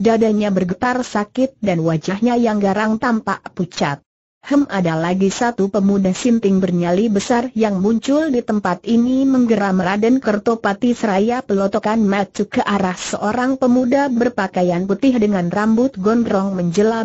Dadanya bergetar sakit dan wajahnya yang garang tampak pucat. Hem ada lagi satu pemuda sinting bernyali besar yang muncul di tempat ini menggeram Raden Kertopati seraya pelotokan maju ke arah seorang pemuda berpakaian putih dengan rambut gondrong menjela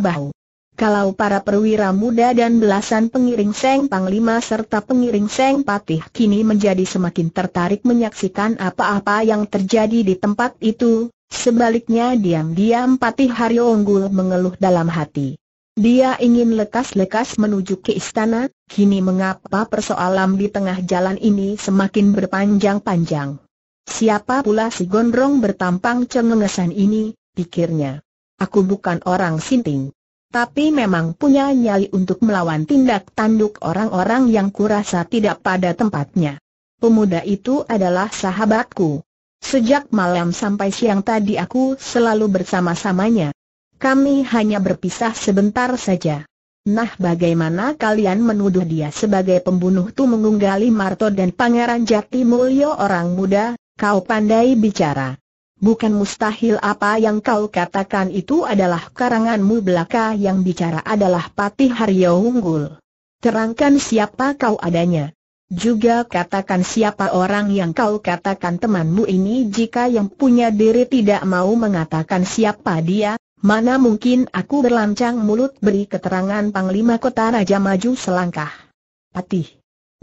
kalau para perwira muda dan belasan pengiring Seng Panglima serta pengiring Seng Patih kini menjadi semakin tertarik menyaksikan apa-apa yang terjadi di tempat itu, sebaliknya diam-diam Patih Haryo Unggul mengeluh dalam hati. Dia ingin lekas-lekas menuju ke istana, kini mengapa persoalan di tengah jalan ini semakin berpanjang-panjang. Siapa pula si gondrong bertampang cengengesan ini, pikirnya. Aku bukan orang sinting tapi memang punya nyali untuk melawan tindak tanduk orang-orang yang kurasa tidak pada tempatnya. Pemuda itu adalah sahabatku. Sejak malam sampai siang tadi aku selalu bersama-samanya. Kami hanya berpisah sebentar saja. Nah bagaimana kalian menuduh dia sebagai pembunuh tu mengunggali Marto dan Pangeran Jati Mulyo orang muda, kau pandai bicara. Bukan mustahil apa yang kau katakan itu adalah karanganmu belaka yang bicara adalah Patih Haryo Unggul. Terangkan siapa kau adanya. Juga katakan siapa orang yang kau katakan temanmu ini jika yang punya diri tidak mau mengatakan siapa dia, mana mungkin aku berlancang mulut beri keterangan Panglima Kota Raja Maju selangkah. Patih.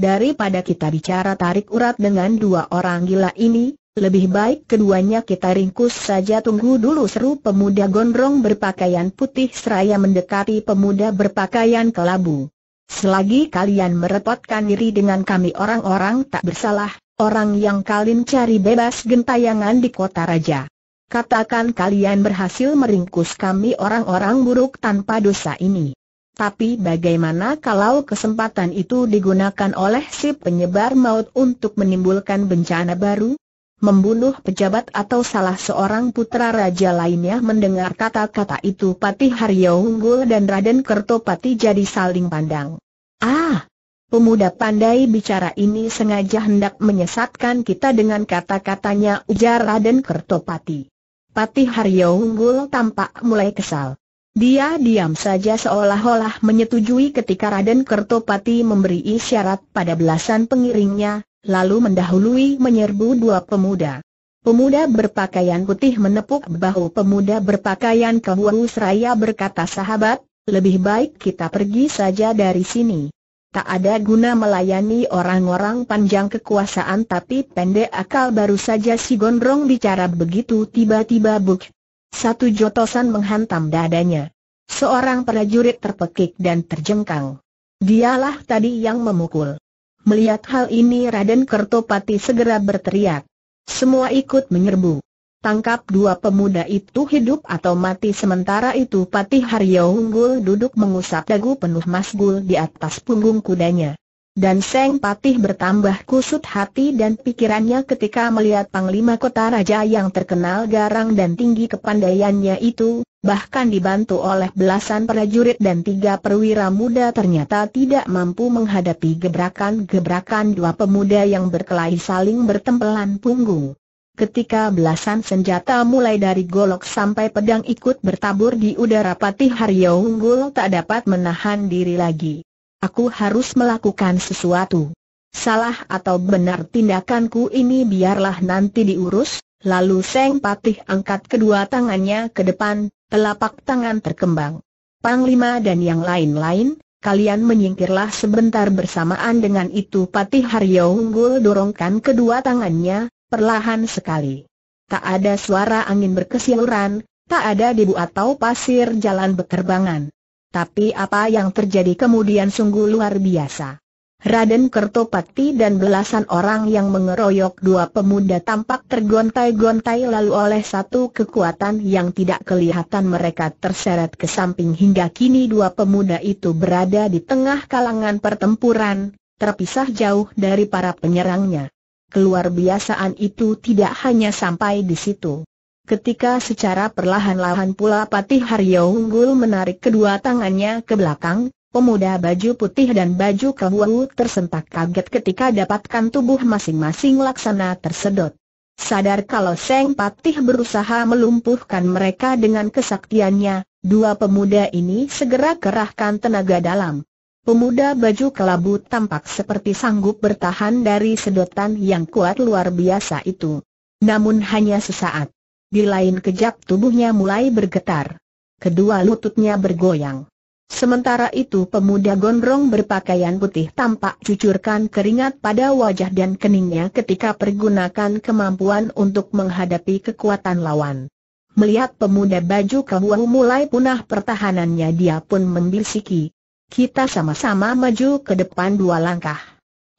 Daripada kita bicara tarik urat dengan dua orang gila ini, lebih baik keduanya kita ringkus saja tunggu dulu seru pemuda gondrong berpakaian putih seraya mendekati pemuda berpakaian kelabu. Selagi kalian merepotkan diri dengan kami orang-orang tak bersalah, orang yang kalian cari bebas gentayangan di kota raja. Katakan kalian berhasil meringkus kami orang-orang buruk tanpa dosa ini. Tapi bagaimana kalau kesempatan itu digunakan oleh si penyebar maut untuk menimbulkan bencana baru? membunuh pejabat atau salah seorang putra raja lainnya mendengar kata-kata itu Patih Haryo Unggul dan Raden Kertopati jadi saling pandang. Ah! Pemuda pandai bicara ini sengaja hendak menyesatkan kita dengan kata-katanya ujar Raden Kertopati. Patih Haryo Unggul tampak mulai kesal. Dia diam saja seolah-olah menyetujui ketika Raden Kertopati memberi isyarat pada belasan pengiringnya, lalu mendahului menyerbu dua pemuda. Pemuda berpakaian putih menepuk bahu pemuda berpakaian kehuau seraya berkata sahabat, lebih baik kita pergi saja dari sini. Tak ada guna melayani orang-orang panjang kekuasaan tapi pendek akal baru saja si Gondrong bicara begitu tiba-tiba buk. Satu jotosan menghantam dadanya. Seorang prajurit terpekik dan terjengkang. Dialah tadi yang memukul. Melihat hal ini Raden Kertopati segera berteriak. Semua ikut menyerbu. Tangkap dua pemuda itu hidup atau mati sementara itu Patih Haryo Unggul duduk mengusap dagu penuh masgul di atas punggung kudanya. Dan Seng Patih bertambah kusut hati dan pikirannya ketika melihat Panglima Kota Raja yang terkenal garang dan tinggi kepandaiannya itu, bahkan dibantu oleh belasan prajurit dan tiga perwira muda ternyata tidak mampu menghadapi gebrakan-gebrakan dua pemuda yang berkelahi saling bertempelan punggung. Ketika belasan senjata mulai dari golok sampai pedang ikut bertabur di udara Patih Haryo Unggul tak dapat menahan diri lagi. Aku harus melakukan sesuatu. Salah atau benar tindakanku ini biarlah nanti diurus, Lalu Seng Patih angkat kedua tangannya ke depan, telapak tangan terkembang. Panglima dan yang lain-lain, kalian menyingkirlah sebentar bersamaan dengan itu Patih Haryo unggul dorongkan kedua tangannya, perlahan sekali. Tak ada suara angin berkesiluran, tak ada debu atau pasir jalan berterbangan. Tapi apa yang terjadi kemudian sungguh luar biasa. Raden Kertopati dan belasan orang yang mengeroyok dua pemuda tampak tergontai-gontai lalu oleh satu kekuatan yang tidak kelihatan mereka terseret ke samping hingga kini dua pemuda itu berada di tengah kalangan pertempuran, terpisah jauh dari para penyerangnya. Keluar biasaan itu tidak hanya sampai di situ. Ketika secara perlahan-lahan pula Patih Haryo Unggul menarik kedua tangannya ke belakang, Pemuda baju putih dan baju kewu tersentak kaget ketika dapatkan tubuh masing-masing laksana tersedot. Sadar kalau Seng Patih berusaha melumpuhkan mereka dengan kesaktiannya, dua pemuda ini segera kerahkan tenaga dalam. Pemuda baju kelabu tampak seperti sanggup bertahan dari sedotan yang kuat luar biasa itu. Namun hanya sesaat. Di lain kejap tubuhnya mulai bergetar. Kedua lututnya bergoyang. Sementara itu pemuda gondrong berpakaian putih tampak cucurkan keringat pada wajah dan keningnya ketika pergunakan kemampuan untuk menghadapi kekuatan lawan. Melihat pemuda baju kebuah mulai punah pertahanannya dia pun membisiki. Kita sama-sama maju ke depan dua langkah.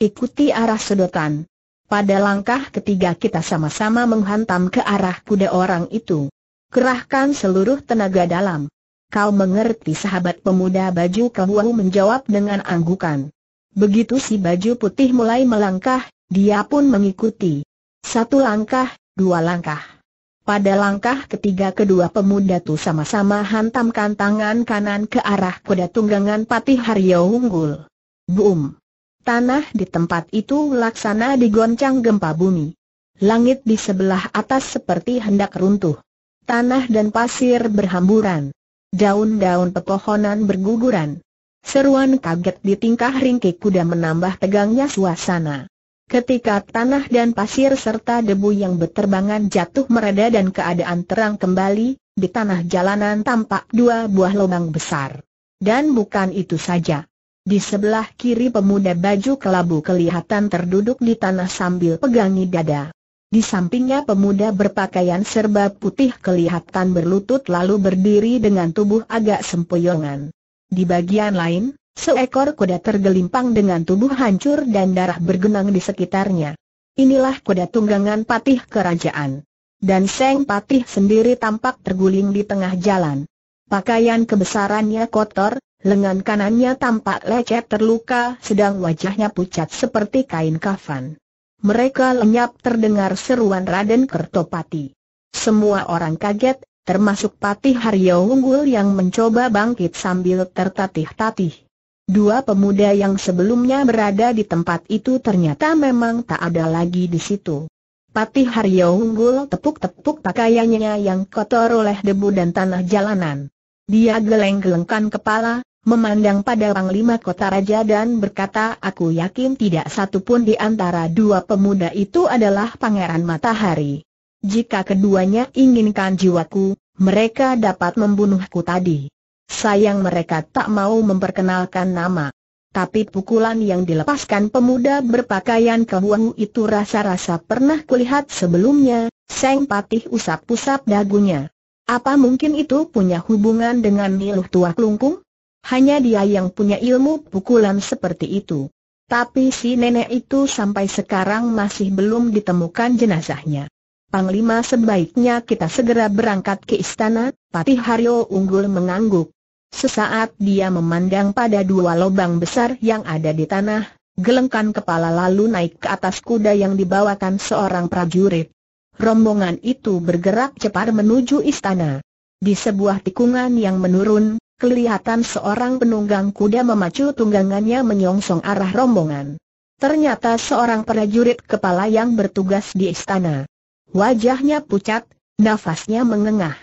Ikuti arah sedotan. Pada langkah ketiga kita sama-sama menghantam ke arah kuda orang itu. Kerahkan seluruh tenaga dalam. Kau mengerti sahabat pemuda baju kebuahu menjawab dengan anggukan. Begitu si baju putih mulai melangkah, dia pun mengikuti. Satu langkah, dua langkah. Pada langkah ketiga kedua pemuda itu sama-sama hantamkan tangan kanan ke arah kuda tunggangan Patih Haryo Unggul. Boom! Tanah di tempat itu laksana digoncang gempa bumi. Langit di sebelah atas seperti hendak runtuh. Tanah dan pasir berhamburan. Daun-daun pepohonan berguguran. Seruan kaget di tingkah ringkik kuda menambah tegangnya suasana. Ketika tanah dan pasir serta debu yang berterbangan jatuh mereda dan keadaan terang kembali, di tanah jalanan tampak dua buah lubang besar. Dan bukan itu saja. Di sebelah kiri pemuda baju kelabu kelihatan terduduk di tanah sambil pegangi dada. Di sampingnya pemuda berpakaian serba putih kelihatan berlutut lalu berdiri dengan tubuh agak sempoyongan. Di bagian lain, seekor kuda tergelimpang dengan tubuh hancur dan darah bergenang di sekitarnya. Inilah kuda tunggangan patih kerajaan. Dan Seng Patih sendiri tampak terguling di tengah jalan. Pakaian kebesarannya kotor, lengan kanannya tampak lecet terluka sedang wajahnya pucat seperti kain kafan mereka lenyap terdengar seruan Raden Kertopati. Semua orang kaget, termasuk Patih Haryo Unggul yang mencoba bangkit sambil tertatih-tatih. Dua pemuda yang sebelumnya berada di tempat itu ternyata memang tak ada lagi di situ. Patih Haryo Unggul tepuk-tepuk pakaiannya yang kotor oleh debu dan tanah jalanan. Dia geleng-gelengkan kepala, memandang pada Panglima Kota Raja dan berkata aku yakin tidak satu pun di antara dua pemuda itu adalah Pangeran Matahari. Jika keduanya inginkan jiwaku, mereka dapat membunuhku tadi. Sayang mereka tak mau memperkenalkan nama. Tapi pukulan yang dilepaskan pemuda berpakaian kehuahu itu rasa-rasa pernah kulihat sebelumnya, Seng Patih usap-usap dagunya. Apa mungkin itu punya hubungan dengan miluh tua klungkung? Hanya dia yang punya ilmu pukulan seperti itu. Tapi si nenek itu sampai sekarang masih belum ditemukan jenazahnya. Panglima sebaiknya kita segera berangkat ke istana, Patih Haryo Unggul mengangguk. Sesaat dia memandang pada dua lubang besar yang ada di tanah, gelengkan kepala lalu naik ke atas kuda yang dibawakan seorang prajurit. Rombongan itu bergerak cepat menuju istana. Di sebuah tikungan yang menurun, kelihatan seorang penunggang kuda memacu tunggangannya menyongsong arah rombongan. Ternyata seorang prajurit kepala yang bertugas di istana. Wajahnya pucat, nafasnya mengengah.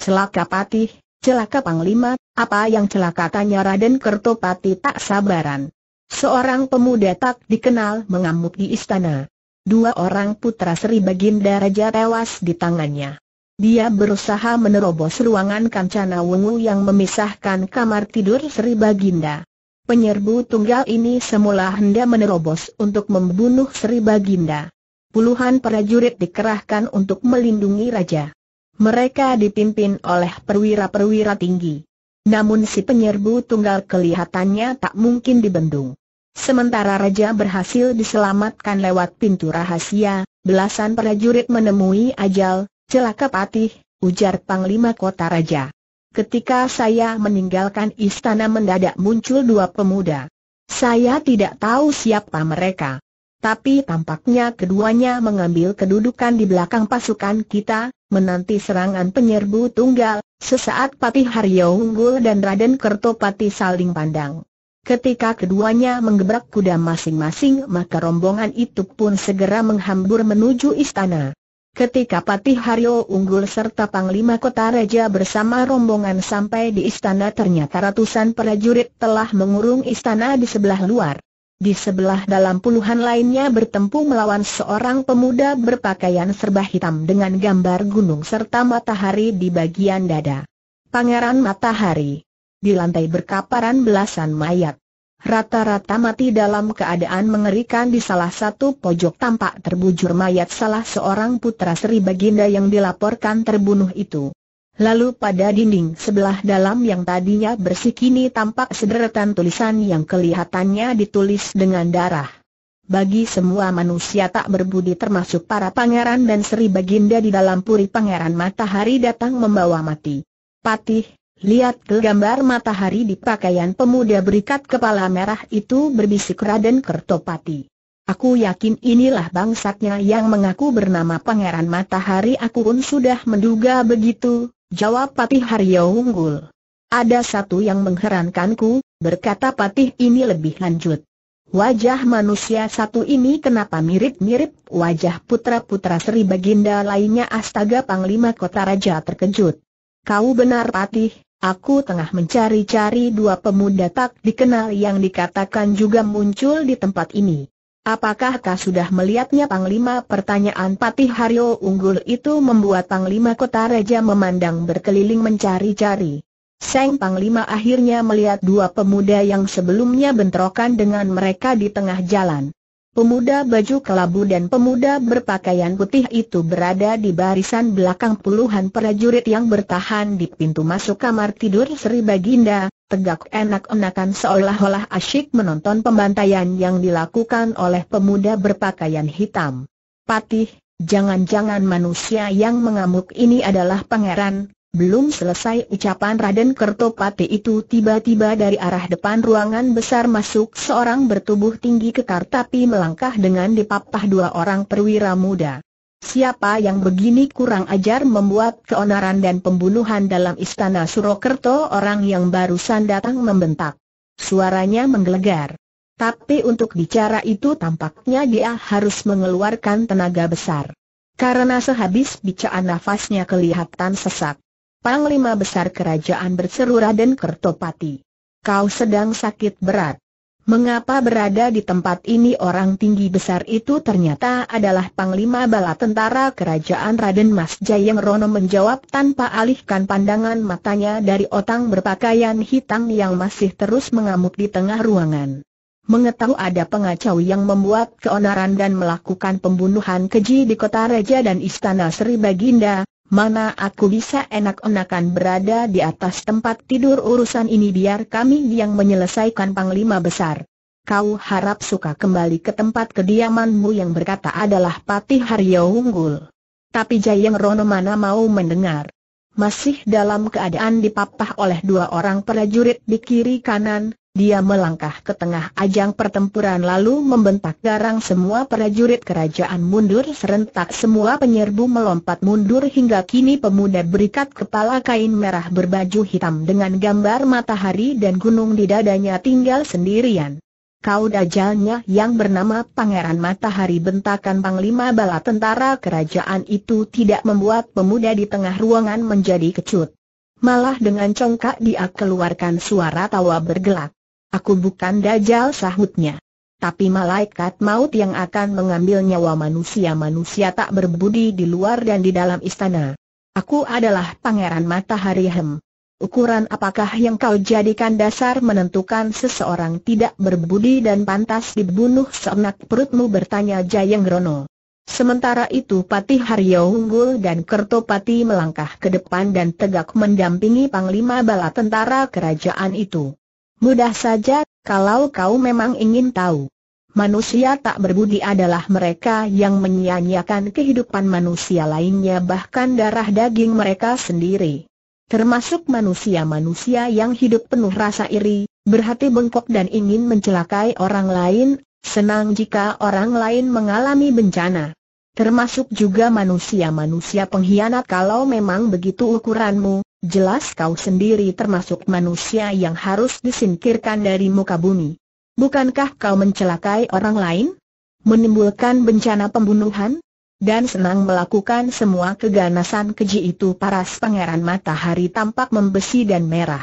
Celaka patih, celaka panglima, apa yang celaka tanya Raden Kertopati tak sabaran. Seorang pemuda tak dikenal mengamuk di istana. Dua orang putra Sri Baginda Raja tewas di tangannya. Dia berusaha menerobos ruangan kancana wungu yang memisahkan kamar tidur Sri Baginda. Penyerbu tunggal ini semula hendak menerobos untuk membunuh Sri Baginda. Puluhan prajurit dikerahkan untuk melindungi raja. Mereka dipimpin oleh perwira-perwira tinggi. Namun si penyerbu tunggal kelihatannya tak mungkin dibendung. Sementara raja berhasil diselamatkan lewat pintu rahasia, belasan prajurit menemui ajal, Celaka patih, ujar Panglima Kota Raja. Ketika saya meninggalkan istana mendadak muncul dua pemuda. Saya tidak tahu siapa mereka. Tapi tampaknya keduanya mengambil kedudukan di belakang pasukan kita, menanti serangan penyerbu tunggal, sesaat Patih Haryo Unggul dan Raden Kertopati saling pandang. Ketika keduanya menggebrak kuda masing-masing maka rombongan itu pun segera menghambur menuju istana. Ketika Patih Haryo unggul serta Panglima Kota Raja bersama rombongan sampai di istana ternyata ratusan prajurit telah mengurung istana di sebelah luar. Di sebelah dalam puluhan lainnya bertempur melawan seorang pemuda berpakaian serba hitam dengan gambar gunung serta matahari di bagian dada. Pangeran Matahari. Di lantai berkaparan belasan mayat rata-rata mati dalam keadaan mengerikan di salah satu pojok tampak terbujur mayat salah seorang putra Sri Baginda yang dilaporkan terbunuh itu. Lalu pada dinding sebelah dalam yang tadinya bersih kini tampak sederetan tulisan yang kelihatannya ditulis dengan darah. Bagi semua manusia tak berbudi termasuk para pangeran dan Sri Baginda di dalam puri pangeran matahari datang membawa mati. Patih, Lihat ke gambar matahari di pakaian pemuda berikat kepala merah itu berbisik Raden Kertopati. Aku yakin inilah bangsatnya yang mengaku bernama Pangeran Matahari aku pun sudah menduga begitu, jawab Patih Haryo Unggul. Ada satu yang mengherankanku, berkata Patih ini lebih lanjut. Wajah manusia satu ini kenapa mirip-mirip wajah putra-putra Sri Baginda lainnya Astaga Panglima Kota Raja terkejut. Kau benar Patih, Aku tengah mencari-cari dua pemuda tak dikenal yang dikatakan juga muncul di tempat ini. Apakah kau sudah melihatnya Panglima? Pertanyaan Patih Haryo Unggul itu membuat Panglima Kota Raja memandang berkeliling mencari-cari. Seng Panglima akhirnya melihat dua pemuda yang sebelumnya bentrokan dengan mereka di tengah jalan. Pemuda baju kelabu dan pemuda berpakaian putih itu berada di barisan belakang puluhan prajurit yang bertahan di pintu masuk kamar tidur Sri Baginda, tegak enak-enakan seolah-olah asyik menonton pembantaian yang dilakukan oleh pemuda berpakaian hitam. Patih, jangan-jangan manusia yang mengamuk ini adalah pangeran, belum selesai ucapan Raden Kertopati itu tiba-tiba dari arah depan ruangan besar masuk seorang bertubuh tinggi kekar tapi melangkah dengan dipapah dua orang perwira muda. Siapa yang begini kurang ajar membuat keonaran dan pembunuhan dalam istana Surokerto orang yang barusan datang membentak. Suaranya menggelegar. Tapi untuk bicara itu tampaknya dia harus mengeluarkan tenaga besar. Karena sehabis bicaan nafasnya kelihatan sesak. Panglima Besar Kerajaan berseru Raden Kertopati. Kau sedang sakit berat. Mengapa berada di tempat ini orang tinggi besar itu ternyata adalah Panglima Bala Tentara Kerajaan Raden Mas Jayeng Rono menjawab tanpa alihkan pandangan matanya dari otang berpakaian hitam yang masih terus mengamuk di tengah ruangan. Mengetahui ada pengacau yang membuat keonaran dan melakukan pembunuhan keji di kota Raja dan Istana Sri Baginda, Mana aku bisa enak-enakan berada di atas tempat tidur urusan ini biar kami yang menyelesaikan panglima besar. Kau harap suka kembali ke tempat kediamanmu yang berkata adalah Patih Haryo Unggul. Tapi Jayeng Rono mana mau mendengar. Masih dalam keadaan dipapah oleh dua orang prajurit di kiri kanan, dia melangkah ke tengah ajang pertempuran lalu membentak garang semua prajurit kerajaan mundur serentak semua penyerbu melompat mundur hingga kini pemuda berikat kepala kain merah berbaju hitam dengan gambar matahari dan gunung di dadanya tinggal sendirian. Kau dajalnya yang bernama Pangeran Matahari bentakan Panglima Bala Tentara Kerajaan itu tidak membuat pemuda di tengah ruangan menjadi kecut. Malah dengan congkak dia keluarkan suara tawa bergelak. Aku bukan Dajjal sahutnya. Tapi malaikat maut yang akan mengambil nyawa manusia-manusia tak berbudi di luar dan di dalam istana. Aku adalah Pangeran Matahari Hem. Ukuran apakah yang kau jadikan dasar menentukan seseorang tidak berbudi dan pantas dibunuh seenak perutmu bertanya Jayeng Rono. Sementara itu Patih Haryo unggul dan Kertopati melangkah ke depan dan tegak mendampingi Panglima Bala Tentara Kerajaan itu. Mudah saja, kalau kau memang ingin tahu. Manusia tak berbudi adalah mereka yang menyia-nyiakan kehidupan manusia lainnya bahkan darah daging mereka sendiri. Termasuk manusia-manusia yang hidup penuh rasa iri, berhati bengkok dan ingin mencelakai orang lain, senang jika orang lain mengalami bencana. Termasuk juga manusia-manusia pengkhianat kalau memang begitu ukuranmu, jelas kau sendiri termasuk manusia yang harus disingkirkan dari muka bumi. Bukankah kau mencelakai orang lain? Menimbulkan bencana pembunuhan? Dan senang melakukan semua keganasan keji itu paras pangeran matahari tampak membesi dan merah.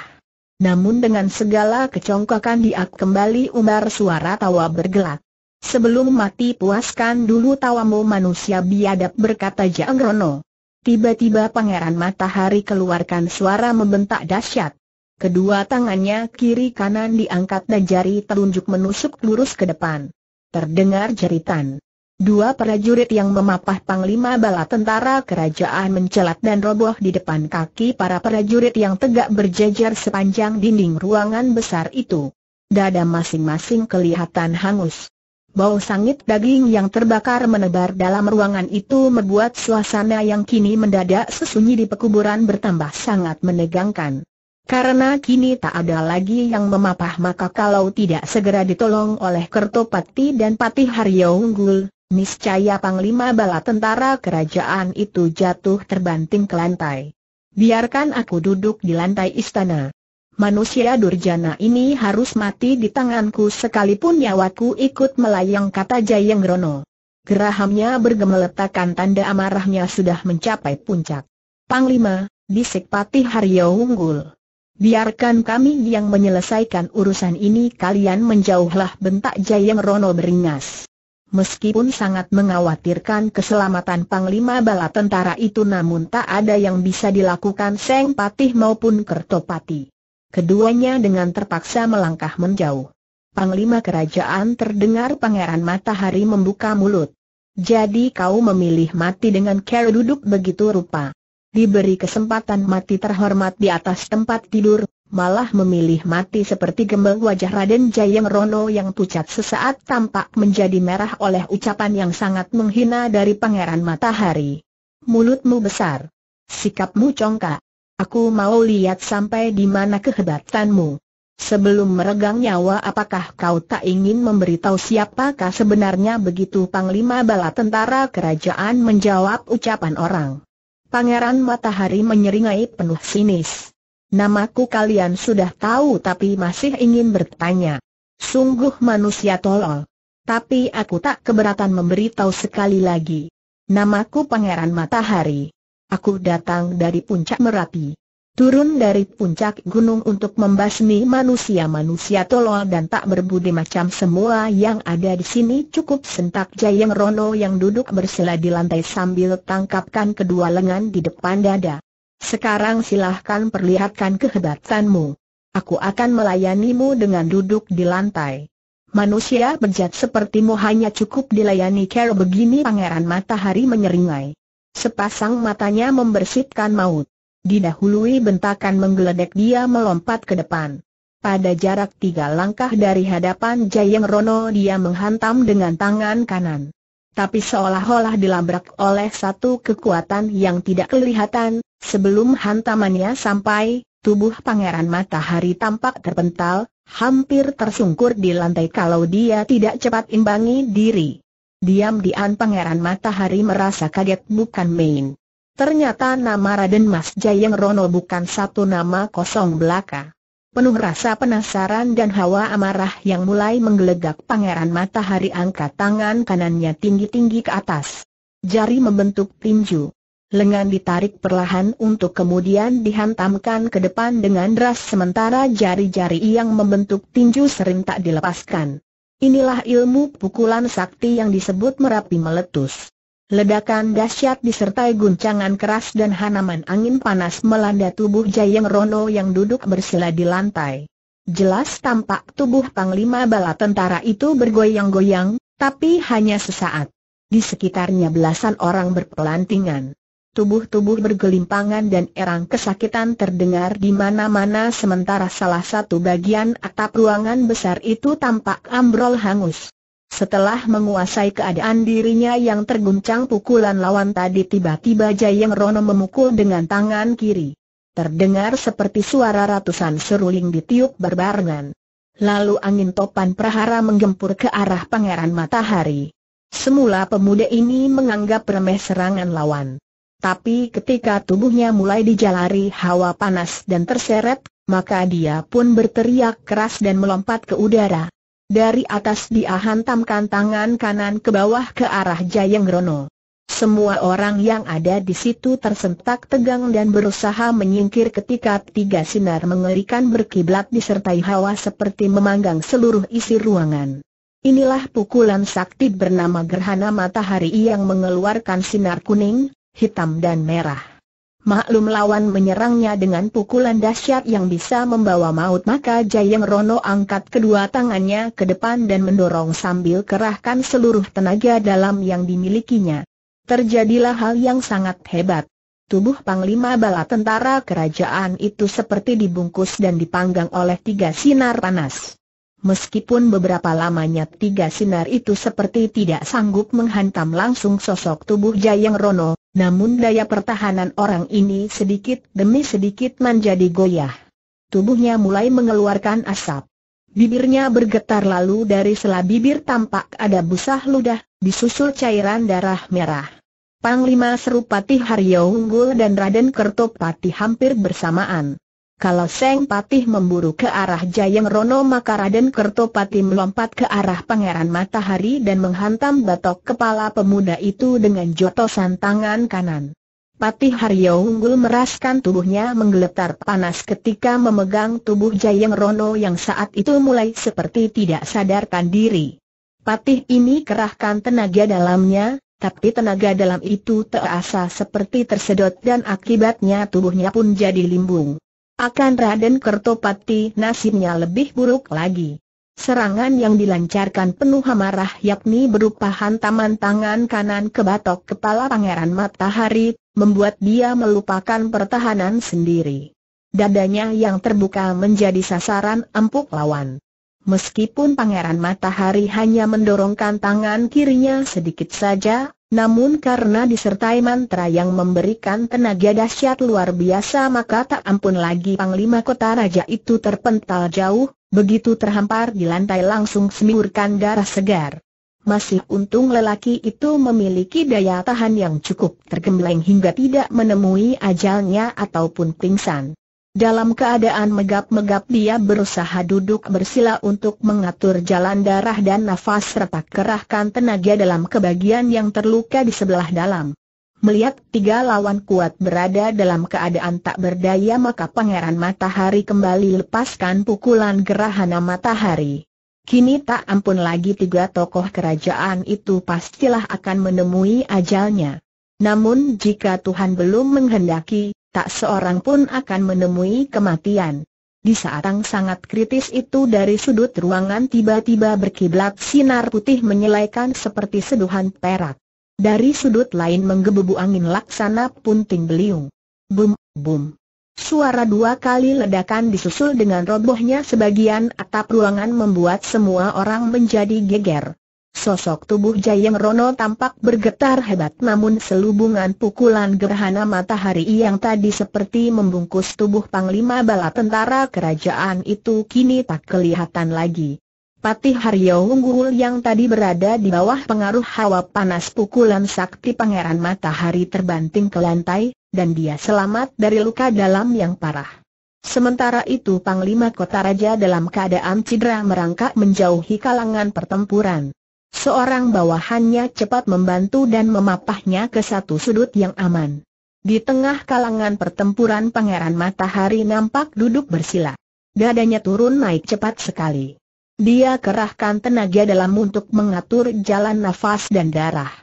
Namun dengan segala kecongkakan dia kembali umbar suara tawa bergelak. Sebelum mati puaskan dulu tawamu manusia biadab berkata Jangrono. Tiba-tiba Pangeran Matahari keluarkan suara membentak dahsyat. Kedua tangannya kiri kanan diangkat dan jari telunjuk menusuk lurus ke depan. Terdengar jeritan. Dua prajurit yang memapah panglima bala tentara kerajaan mencelat dan roboh di depan kaki para prajurit yang tegak berjejer sepanjang dinding ruangan besar itu. Dada masing-masing kelihatan hangus. Bau sangit daging yang terbakar menebar dalam ruangan itu membuat suasana yang kini mendadak sesunyi di pekuburan bertambah sangat menegangkan. Karena kini tak ada lagi yang memapah maka kalau tidak segera ditolong oleh Kertopati dan Patih Haryo Unggul, niscaya Panglima Bala Tentara Kerajaan itu jatuh terbanting ke lantai. Biarkan aku duduk di lantai istana manusia durjana ini harus mati di tanganku sekalipun nyawaku ikut melayang kata Jayeng Rono. Gerahamnya bergemeletakan tanda amarahnya sudah mencapai puncak. Panglima, bisik Patih Haryo Unggul. Biarkan kami yang menyelesaikan urusan ini kalian menjauhlah bentak Jayeng Rono beringas. Meskipun sangat mengkhawatirkan keselamatan Panglima bala tentara itu namun tak ada yang bisa dilakukan Seng Patih maupun Kertopati. Keduanya dengan terpaksa melangkah menjauh. Panglima kerajaan terdengar Pangeran Matahari membuka mulut. Jadi kau memilih mati dengan cara duduk begitu rupa. Diberi kesempatan mati terhormat di atas tempat tidur, malah memilih mati seperti gembel wajah Raden Jayeng Rono yang pucat sesaat tampak menjadi merah oleh ucapan yang sangat menghina dari Pangeran Matahari. Mulutmu besar. Sikapmu congkak. Aku mau lihat sampai di mana kehebatanmu. Sebelum meregang nyawa apakah kau tak ingin memberitahu siapakah sebenarnya begitu Panglima Bala Tentara Kerajaan menjawab ucapan orang. Pangeran Matahari menyeringai penuh sinis. Namaku kalian sudah tahu tapi masih ingin bertanya. Sungguh manusia tolol. Tapi aku tak keberatan memberitahu sekali lagi. Namaku Pangeran Matahari aku datang dari puncak Merapi. Turun dari puncak gunung untuk membasmi manusia-manusia tolol dan tak berbudi macam semua yang ada di sini cukup sentak Jayeng Rono yang duduk bersila di lantai sambil tangkapkan kedua lengan di depan dada. Sekarang silahkan perlihatkan kehebatanmu. Aku akan melayanimu dengan duduk di lantai. Manusia bejat sepertimu hanya cukup dilayani kalau begini Pangeran Matahari menyeringai. Sepasang matanya membersihkan maut. Didahului bentakan menggeledek dia melompat ke depan. Pada jarak tiga langkah dari hadapan Jayeng Rono dia menghantam dengan tangan kanan. Tapi seolah-olah dilabrak oleh satu kekuatan yang tidak kelihatan, sebelum hantamannya sampai, tubuh pangeran matahari tampak terpental, hampir tersungkur di lantai kalau dia tidak cepat imbangi diri. Diam-diam Pangeran Matahari merasa kaget bukan main. Ternyata nama Raden Mas Jayeng Rono bukan satu nama kosong belaka. Penuh rasa penasaran dan hawa amarah yang mulai menggelegak Pangeran Matahari angkat tangan kanannya tinggi-tinggi ke atas. Jari membentuk tinju. Lengan ditarik perlahan untuk kemudian dihantamkan ke depan dengan deras sementara jari-jari yang membentuk tinju sering tak dilepaskan. Inilah ilmu pukulan sakti yang disebut merapi meletus. Ledakan dahsyat disertai guncangan keras dan hanaman angin panas melanda tubuh Jayeng Rono yang duduk bersila di lantai. Jelas tampak tubuh Panglima Bala Tentara itu bergoyang-goyang, tapi hanya sesaat. Di sekitarnya belasan orang berpelantingan. Tubuh-tubuh bergelimpangan dan erang kesakitan terdengar di mana-mana sementara salah satu bagian atap ruangan besar itu tampak ambrol hangus. Setelah menguasai keadaan dirinya yang terguncang pukulan lawan tadi tiba-tiba Jayeng Rono memukul dengan tangan kiri. Terdengar seperti suara ratusan seruling ditiup berbarengan. Lalu angin topan prahara menggempur ke arah pangeran matahari. Semula pemuda ini menganggap remeh serangan lawan. Tapi ketika tubuhnya mulai dijalari hawa panas dan terseret, maka dia pun berteriak keras dan melompat ke udara. Dari atas dia hantamkan tangan kanan ke bawah ke arah Jayengrono. Semua orang yang ada di situ tersentak tegang dan berusaha menyingkir ketika tiga sinar mengerikan berkiblat disertai hawa seperti memanggang seluruh isi ruangan. Inilah pukulan sakti bernama Gerhana Matahari yang mengeluarkan sinar kuning, hitam dan merah. Maklum lawan menyerangnya dengan pukulan dahsyat yang bisa membawa maut maka Jayeng Rono angkat kedua tangannya ke depan dan mendorong sambil kerahkan seluruh tenaga dalam yang dimilikinya. Terjadilah hal yang sangat hebat. Tubuh Panglima Bala Tentara Kerajaan itu seperti dibungkus dan dipanggang oleh tiga sinar panas. Meskipun beberapa lamanya tiga sinar itu seperti tidak sanggup menghantam langsung sosok tubuh Jayeng Rono, namun daya pertahanan orang ini sedikit demi sedikit menjadi goyah. Tubuhnya mulai mengeluarkan asap. Bibirnya bergetar lalu dari sela bibir tampak ada busa ludah, disusul cairan darah merah. Panglima Serupati Haryo Unggul dan Raden Kertopati hampir bersamaan. Kalau Seng Patih memburu ke arah Jayeng Rono maka Raden Kertopati melompat ke arah Pangeran Matahari dan menghantam batok kepala pemuda itu dengan jotosan tangan kanan. Patih Haryo Unggul meraskan tubuhnya menggeletar panas ketika memegang tubuh Jayeng Rono yang saat itu mulai seperti tidak sadarkan diri. Patih ini kerahkan tenaga dalamnya, tapi tenaga dalam itu terasa seperti tersedot dan akibatnya tubuhnya pun jadi limbung akan Raden Kertopati nasibnya lebih buruk lagi. Serangan yang dilancarkan penuh amarah yakni berupa hantaman tangan kanan ke batok kepala Pangeran Matahari, membuat dia melupakan pertahanan sendiri. Dadanya yang terbuka menjadi sasaran empuk lawan. Meskipun Pangeran Matahari hanya mendorongkan tangan kirinya sedikit saja, namun karena disertai mantra yang memberikan tenaga dahsyat luar biasa maka tak ampun lagi Panglima Kota Raja itu terpental jauh, begitu terhampar di lantai langsung semburkan darah segar. Masih untung lelaki itu memiliki daya tahan yang cukup tergembleng hingga tidak menemui ajalnya ataupun pingsan. Dalam keadaan megap-megap dia berusaha duduk bersila untuk mengatur jalan darah dan nafas serta kerahkan tenaga dalam kebagian yang terluka di sebelah dalam. Melihat tiga lawan kuat berada dalam keadaan tak berdaya maka pangeran matahari kembali lepaskan pukulan gerahana matahari. Kini tak ampun lagi tiga tokoh kerajaan itu pastilah akan menemui ajalnya. Namun jika Tuhan belum menghendaki, tak seorang pun akan menemui kematian. Di saat yang sangat kritis itu dari sudut ruangan tiba-tiba berkiblat sinar putih menyelaikan seperti seduhan perak. Dari sudut lain menggebu angin laksana punting beliung. Bum, bum. Suara dua kali ledakan disusul dengan robohnya sebagian atap ruangan membuat semua orang menjadi geger. Sosok tubuh Jayeng Rono tampak bergetar hebat namun selubungan pukulan gerhana matahari yang tadi seperti membungkus tubuh Panglima Bala Tentara Kerajaan itu kini tak kelihatan lagi. Patih Haryo Unggul yang tadi berada di bawah pengaruh hawa panas pukulan sakti Pangeran Matahari terbanting ke lantai, dan dia selamat dari luka dalam yang parah. Sementara itu Panglima Kota Raja dalam keadaan cedera merangkak menjauhi kalangan pertempuran. Seorang bawahannya cepat membantu dan memapahnya ke satu sudut yang aman. Di tengah kalangan pertempuran Pangeran Matahari nampak duduk bersila. Dadanya turun naik cepat sekali. Dia kerahkan tenaga dalam untuk mengatur jalan nafas dan darah.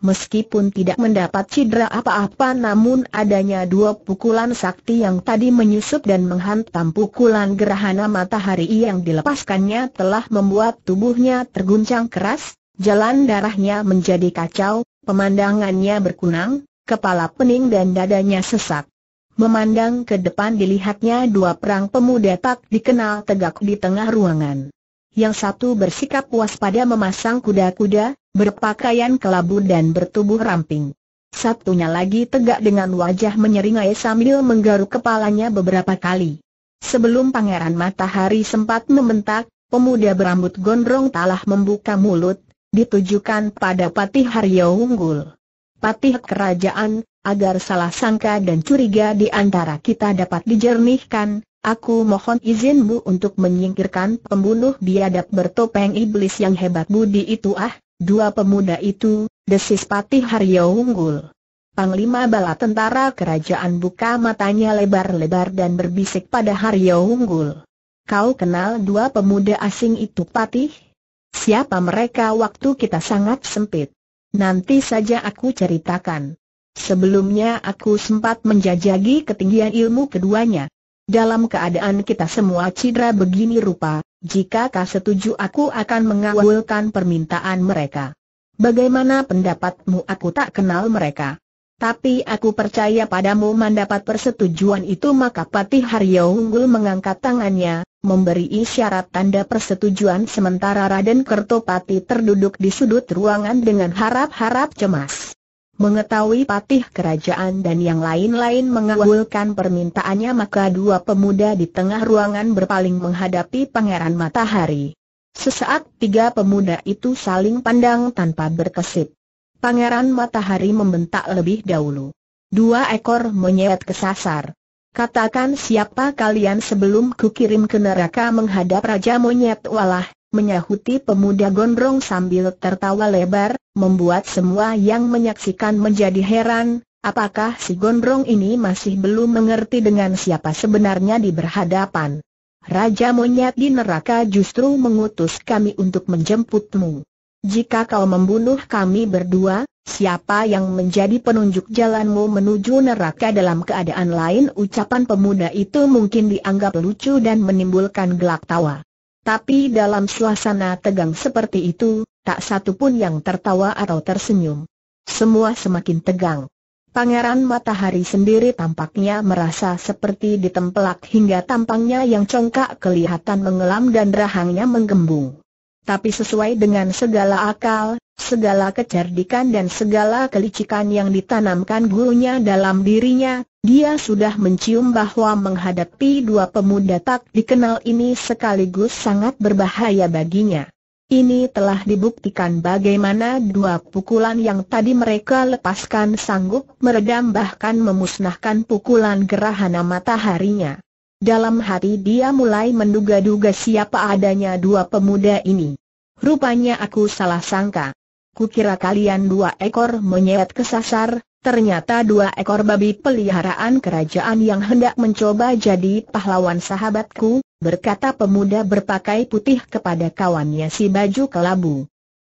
Meskipun tidak mendapat cedera apa-apa namun adanya dua pukulan sakti yang tadi menyusup dan menghantam pukulan gerhana matahari yang dilepaskannya telah membuat tubuhnya terguncang keras, jalan darahnya menjadi kacau, pemandangannya berkunang, kepala pening dan dadanya sesak. Memandang ke depan dilihatnya dua perang pemuda tak dikenal tegak di tengah ruangan yang satu bersikap waspada memasang kuda-kuda, berpakaian kelabu dan bertubuh ramping. Satunya lagi tegak dengan wajah menyeringai sambil menggaruk kepalanya beberapa kali. Sebelum Pangeran Matahari sempat membentak, pemuda berambut gondrong telah membuka mulut, ditujukan pada Patih Haryo Unggul. Patih kerajaan, agar salah sangka dan curiga di antara kita dapat dijernihkan, Aku mohon izinmu untuk menyingkirkan pembunuh biadab bertopeng iblis yang hebat budi itu ah, dua pemuda itu, desis Patih Haryo Unggul. Panglima bala tentara kerajaan buka matanya lebar-lebar dan berbisik pada Haryo Unggul. Kau kenal dua pemuda asing itu Patih? Siapa mereka waktu kita sangat sempit? Nanti saja aku ceritakan. Sebelumnya aku sempat menjajagi ketinggian ilmu keduanya. Dalam keadaan kita semua cedera begini rupa, jika kau setuju aku akan mengawalkan permintaan mereka. Bagaimana pendapatmu aku tak kenal mereka. Tapi aku percaya padamu mendapat persetujuan itu maka Patih Haryo Unggul mengangkat tangannya, memberi isyarat tanda persetujuan sementara Raden Kertopati terduduk di sudut ruangan dengan harap-harap cemas mengetahui patih kerajaan dan yang lain-lain mengabulkan permintaannya maka dua pemuda di tengah ruangan berpaling menghadapi Pangeran Matahari. Sesaat tiga pemuda itu saling pandang tanpa berkesip. Pangeran Matahari membentak lebih dahulu. Dua ekor ke kesasar. Katakan siapa kalian sebelum kukirim ke neraka menghadap Raja Monyet Walah, menyahuti pemuda gondrong sambil tertawa lebar, membuat semua yang menyaksikan menjadi heran, apakah si gondrong ini masih belum mengerti dengan siapa sebenarnya di berhadapan. Raja monyet di neraka justru mengutus kami untuk menjemputmu. Jika kau membunuh kami berdua, siapa yang menjadi penunjuk jalanmu menuju neraka dalam keadaan lain? Ucapan pemuda itu mungkin dianggap lucu dan menimbulkan gelak tawa. Tapi dalam suasana tegang seperti itu, tak satu pun yang tertawa atau tersenyum. Semua semakin tegang. Pangeran Matahari sendiri tampaknya merasa seperti ditempelak hingga tampangnya yang congkak kelihatan mengelam dan rahangnya menggembung tapi sesuai dengan segala akal, segala kecerdikan dan segala kelicikan yang ditanamkan gurunya dalam dirinya, dia sudah mencium bahwa menghadapi dua pemuda tak dikenal ini sekaligus sangat berbahaya baginya. Ini telah dibuktikan bagaimana dua pukulan yang tadi mereka lepaskan sanggup meredam bahkan memusnahkan pukulan gerhana mataharinya. Dalam hati dia mulai menduga-duga siapa adanya dua pemuda ini. Rupanya aku salah sangka. Kukira kalian dua ekor monyet kesasar, ternyata dua ekor babi peliharaan kerajaan yang hendak mencoba jadi pahlawan sahabatku, berkata pemuda berpakaian putih kepada kawannya si baju kelabu.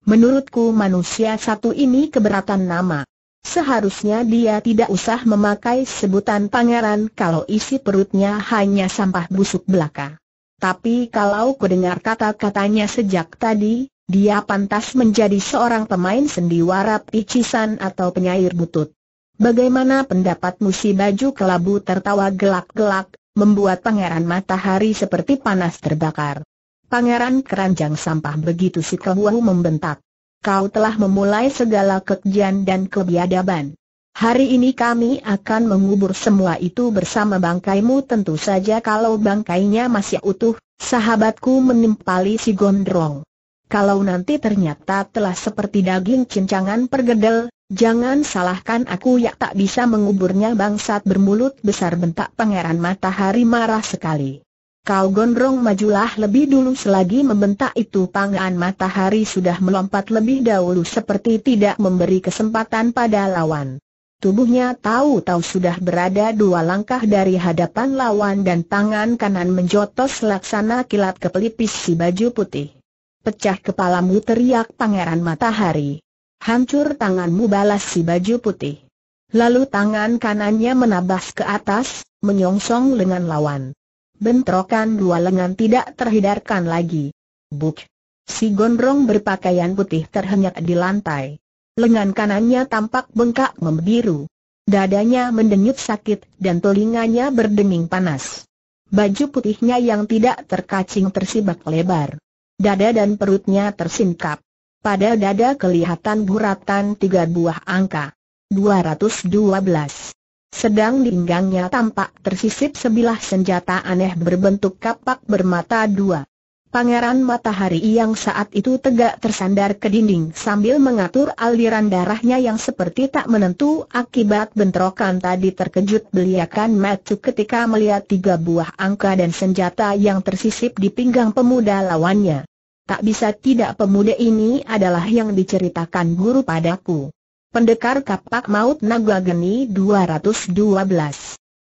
Menurutku manusia satu ini keberatan nama. Seharusnya dia tidak usah memakai sebutan pangeran kalau isi perutnya hanya sampah busuk belaka. Tapi kalau kudengar kata-katanya sejak tadi, dia pantas menjadi seorang pemain sendiwara picisan atau penyair butut. Bagaimana pendapatmu si baju kelabu tertawa gelak-gelak, membuat pangeran matahari seperti panas terbakar. Pangeran keranjang sampah begitu si kehuahu membentak kau telah memulai segala kekejian dan kebiadaban. Hari ini kami akan mengubur semua itu bersama bangkaimu tentu saja kalau bangkainya masih utuh, sahabatku menimpali si gondrong. Kalau nanti ternyata telah seperti daging cincangan pergedel, jangan salahkan aku ya tak bisa menguburnya bangsat bermulut besar bentak pangeran matahari marah sekali. Kau gondrong majulah lebih dulu selagi membentak itu pangan matahari sudah melompat lebih dahulu seperti tidak memberi kesempatan pada lawan. Tubuhnya tahu-tahu sudah berada dua langkah dari hadapan lawan dan tangan kanan menjotos laksana kilat ke pelipis si baju putih. Pecah kepalamu teriak pangeran matahari. Hancur tanganmu balas si baju putih. Lalu tangan kanannya menabas ke atas, menyongsong lengan lawan bentrokan dua lengan tidak terhindarkan lagi. Buk! Si gondrong berpakaian putih terhenyak di lantai. Lengan kanannya tampak bengkak membiru. Dadanya mendenyut sakit dan telinganya berdenging panas. Baju putihnya yang tidak terkacing tersibak lebar. Dada dan perutnya tersingkap. Pada dada kelihatan buratan tiga buah angka. 212 sedang di pinggangnya tampak tersisip sebilah senjata aneh berbentuk kapak bermata dua. Pangeran Matahari yang saat itu tegak tersandar ke dinding sambil mengatur aliran darahnya yang seperti tak menentu akibat bentrokan tadi terkejut beliakan matu ketika melihat tiga buah angka dan senjata yang tersisip di pinggang pemuda lawannya. Tak bisa tidak pemuda ini adalah yang diceritakan guru padaku. Pendekar Kapak Maut Naga Geni 212.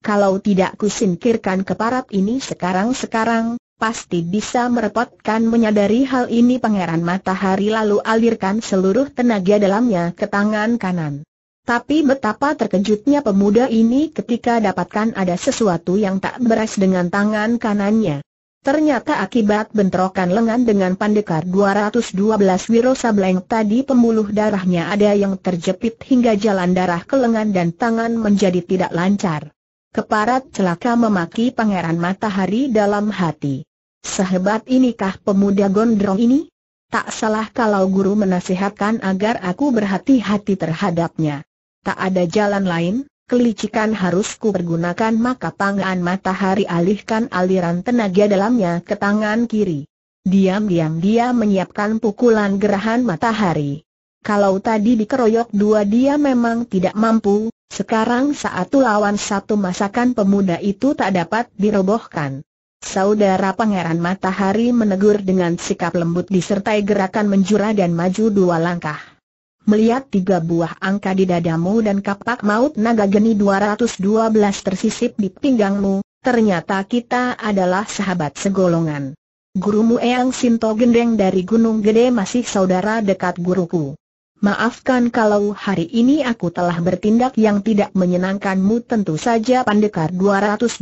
Kalau tidak kusingkirkan keparat ini sekarang-sekarang, pasti bisa merepotkan menyadari hal ini Pangeran Matahari lalu alirkan seluruh tenaga dalamnya ke tangan kanan. Tapi betapa terkejutnya pemuda ini ketika dapatkan ada sesuatu yang tak beres dengan tangan kanannya. Ternyata akibat bentrokan lengan dengan Pandekar 212 Wiro Sableng tadi pembuluh darahnya ada yang terjepit hingga jalan darah ke lengan dan tangan menjadi tidak lancar. Keparat celaka memaki Pangeran Matahari dalam hati. Sehebat inikah pemuda gondrong ini? Tak salah kalau guru menasihatkan agar aku berhati-hati terhadapnya. Tak ada jalan lain, kelicikan harus ku maka pangan matahari alihkan aliran tenaga dalamnya ke tangan kiri. Diam-diam dia menyiapkan pukulan gerahan matahari. Kalau tadi dikeroyok dua dia memang tidak mampu, sekarang satu lawan satu masakan pemuda itu tak dapat dirobohkan. Saudara Pangeran Matahari menegur dengan sikap lembut disertai gerakan menjura dan maju dua langkah melihat tiga buah angka di dadamu dan kapak maut naga geni 212 tersisip di pinggangmu, ternyata kita adalah sahabat segolongan. Gurumu Eyang Sinto Gendeng dari Gunung Gede masih saudara dekat guruku. Maafkan kalau hari ini aku telah bertindak yang tidak menyenangkanmu tentu saja Pandekar 212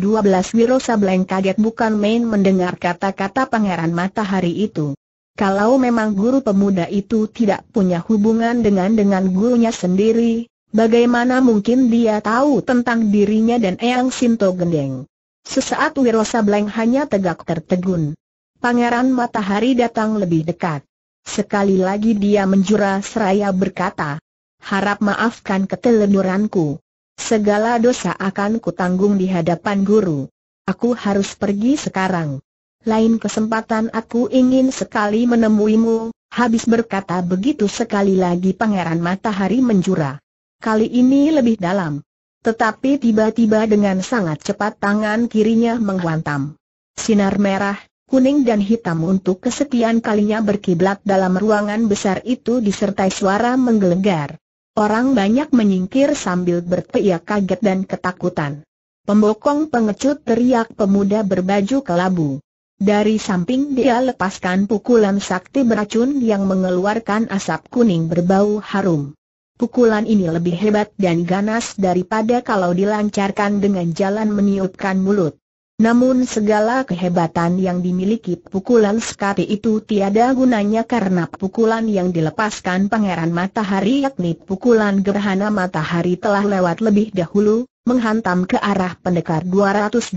Wiro Sableng kaget bukan main mendengar kata-kata Pangeran Matahari itu. Kalau memang guru pemuda itu tidak punya hubungan dengan dengan gurunya sendiri, bagaimana mungkin dia tahu tentang dirinya dan Eyang Sinto Gendeng? Sesaat Wirosa Bleng hanya tegak tertegun. Pangeran Matahari datang lebih dekat. Sekali lagi dia menjura seraya berkata, Harap maafkan keteleduranku. Segala dosa akan kutanggung di hadapan guru. Aku harus pergi sekarang lain kesempatan aku ingin sekali menemuimu, habis berkata begitu sekali lagi Pangeran Matahari menjura. Kali ini lebih dalam. Tetapi tiba-tiba dengan sangat cepat tangan kirinya menghantam. Sinar merah, kuning dan hitam untuk kesekian kalinya berkiblat dalam ruangan besar itu disertai suara menggelegar. Orang banyak menyingkir sambil berteriak kaget dan ketakutan. Pembokong pengecut teriak pemuda berbaju kelabu. Dari samping dia lepaskan pukulan sakti beracun yang mengeluarkan asap kuning berbau harum. Pukulan ini lebih hebat dan ganas daripada kalau dilancarkan dengan jalan meniupkan mulut. Namun segala kehebatan yang dimiliki pukulan sakti itu tiada gunanya karena pukulan yang dilepaskan pangeran matahari yakni pukulan gerhana matahari telah lewat lebih dahulu, menghantam ke arah pendekar 212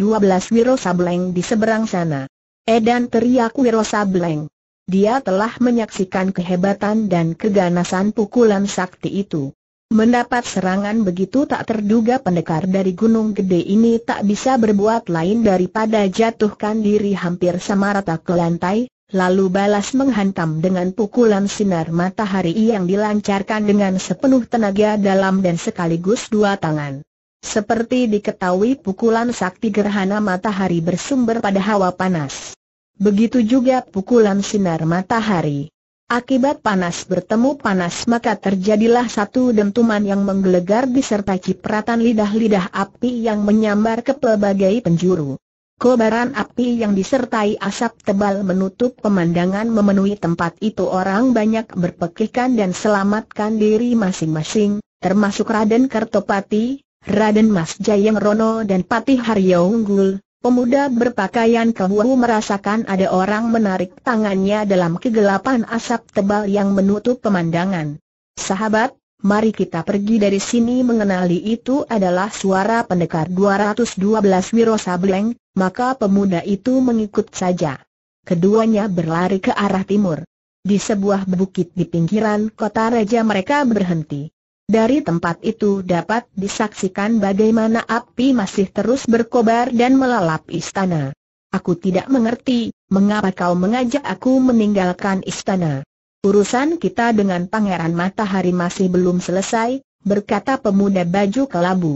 Wiro Sableng di seberang sana. Edan teriak Wiro Sableng. Dia telah menyaksikan kehebatan dan keganasan pukulan sakti itu. Mendapat serangan begitu tak terduga pendekar dari Gunung Gede ini tak bisa berbuat lain daripada jatuhkan diri hampir sama rata ke lantai, lalu balas menghantam dengan pukulan sinar matahari yang dilancarkan dengan sepenuh tenaga dalam dan sekaligus dua tangan. Seperti diketahui pukulan sakti gerhana matahari bersumber pada hawa panas. Begitu juga pukulan sinar matahari. Akibat panas bertemu panas maka terjadilah satu dentuman yang menggelegar disertai cipratan lidah-lidah api yang menyambar ke pelbagai penjuru. Kobaran api yang disertai asap tebal menutup pemandangan memenuhi tempat itu orang banyak berpekikan dan selamatkan diri masing-masing, termasuk Raden Kartopati, Raden Mas Jayeng Rono dan Patih Haryo Unggul, Pemuda berpakaian kewu merasakan ada orang menarik tangannya dalam kegelapan asap tebal yang menutup pemandangan. Sahabat, mari kita pergi dari sini mengenali itu adalah suara pendekar 212 Wiro Sableng, maka pemuda itu mengikut saja. Keduanya berlari ke arah timur. Di sebuah bukit di pinggiran kota raja mereka berhenti. Dari tempat itu dapat disaksikan bagaimana api masih terus berkobar dan melalap istana. Aku tidak mengerti, mengapa kau mengajak aku meninggalkan istana. Urusan kita dengan Pangeran Matahari masih belum selesai, berkata pemuda baju kelabu.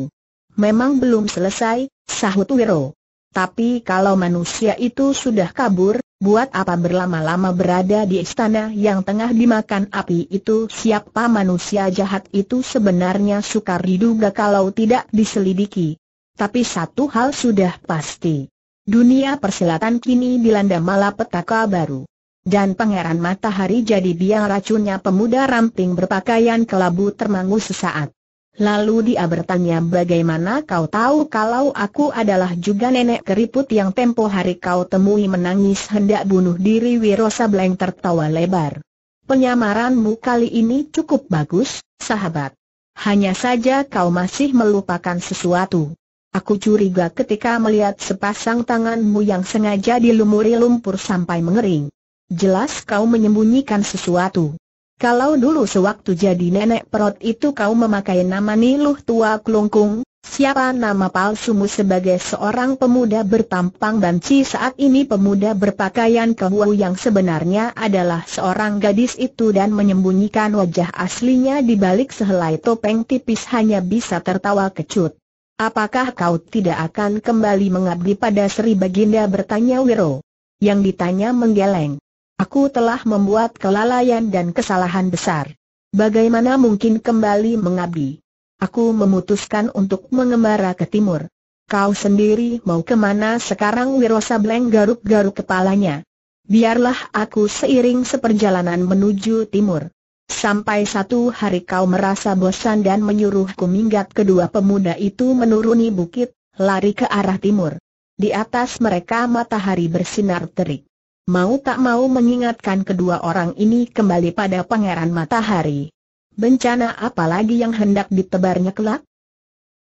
Memang belum selesai, sahut Wiro. Tapi kalau manusia itu sudah kabur, buat apa berlama-lama berada di istana yang tengah dimakan api itu siapa manusia jahat itu sebenarnya sukar diduga kalau tidak diselidiki. Tapi satu hal sudah pasti. Dunia persilatan kini dilanda malapetaka baru. Dan Pangeran Matahari jadi biang racunnya pemuda ramping berpakaian kelabu termangu sesaat. Lalu dia bertanya bagaimana kau tahu kalau aku adalah juga nenek keriput yang tempo hari kau temui menangis hendak bunuh diri Wirosa Bleng tertawa lebar. Penyamaranmu kali ini cukup bagus, sahabat. Hanya saja kau masih melupakan sesuatu. Aku curiga ketika melihat sepasang tanganmu yang sengaja dilumuri lumpur sampai mengering. Jelas kau menyembunyikan sesuatu. Kalau dulu sewaktu jadi nenek perut itu kau memakai nama Niluh Tua Klungkung, siapa nama palsumu sebagai seorang pemuda bertampang banci saat ini pemuda berpakaian kewu yang sebenarnya adalah seorang gadis itu dan menyembunyikan wajah aslinya di balik sehelai topeng tipis hanya bisa tertawa kecut. Apakah kau tidak akan kembali mengabdi pada Sri Baginda bertanya Wiro? Yang ditanya menggeleng. Aku telah membuat kelalaian dan kesalahan besar. Bagaimana mungkin kembali mengabdi? Aku memutuskan untuk mengembara ke timur. Kau sendiri mau kemana sekarang Wiro Sableng garuk-garuk kepalanya. Biarlah aku seiring seperjalanan menuju timur. Sampai satu hari kau merasa bosan dan menyuruhku minggat kedua pemuda itu menuruni bukit, lari ke arah timur. Di atas mereka matahari bersinar terik mau tak mau mengingatkan kedua orang ini kembali pada Pangeran Matahari. Bencana apa lagi yang hendak ditebarnya kelak?